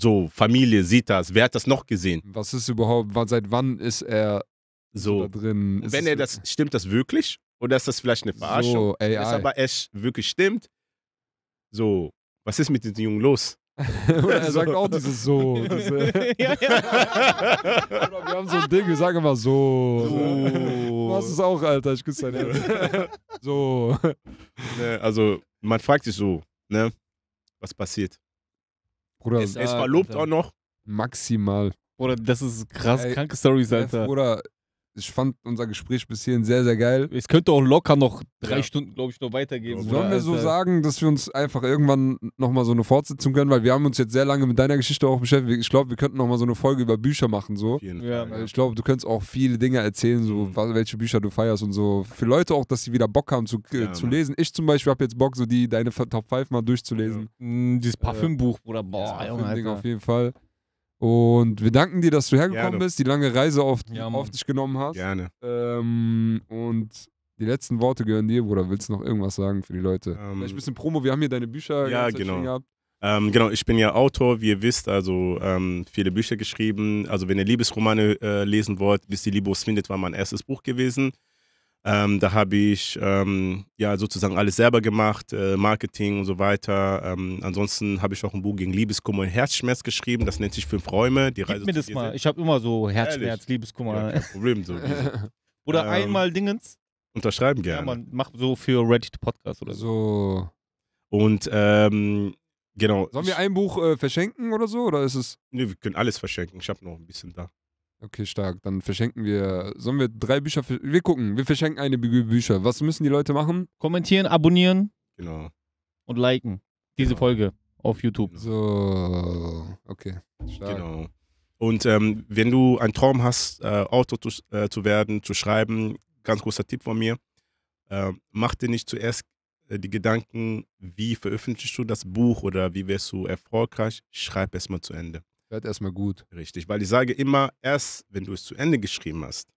So, Familie sieht das. Wer hat das noch gesehen? Was ist überhaupt, seit wann ist er so da drin? Ist wenn er das, stimmt das wirklich? Oder ist das vielleicht eine Verarschung? So, AI. Wenn es aber echt wirklich stimmt, so, was ist mit diesen Jungen los? [LAUGHS] er [LAUGHS] so. sagt auch dieses so. Diese äh, [LAUGHS] ja, ja. wir haben so ein Ding, wir sagen immer so. so. Ne? Du hast es auch, Alter, ich küsse deine Herz. so. Ne, also, man fragt sich so, ne? Was passiert? Bruder, es, es verlobt Alter. auch noch. Maximal. Oder das ist krass, Ey, kranke Stories, ne, Alter. Oder ich fand unser Gespräch bis hierhin sehr, sehr geil. Es könnte auch locker noch drei ja. Stunden, glaube ich, noch weitergehen. Sollen wir so sagen, dass wir uns einfach irgendwann nochmal so eine Fortsetzung können, weil wir haben uns jetzt sehr lange mit deiner Geschichte auch beschäftigt. Ich glaube, wir könnten nochmal so eine Folge über Bücher machen. So. Ja. Ich glaube, du könntest auch viele Dinge erzählen, so mhm. welche Bücher du feierst und so. Für Leute auch, dass sie wieder Bock haben zu, äh, ja, zu ne. lesen. Ich zum Beispiel habe jetzt Bock, so die deine Top 5 mal durchzulesen. Mhm, dieses Parfümbuch, Bruder. Boah, das Parfüm Ding auf jeden Fall. Und wir danken dir, dass du hergekommen Gerne. bist, die lange Reise auf, ja, auf dich genommen hast. Gerne. Ähm, und die letzten Worte gehören dir, Bruder. Willst du noch irgendwas sagen für die Leute? Ähm, Vielleicht ein bisschen Promo. Wir haben hier deine Bücher. Ja, genau. Ähm, genau, ich bin ja Autor, wie ihr wisst, also ähm, viele Bücher geschrieben. Also wenn ihr Liebesromane äh, lesen wollt, bis die Libos findet war mein erstes Buch gewesen. Ähm, da habe ich ähm, ja sozusagen alles selber gemacht, äh, Marketing und so weiter. Ähm, ansonsten habe ich auch ein Buch gegen Liebeskummer und Herzschmerz geschrieben. Das nennt sich Fünf Räume. Die Gib Reise mir das mal. Ich habe immer so Herzschmerz, Ehrlich? Liebeskummer. Ja, kein Problem. So. [LAUGHS] oder ähm, einmal Dingens. Unterschreiben gerne. Ja, man macht so für Ready to Podcast oder so. Und ähm, genau. Sollen wir ein Buch äh, verschenken oder so? Oder ist es. Nee, wir können alles verschenken. Ich habe noch ein bisschen da. Okay, stark. Dann verschenken wir. Sollen wir drei Bücher? Wir gucken. Wir verschenken eine Bücher. Was müssen die Leute machen? Kommentieren, abonnieren. Genau. Und liken diese genau. Folge auf YouTube. Genau. So. Okay. Stark. Genau. Und ähm, wenn du einen Traum hast, äh, Autor zu, äh, zu, werden, zu schreiben, ganz großer Tipp von mir, äh, mach dir nicht zuerst äh, die Gedanken, wie veröffentlichst du das Buch oder wie wirst du erfolgreich, schreib es mal zu Ende. Hört erstmal gut. Richtig, weil ich sage immer, erst wenn du es zu Ende geschrieben hast,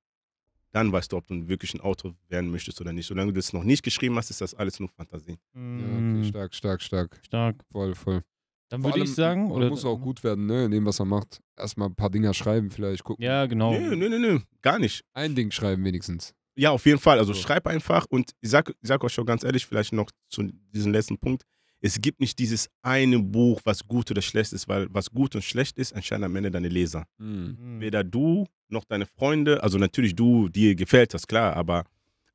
dann weißt du, ob du wirklich ein Autor werden möchtest oder nicht. Solange du es noch nicht geschrieben hast, ist das alles nur Fantasie. Ja, okay, mm. stark, stark, stark. Stark. Voll, voll. Dann würde ich sagen, man oder muss auch gut werden, ne, in dem, was er macht. Erstmal ein paar Dinger schreiben, vielleicht gucken. Ja, genau. Nö, nö, nö, nö, gar nicht. Ein Ding schreiben wenigstens. Ja, auf jeden Fall. Also so. schreib einfach und ich sag, ich sag euch schon ganz ehrlich, vielleicht noch zu diesem letzten Punkt es gibt nicht dieses eine Buch, was gut oder schlecht ist, weil was gut und schlecht ist, entscheiden am Ende deine Leser. Mhm. Weder du noch deine Freunde, also natürlich du, dir gefällt das, klar, aber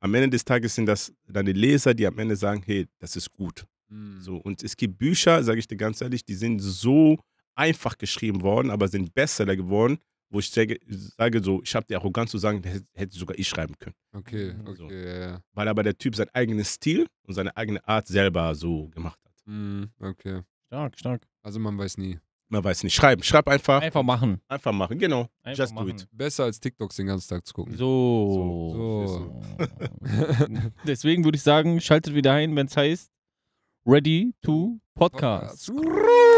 am Ende des Tages sind das deine Leser, die am Ende sagen, hey, das ist gut. Mhm. So, und es gibt Bücher, sage ich dir ganz ehrlich, die sind so einfach geschrieben worden, aber sind Bestseller geworden, wo ich sage, sage so, ich habe die Arroganz zu sagen, das hätte sogar ich schreiben können. Okay, okay. So. Weil aber der Typ seinen eigenen Stil und seine eigene Art selber so gemacht hat. Mhm, okay. Stark, stark. Also man weiß nie. Man weiß nicht. Schreiben. Schreib einfach. Einfach machen. Einfach machen, genau. Einfach Just machen. do it. Besser als TikToks den ganzen Tag zu gucken. So. so. so. [LAUGHS] Deswegen würde ich sagen, schaltet wieder ein, wenn es heißt Ready to Podcast. Podcast.